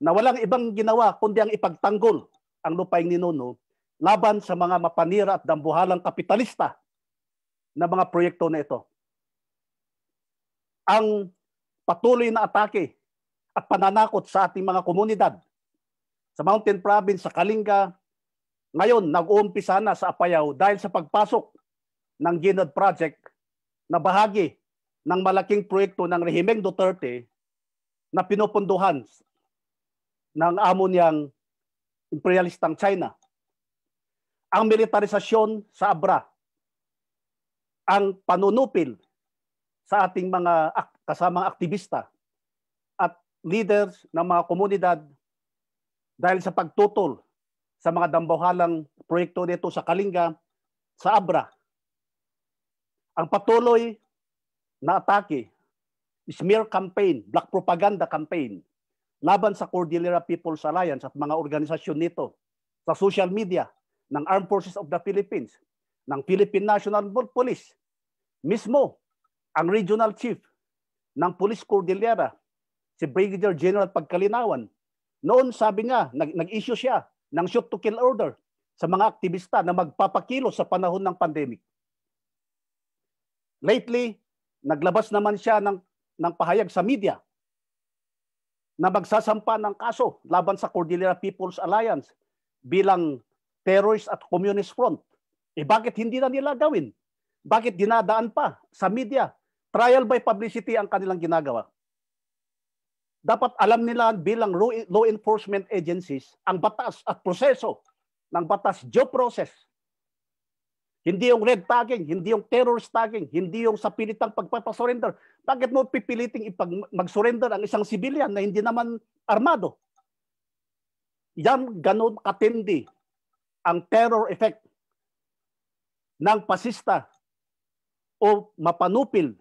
na walang ibang ginawa kundi ang ipagtanggol ang lupaing ni Nono laban sa mga mapanira at dambuhalang kapitalista na mga proyekto na ito. Ang patuloy na atake at pananakot sa ating mga komunidad. Sa Mountain Province, sa Kalinga, ngayon nag-uumpisa na sa Apayaw dahil sa pagpasok ng GNOD Project na bahagi ng malaking proyekto ng rehimeng Duterte na pinupunduhan ng amo niyang imperialistang China. Ang militarisasyon sa Abra, ang panunupil sa ating mga kasamang aktivista, leaders ng mga komunidad dahil sa pagtutol sa mga dambuhalang proyekto nito sa Kalinga, sa Abra. Ang patuloy na atake, smear campaign, black propaganda campaign laban sa Cordillera People's Alliance at mga organisasyon nito sa social media ng Armed Forces of the Philippines, ng Philippine National Police, mismo ang regional chief ng Police Cordillera si Brigadier General Pagkalinawan. Noon sabi niya, nag-issue siya ng shoot to kill order sa mga aktivista na magpapakilo sa panahon ng pandemic. Lately, naglabas naman siya ng, ng pahayag sa media na magsasampa ng kaso laban sa Cordillera People's Alliance bilang terrorist at communist front. Eh bakit hindi na nila gawin? Bakit dinadaan pa sa media? Trial by publicity ang kanilang ginagawa dapat alam nila bilang law enforcement agencies ang batas at proseso ng batas due process. Hindi yung red tagging, hindi yung terror tagging, hindi yung sa pilitang pagpapasurrender. Bakit mo pipiliting ipag mag-surrender ang isang civilian na hindi naman armado? Yan ganun katindi ang terror effect ng pasista o mapanupil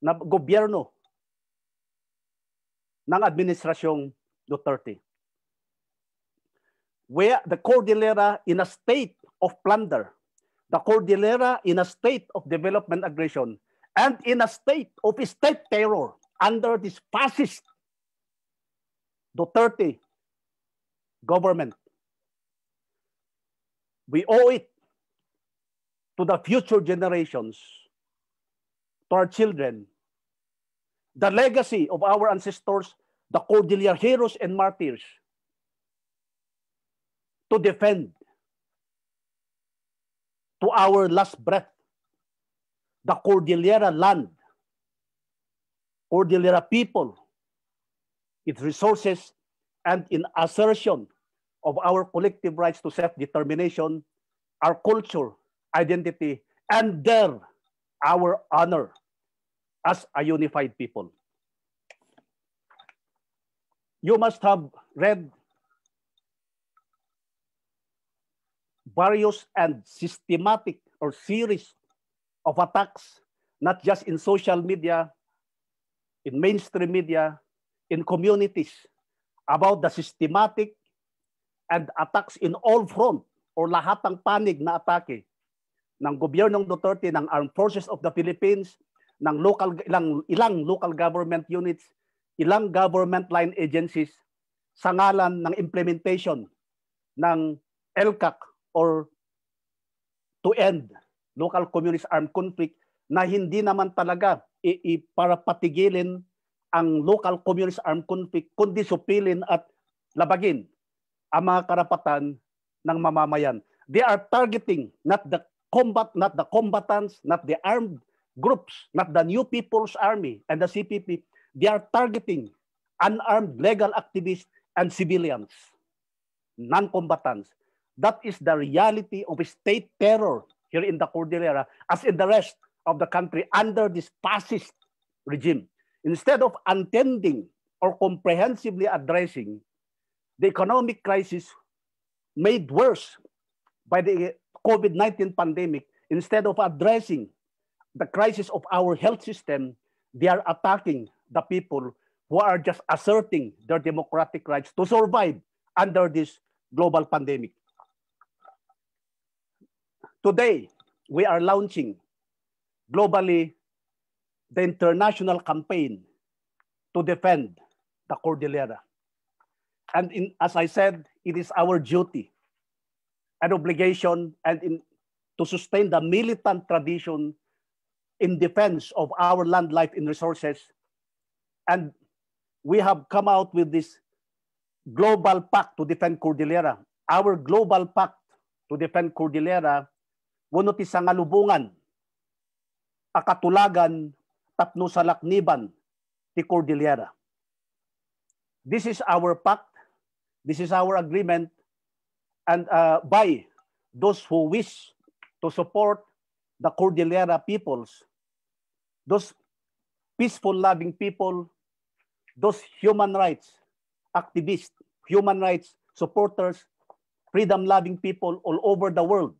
na gobyerno ng administrasyong Duterte. Where the Cordillera in a state of plunder, the Cordillera in a state of development aggression, and in a state of state terror under this fascist Duterte government. We owe it to the future generations, to our children, the legacy of our ancestors, the Cordillera heroes and martyrs, to defend to our last breath the Cordillera land, Cordillera people, its resources, and in assertion of our collective rights to self-determination, our culture, identity, and their, our honor as a unified people. You must have read various and systematic or series of attacks, not just in social media, in mainstream media, in communities, about the systematic and attacks in all front or lahat ng panig na atake ng gobyernong Duterte, ng Armed Forces of the Philippines, ng local ilang ilang local government units, ilang government line agencies sa ngalan ng implementation ng LCAC or to end local communist armed conflict na hindi naman talaga para ang local communist armed conflict kundi supilin at labagin ang mga karapatan ng mamamayan. They are targeting not the combat, not the combatants, not the armed groups, not the New People's Army and the CPP. They are targeting unarmed legal activists and civilians, non-combatants. That is the reality of state terror here in the Cordillera, as in the rest of the country under this fascist regime. Instead of attending or comprehensively addressing the economic crisis made worse by the COVID-19 pandemic, instead of addressing the crisis of our health system, they are attacking the people who are just asserting their democratic rights to survive under this global pandemic. Today, we are launching globally the international campaign to defend the Cordillera. And in, as I said, it is our duty, and obligation, and in, to sustain the militant tradition in defense of our land, life, and resources. And we have come out with this global pact to defend Cordillera. Our global pact to defend Cordillera, ngunit isang alubungan, akatulagan, tatno sa lakniban, ti Cordillera. This is our pact. This is our agreement. And uh, by those who wish to support the Cordillera peoples those peaceful loving people, those human rights activists, human rights supporters, freedom loving people all over the world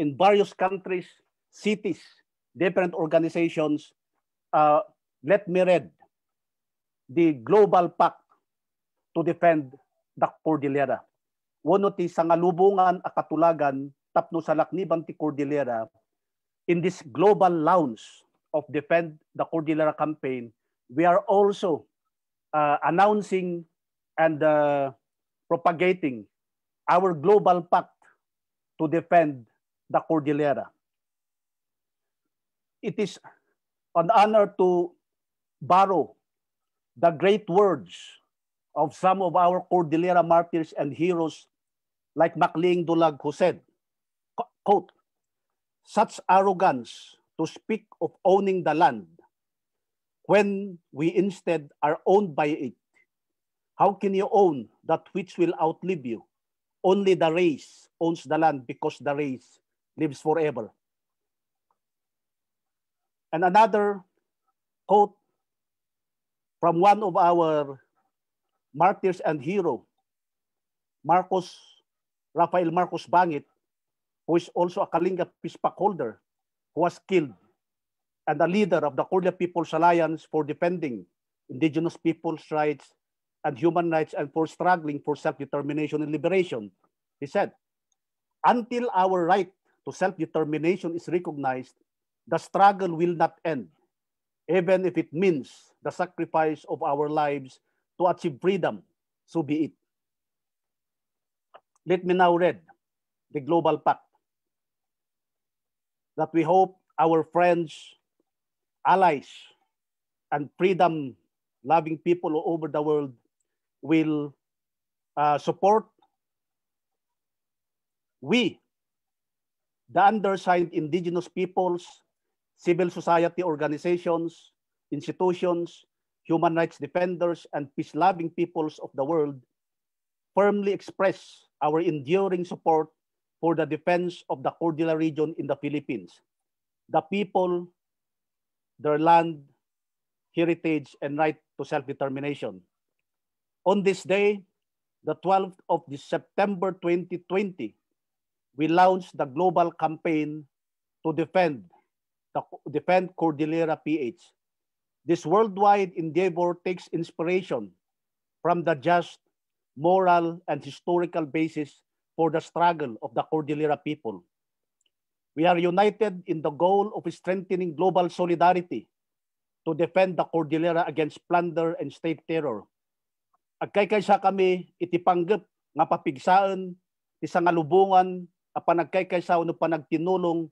in various countries, cities, different organizations. Uh, let me read the Global Pact to defend the Cordillera. Wano ti sangalubungan a katulagan tapno sa lakniban ti Cordillera in this global lounge of Defend the Cordillera campaign, we are also uh, announcing and uh, propagating our global pact to defend the Cordillera. It is an honor to borrow the great words of some of our Cordillera martyrs and heroes like Makling Dulag who said, quote, such arrogance to speak of owning the land when we instead are owned by it? How can you own that which will outlive you? Only the race owns the land because the race lives forever. And another quote from one of our martyrs and hero, Marcos, Rafael Marcos Bangit, who is also a Kalinga Peace holder, who was killed and the leader of the Korea People's Alliance for defending indigenous people's rights and human rights and for struggling for self-determination and liberation. He said, until our right to self-determination is recognized, the struggle will not end, even if it means the sacrifice of our lives to achieve freedom, so be it. Let me now read the Global Pact that we hope our friends, allies, and freedom loving people all over the world will uh, support we, the undersigned indigenous peoples, civil society organizations, institutions, human rights defenders, and peace-loving peoples of the world firmly express our enduring support for the defense of the Cordillera region in the Philippines, the people, their land, heritage, and right to self-determination. On this day, the 12th of September 2020, we launched the global campaign to defend the defend Cordillera PH. This worldwide endeavor takes inspiration from the just, moral, and historical basis for the struggle of the Cordillera people. We are united in the goal of strengthening global solidarity to defend the Cordillera against plunder and state terror. Agkaykaysa kami itipanggap nga papigsaan ti sangalubungan a panagkaykaysa uno panagtinulong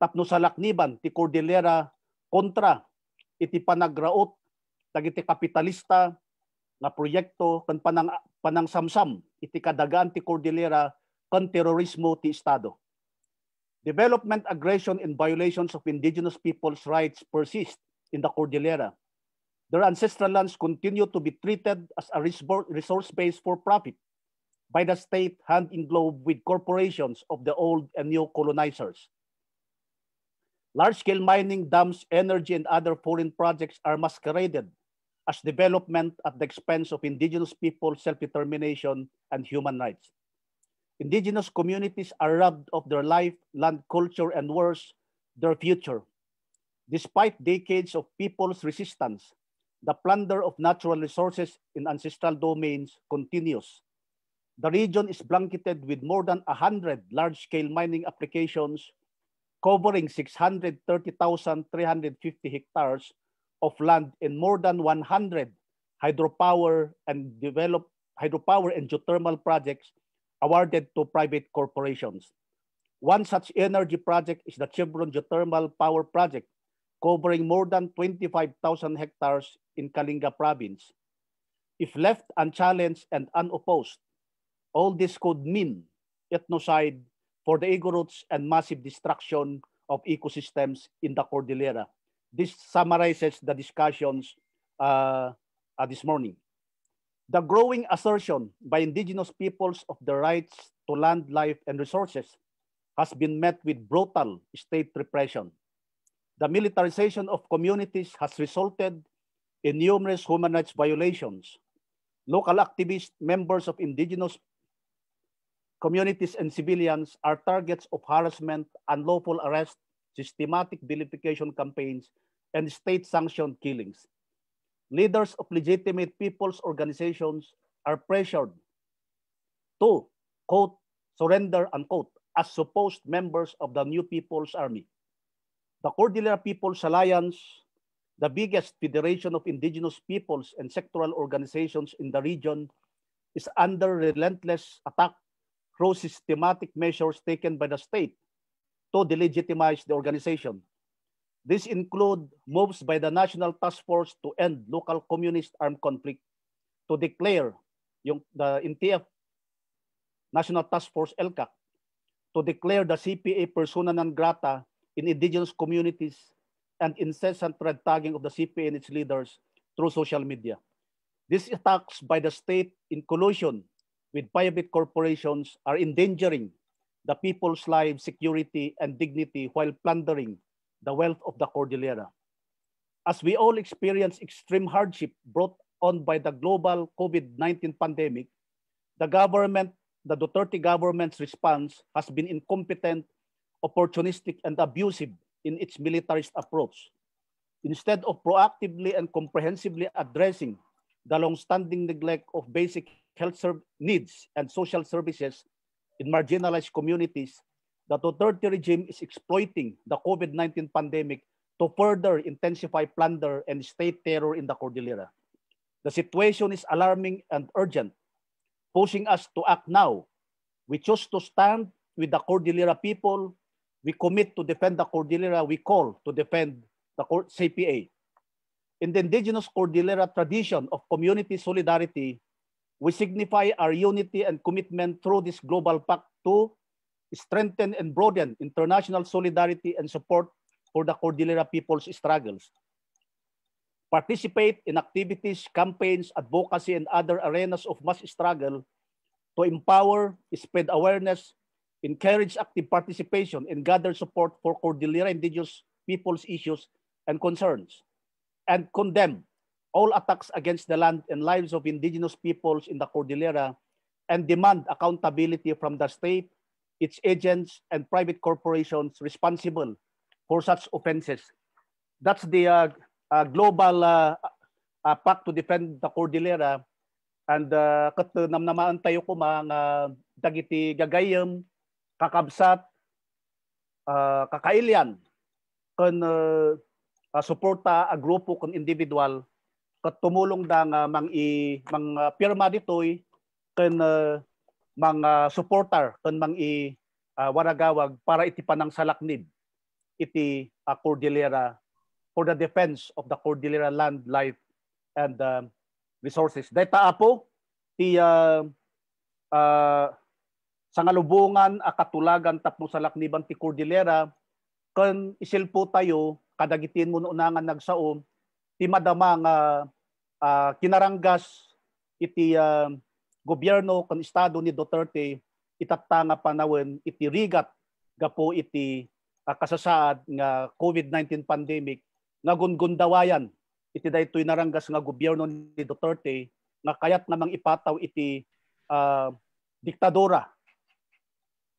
tapno sa lakniban ti Cordillera kontra iti panagraot dagiti kapitalista na proyekto kan panang panang samsam iti kadagan ti Cordillera kan terorismo ti Estado. Development aggression and violations of indigenous people's rights persist in the Cordillera. Their ancestral lands continue to be treated as a resource base for profit by the state hand in glove with corporations of the old and new colonizers. Large-scale mining, dams, energy, and other foreign projects are masqueraded as development at the expense of indigenous people's self-determination, and human rights. Indigenous communities are robbed of their life, land, culture, and worse, their future. Despite decades of people's resistance, the plunder of natural resources in ancestral domains continues. The region is blanketed with more than 100 large-scale mining applications covering 630,350 hectares of land and more than 100 hydropower and develop hydropower and geothermal projects awarded to private corporations. One such energy project is the Chevron Geothermal Power Project, covering more than 25,000 hectares in Kalinga province. If left unchallenged and unopposed, all this could mean ethnocide for the Igorots and massive destruction of ecosystems in the Cordillera. This summarizes the discussions uh, uh, this morning. The growing assertion by indigenous peoples of the rights to land, life, and resources has been met with brutal state repression. The militarization of communities has resulted in numerous human rights violations. Local activists, members of indigenous communities and civilians are targets of harassment, unlawful arrest, systematic vilification campaigns, and state-sanctioned killings. Leaders of legitimate people's organizations are pressured to, quote, surrender, unquote, as supposed members of the New People's Army. The Cordillera People's Alliance, the biggest federation of indigenous peoples and sectoral organizations in the region, is under relentless attack through systematic measures taken by the state to delegitimize the organization. This include moves by the National Task Force to end local communist armed conflict, to declare yung, the NTF National Task Force LCAC, to declare the CPA persona non grata in indigenous communities and incessant red tagging of the CPA and its leaders through social media. These attacks by the state in collusion with private corporations are endangering the people's lives, security, and dignity while plundering the wealth of the Cordillera. As we all experience extreme hardship brought on by the global COVID-19 pandemic, the government, the Duterte government's response has been incompetent, opportunistic, and abusive in its militarist approach. Instead of proactively and comprehensively addressing the long-standing neglect of basic health needs and social services in marginalized communities the Duterte regime is exploiting the COVID-19 pandemic to further intensify plunder and state terror in the Cordillera. The situation is alarming and urgent, pushing us to act now. We choose to stand with the Cordillera people. We commit to defend the Cordillera. We call to defend the CPA. In the indigenous Cordillera tradition of community solidarity, we signify our unity and commitment through this global pact to strengthen and broaden international solidarity and support for the Cordillera people's struggles. Participate in activities, campaigns, advocacy, and other arenas of mass struggle to empower, spread awareness, encourage active participation, and gather support for Cordillera indigenous people's issues and concerns, and condemn all attacks against the land and lives of indigenous peoples in the Cordillera and demand accountability from the state, its agents and private corporations responsible for such offenses. That's the uh, uh, global uh, uh, pact to defend the Cordillera and uh, namnamaan tayo ko mga dagiti gagayem, kakabsat, uh, kakailyan, kan uh, uh, suporta a grupo kan individual kat tumulong da nga mga uh, pirma ditoy kan uh, mga supporter ton mang i uh, waragawag para iti panang salaknib iti uh, Cordillera for the defense of the Cordillera land life and uh, resources. Dayta apo ti uh, uh, sangalubungan katulagan tapno salakniban ti Cordillera ken isilpo tayo kadagitin mo unangan nagsaom ti madama nga uh, kinaranggas iti uh, gobyerno kan estado ni Duterte itakta nga panawon iti rigat gapo iti uh, kasasaad nga COVID-19 pandemic nga gungundawayan iti daytoy naranggas nga gobyerno ni Duterte nga kayat namang ipataw iti uh, diktadora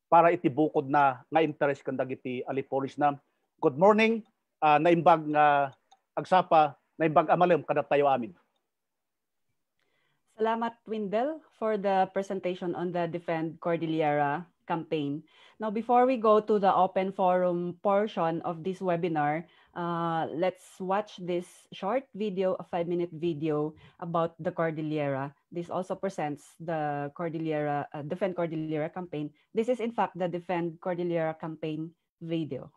para iti bukod na nga interest kan dagiti aliporis na good morning uh, naimbag nga agsapa naimbag amalem kada tayo amin Salamat, Windel, for the presentation on the Defend Cordillera campaign. Now, before we go to the open forum portion of this webinar, uh, let's watch this short video, a five-minute video about the Cordillera. This also presents the Cordillera uh, Defend Cordillera campaign. This is, in fact, the Defend Cordillera campaign video.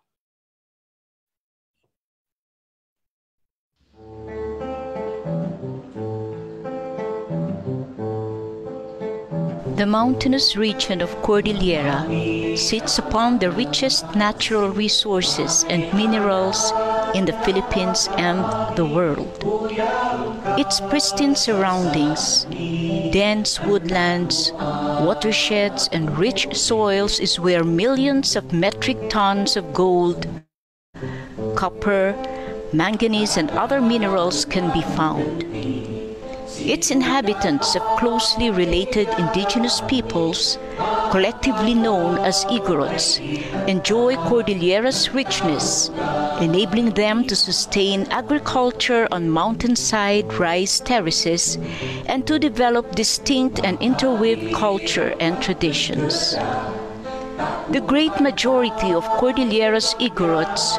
The mountainous region of Cordillera sits upon the richest natural resources and minerals in the Philippines and the world. Its pristine surroundings, dense woodlands, watersheds, and rich soils is where millions of metric tons of gold, copper, manganese, and other minerals can be found. Its inhabitants are closely related indigenous peoples, collectively known as Igorots, enjoy Cordillera's richness, enabling them to sustain agriculture on mountainside rice terraces and to develop distinct and interweaved culture and traditions. The great majority of Cordillera's Igorots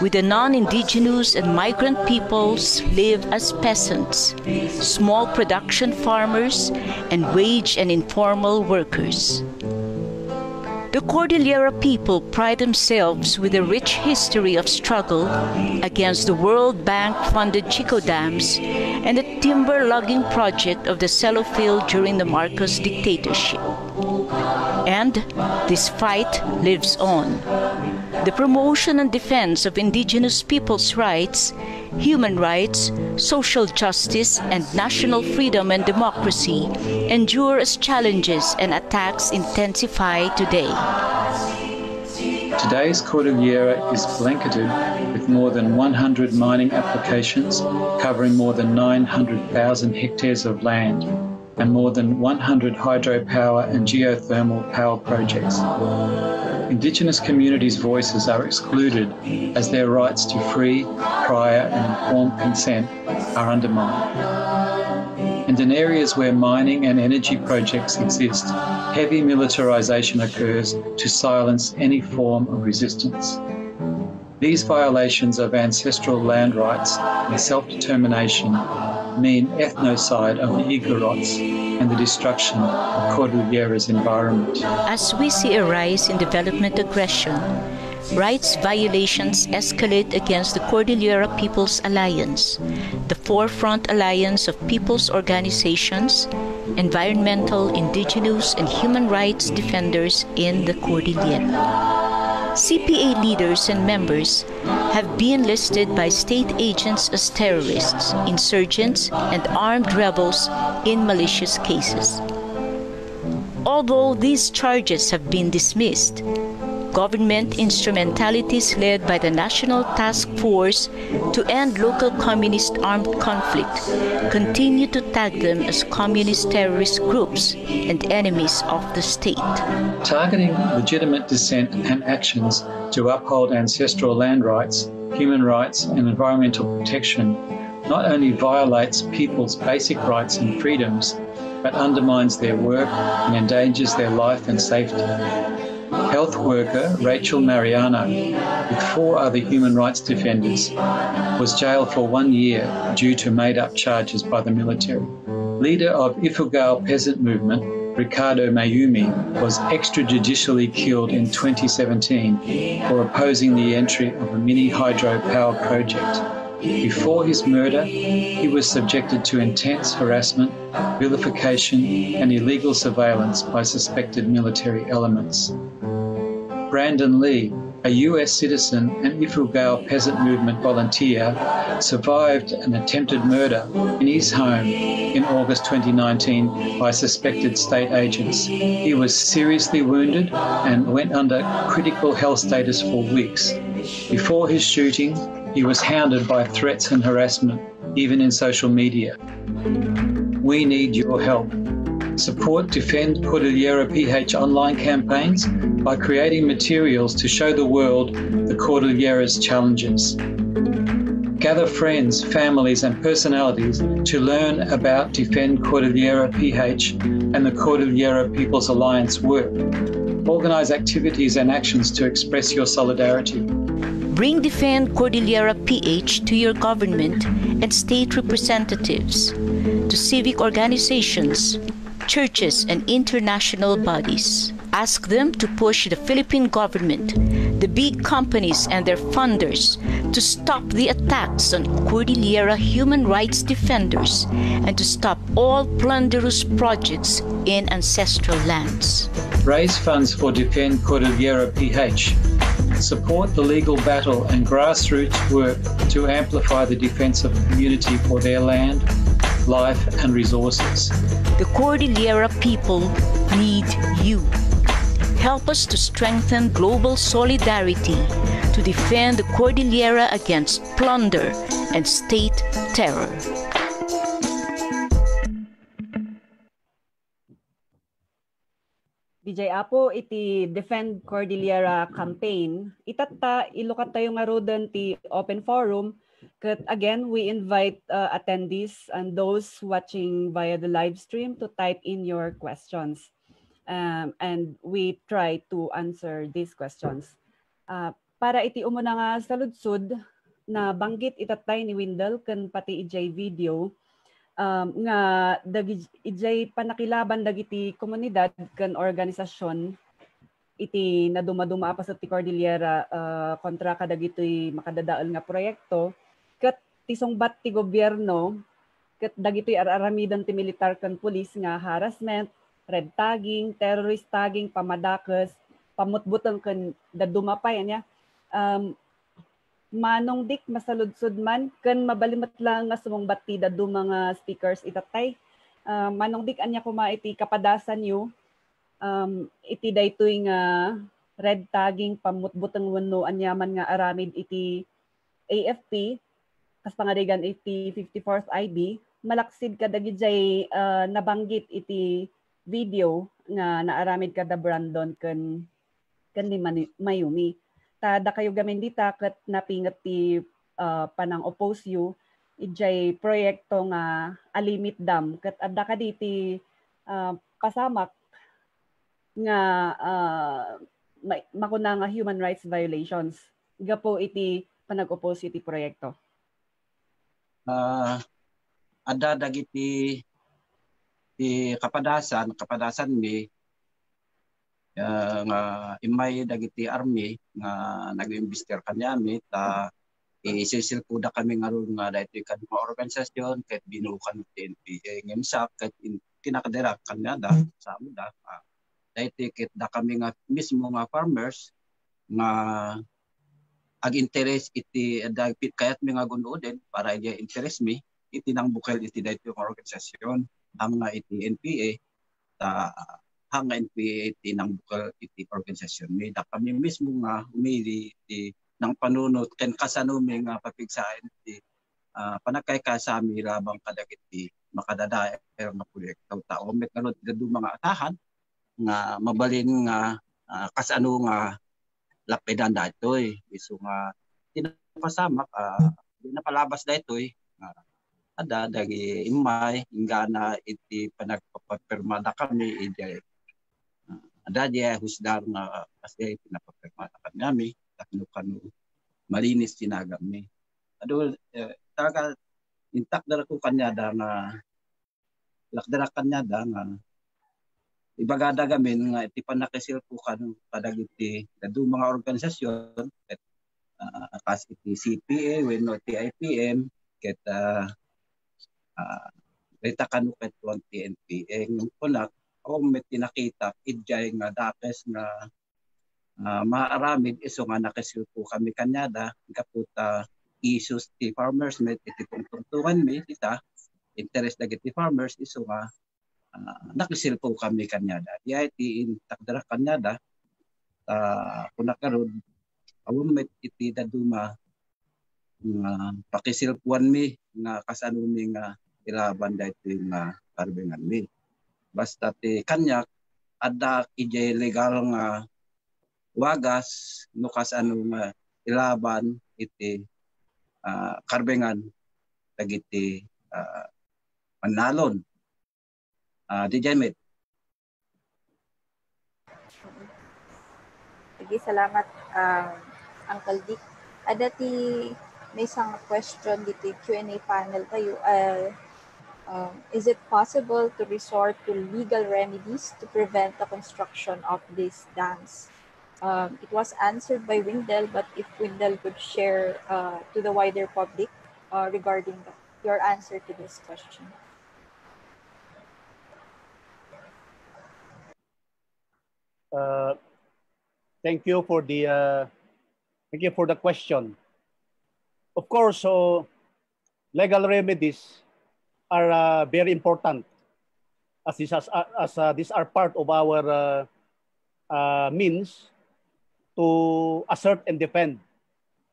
with the non-indigenous and migrant peoples live as peasants, small production farmers, and wage and informal workers. The Cordillera people pride themselves with a rich history of struggle against the World Bank-funded Chico dams and the timber logging project of the field during the Marcos dictatorship. And this fight lives on the promotion and defense of indigenous peoples' rights, human rights, social justice, and national freedom and democracy endure as challenges and attacks intensify today. Today's Cordillera is blanketed with more than 100 mining applications covering more than 900,000 hectares of land and more than 100 hydropower and geothermal power projects. Indigenous communities' voices are excluded as their rights to free, prior, and informed consent are undermined. And in areas where mining and energy projects exist, heavy militarisation occurs to silence any form of resistance. These violations of ancestral land rights and self determination mean ethnocide of the Igorots and the destruction of Cordillera's environment. As we see a rise in development aggression, rights violations escalate against the Cordillera People's Alliance, the forefront alliance of people's organizations, environmental, indigenous, and human rights defenders in the Cordillera. CPA leaders and members have been listed by state agents as terrorists, insurgents, and armed rebels in malicious cases. Although these charges have been dismissed, government instrumentalities led by the National Task Force to end local communist armed conflict continue to tag them as communist terrorist groups and enemies of the state. Targeting legitimate dissent and actions to uphold ancestral land rights, human rights, and environmental protection not only violates people's basic rights and freedoms, but undermines their work and endangers their life and safety health worker Rachel Mariano, with four other human rights defenders, was jailed for one year due to made up charges by the military. Leader of Ifugao peasant movement, Ricardo Mayumi, was extrajudicially killed in 2017 for opposing the entry of a mini hydro power project. Before his murder, he was subjected to intense harassment, vilification, and illegal surveillance by suspected military elements. Brandon Lee, a US citizen and Ifrugal peasant movement volunteer, survived an attempted murder in his home in August 2019 by suspected state agents. He was seriously wounded and went under critical health status for weeks. Before his shooting, he was hounded by threats and harassment, even in social media. We need your help support Defend Cordillera PH online campaigns by creating materials to show the world the Cordillera's challenges. Gather friends, families, and personalities to learn about Defend Cordillera PH and the Cordillera People's Alliance work. Organize activities and actions to express your solidarity. Bring Defend Cordillera PH to your government and state representatives, to civic organizations, churches, and international bodies. Ask them to push the Philippine government, the big companies, and their funders to stop the attacks on Cordillera human rights defenders and to stop all plunderous projects in ancestral lands. Raise funds for Defend Cordillera PH. Support the legal battle and grassroots work to amplify the defense of the community for their land, life, and resources. The Cordillera people need you. Help us to strengthen global solidarity to defend the Cordillera against plunder and state terror. DJ Apo, iti Defend Cordillera campaign, itata ilukat tayo nga ti open forum But again, we invite uh, attendees and those watching via the live stream to type in your questions. Um, and we try to answer these questions. Uh, para iti umuna nga sa na banggit itatay ni Windel kan pati ijay video um, nga dagi ijay panakilaban dagiti komunidad kan organisasyon iti nadumaduma pa sa ti Cordillera uh, kontra kadagiti makadadaol nga proyekto kat tisungbat ti gobyerno, kat dagito'y araramidan ti militar kan pulis nga harassment, red tagging, terrorist tagging, pamadakes, pamutbutan kan dadumapay niya. Um, manong dik masaludsod man kan mabalimat lang nga sumong ti dadu mga speakers itatay. Uh, manong dik anya kuma iti kapadasan yu um, iti daytoy nga red tagging pamutbutang wano anyaman nga aramid iti AFP kas pangarigan iti 54th IB malaksid kadagi jay uh, ah, nabanggit iti video nga naaramid kada Brandon ken ken ni Mayumi tada kayo gamin dita ket napinget ti uh, panang oppose you ijay proyekto nga alimit dam ket adda ka diti uh, ah, pasamak nga uh, makuna nga human rights violations gapo iti panag-oppose iti proyekto uh, ah, ada dagiti ti kapadasan kapadasan ni uh, nga imay dagiti army nga nag-imbester kanyami ta isisilkuda kami nga ron nga dahil kan mga organisasyon kahit binukan ti NPA ngimsak kahit in, tinakadera kanya da mm. sa amuda uh, ah, dahil kahit da kami nga mismo nga farmers nga ag interes iti eh, dagpit kayat mi nga gunuuden para iya interes mi iti nang bukel iti daytoy nga organisasyon hanga iti NPA ta hanga NPA iti nang bukel iti organisasyon mi da kami mismo nga umili iti nang panunot ken kasano mi nga papigsaen iti uh, panakay ka sa mi labang makadadaer nga proyekto ta umet nga nga mga atahan nga mabalin nga uh, kasano nga lapidan daytoy biso eh. nga tinapasamak uh, napalabas daytoy uh, eh. ah, ada dagi imay hingga na iti panagpapapirma na kami iti uh, ada di eh, husdar na ah, kasi pinapapirma na kami kami takno kanu marinis tinagami ado uh, taga intak dara ko kanya da na lakdara kanya da na ibagada gamin nga iti panakasilpukan kadagiti dadu mga organisasyon ket uh, ah, kas iti CPA wenno iti IPM ket uh, ah, uh, ah, Rita kanuket ron TNPA ng kunak o met tinakita idjay nga dakes nga uh, maaramid iso nga nakasilpo kami kanyada kaputa issues ti farmers met iti tungtungan mi kita interest dagiti farmers iso nga uh, ah, nakisilpo kami kanyada. Iya iti takdara kanyada uh, ah, kunakarod awam met iti daduma nga pakisilpuan mi nga kasano mi nga ilaban da iti nga ah, karbengan mi. Basta ti kanyak ada ijay legal nga wagas no kasano nga ilaban iti uh, karbengan dagiti uh, manalon uh, ah, diyan, Sige, salamat, um, Uncle Dick. Adati, may isang question dito Q&A panel tayo. Uh, um, is it possible to resort to legal remedies to prevent the construction of these dams? Um, it was answered by Windel, but if Windel could share uh, to the wider public uh, regarding the, your answer to this question. uh, thank you for the uh, thank you for the question. Of course, so legal remedies are uh, very important as, this, as, uh, as uh, these are part of our uh, uh means to assert and defend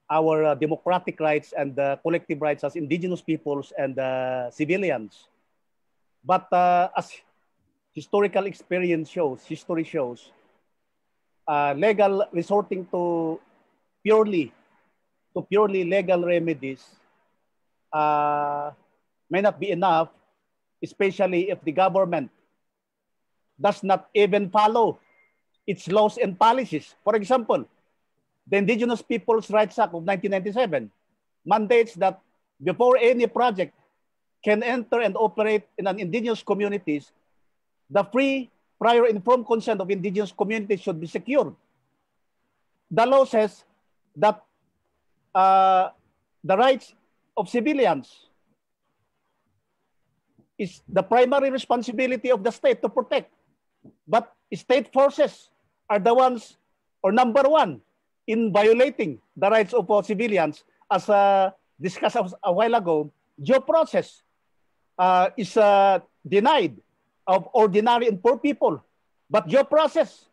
our uh, democratic rights and collective rights as indigenous peoples and civilians. But as historical experience shows, history shows, uh, legal resorting to purely to purely legal remedies uh, may not be enough, especially if the government does not even follow its laws and policies. For example, the Indigenous Peoples' Rights Act of 1997 mandates that before any project can enter and operate in an indigenous communities, the free prior informed consent of indigenous communities should be secured. The law says that uh, the rights of civilians is the primary responsibility of the state to protect. But state forces are the ones or number one in violating the rights of civilians as uh, discussed a while ago, due process uh, is uh, denied of ordinary and poor people. But your process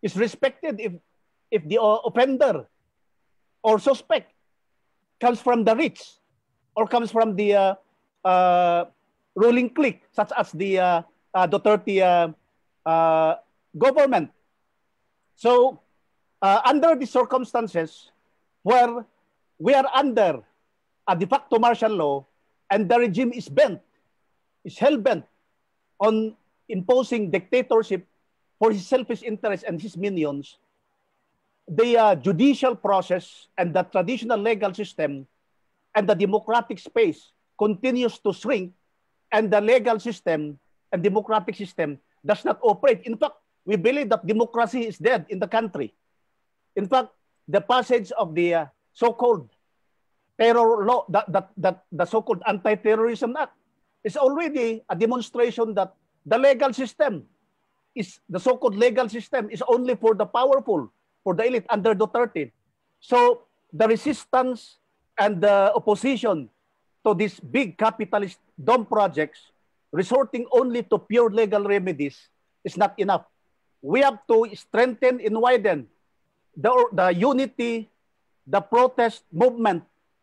is respected if, if the offender or suspect comes from the rich or comes from the uh, uh, ruling clique, such as the uh, uh, Duterte uh, uh, government. So, uh, under the circumstances where we are under a de facto martial law and the regime is bent, is hell bent on imposing dictatorship for his selfish interest and his minions, the uh, judicial process and the traditional legal system and the democratic space continues to shrink and the legal system and democratic system does not operate. In fact, we believe that democracy is dead in the country. In fact, the passage of the uh, so-called terror law, the so-called Anti-Terrorism Act, is already a demonstration that the legal system is the so-called legal system is only for the powerful, for the elite under Duterte. So the resistance and the opposition to these big capitalist dome projects resorting only to pure legal remedies is not enough. We have to strengthen and widen the, the unity, the protest movement,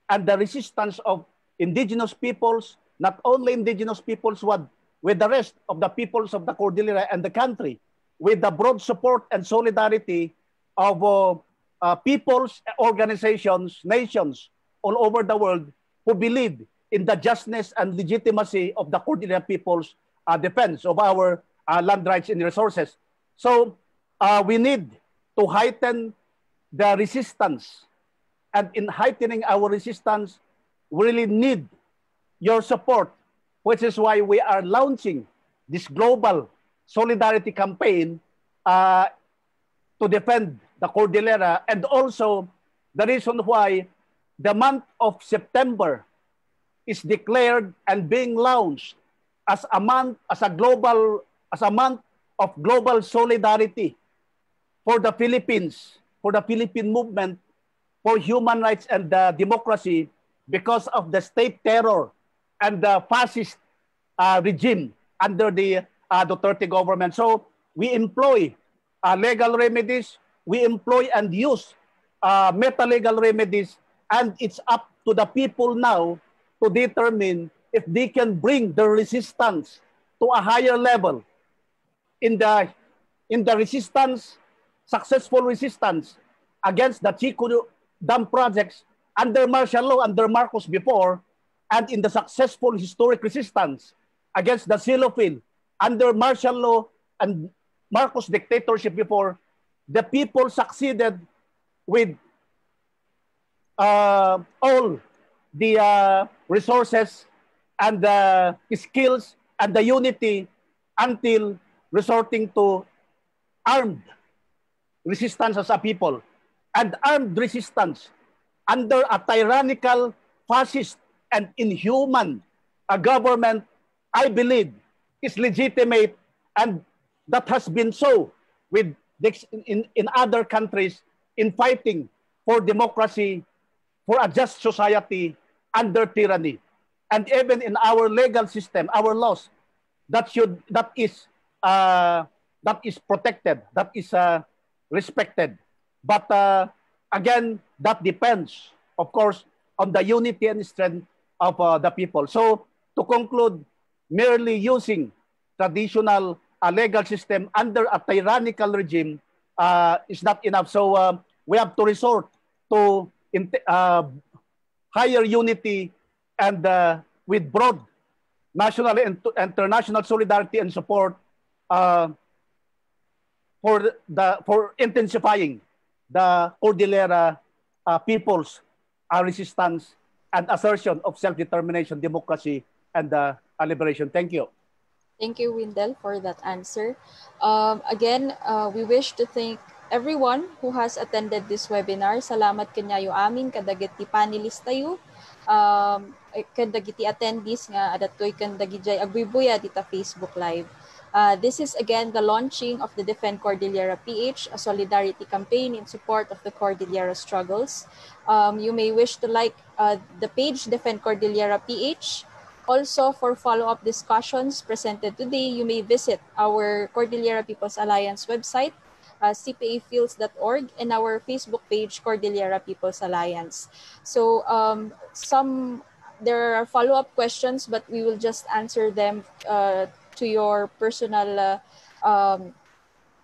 and the resistance of indigenous peoples, not only indigenous peoples, but with the rest of the peoples of the Cordillera and the country, with the broad support and solidarity of uh, uh, peoples, organizations, nations all over the world who believe in the justness and legitimacy of the Cordillera peoples' uh, defense of our uh, land rights and resources. So uh, we need to heighten the resistance. And in heightening our resistance, we really need your support, which is why we are launching this global solidarity campaign uh, to defend the Cordillera and also the reason why the month of September is declared and being launched as a month as a global as a month of global solidarity for the Philippines for the Philippine movement for human rights and uh, democracy because of the state terror and the fascist uh, regime under the uh, Duterte government. So we employ uh, legal remedies, we employ and use uh, meta-legal remedies, and it's up to the people now to determine if they can bring their resistance to a higher level. In the, in the resistance, successful resistance against the Chico dam projects under martial law, under Marcos before, and in the successful historic resistance against the Silophil under martial law and Marcos dictatorship before, the people succeeded with uh, all the uh, resources and the skills and the unity until resorting to armed resistance as a people. And armed resistance under a tyrannical fascist and inhuman a government I believe is legitimate and that has been so with in, in other countries in fighting for democracy, for a just society under tyranny. And even in our legal system, our laws, that should that is uh, that is protected, that is uh, respected. But uh, again, that depends, of course, on the unity and strength of uh, the people. So to conclude, merely using traditional uh, legal system under a tyrannical regime uh, is not enough. So uh, we have to resort to uh, higher unity and uh, with broad national and international solidarity and support uh, for the for intensifying the Cordillera peoples' resistance and assertion of self-determination, democracy, and uh, liberation. Thank you. Thank you, Windel, for that answer. Um, again, uh, we wish to thank everyone who has attended this webinar. Salamat kanyayo amin, kadagiti panelist tayo, um, eh, kadagiti attendees nga adatoy kandagijay agbibuya dita Facebook Live. Uh, this is again the launching of the Defend Cordillera PH, a solidarity campaign in support of the Cordillera struggles. Um, you may wish to like uh, the page Defend Cordillera PH. Also, for follow-up discussions presented today, you may visit our Cordillera People's Alliance website uh, cpafields.org and our Facebook page, Cordillera People's Alliance. So um, some there are follow-up questions, but we will just answer them uh, to your personal uh, um,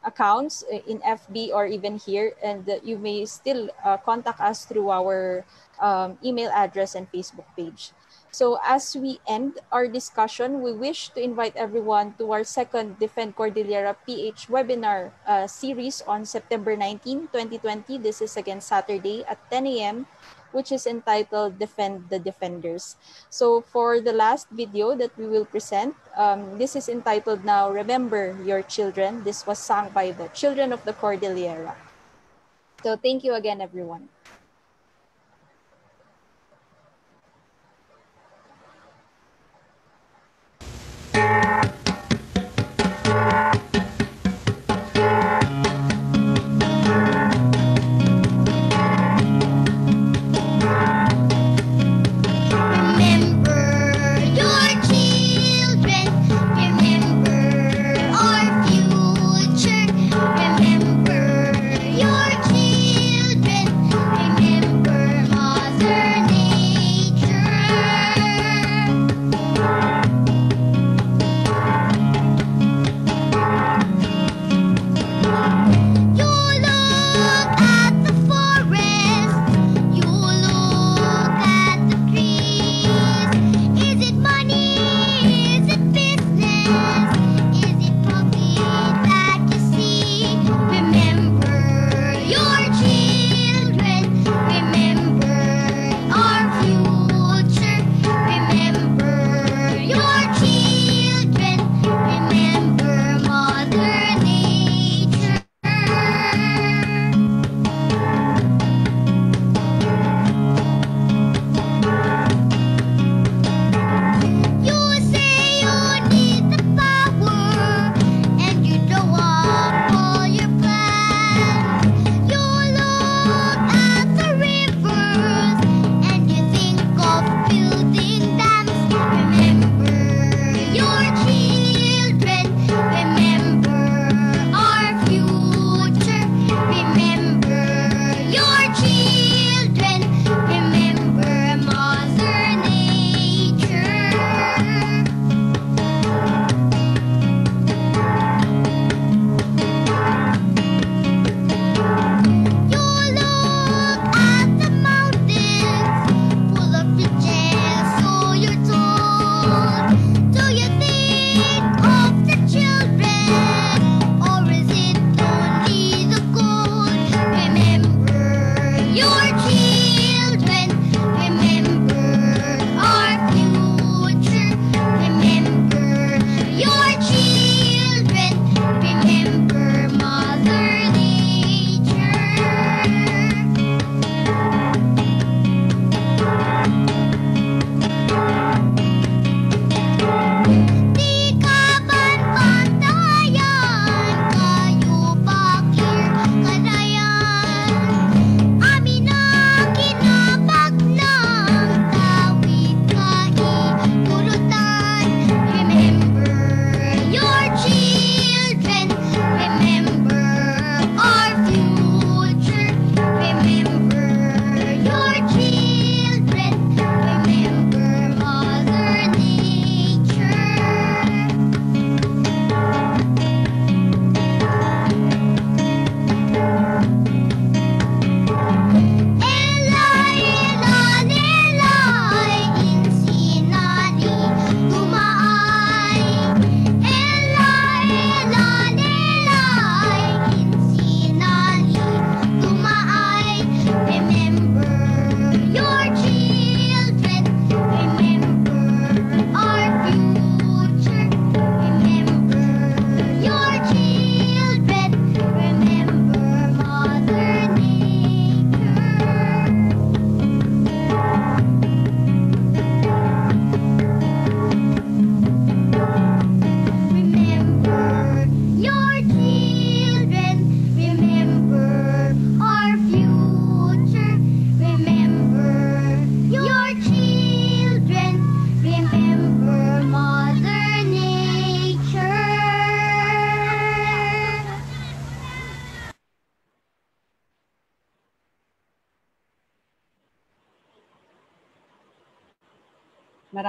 accounts in FB or even here, and you may still uh, contact us through our um, email address and Facebook page. So, as we end our discussion, we wish to invite everyone to our second Defend Cordillera PH webinar uh, series on September 19, 2020. This is again Saturday at 10 a.m which is entitled Defend the Defenders. So for the last video that we will present, um, this is entitled now Remember Your Children. This was sung by the Children of the Cordillera. So thank you again, everyone.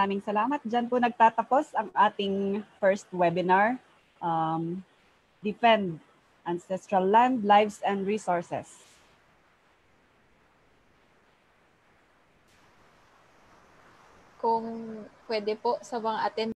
maraming salamat. Diyan po nagtatapos ang ating first webinar, um, Defend Ancestral Land, Lives, and Resources. Kung pwede po sa mga attend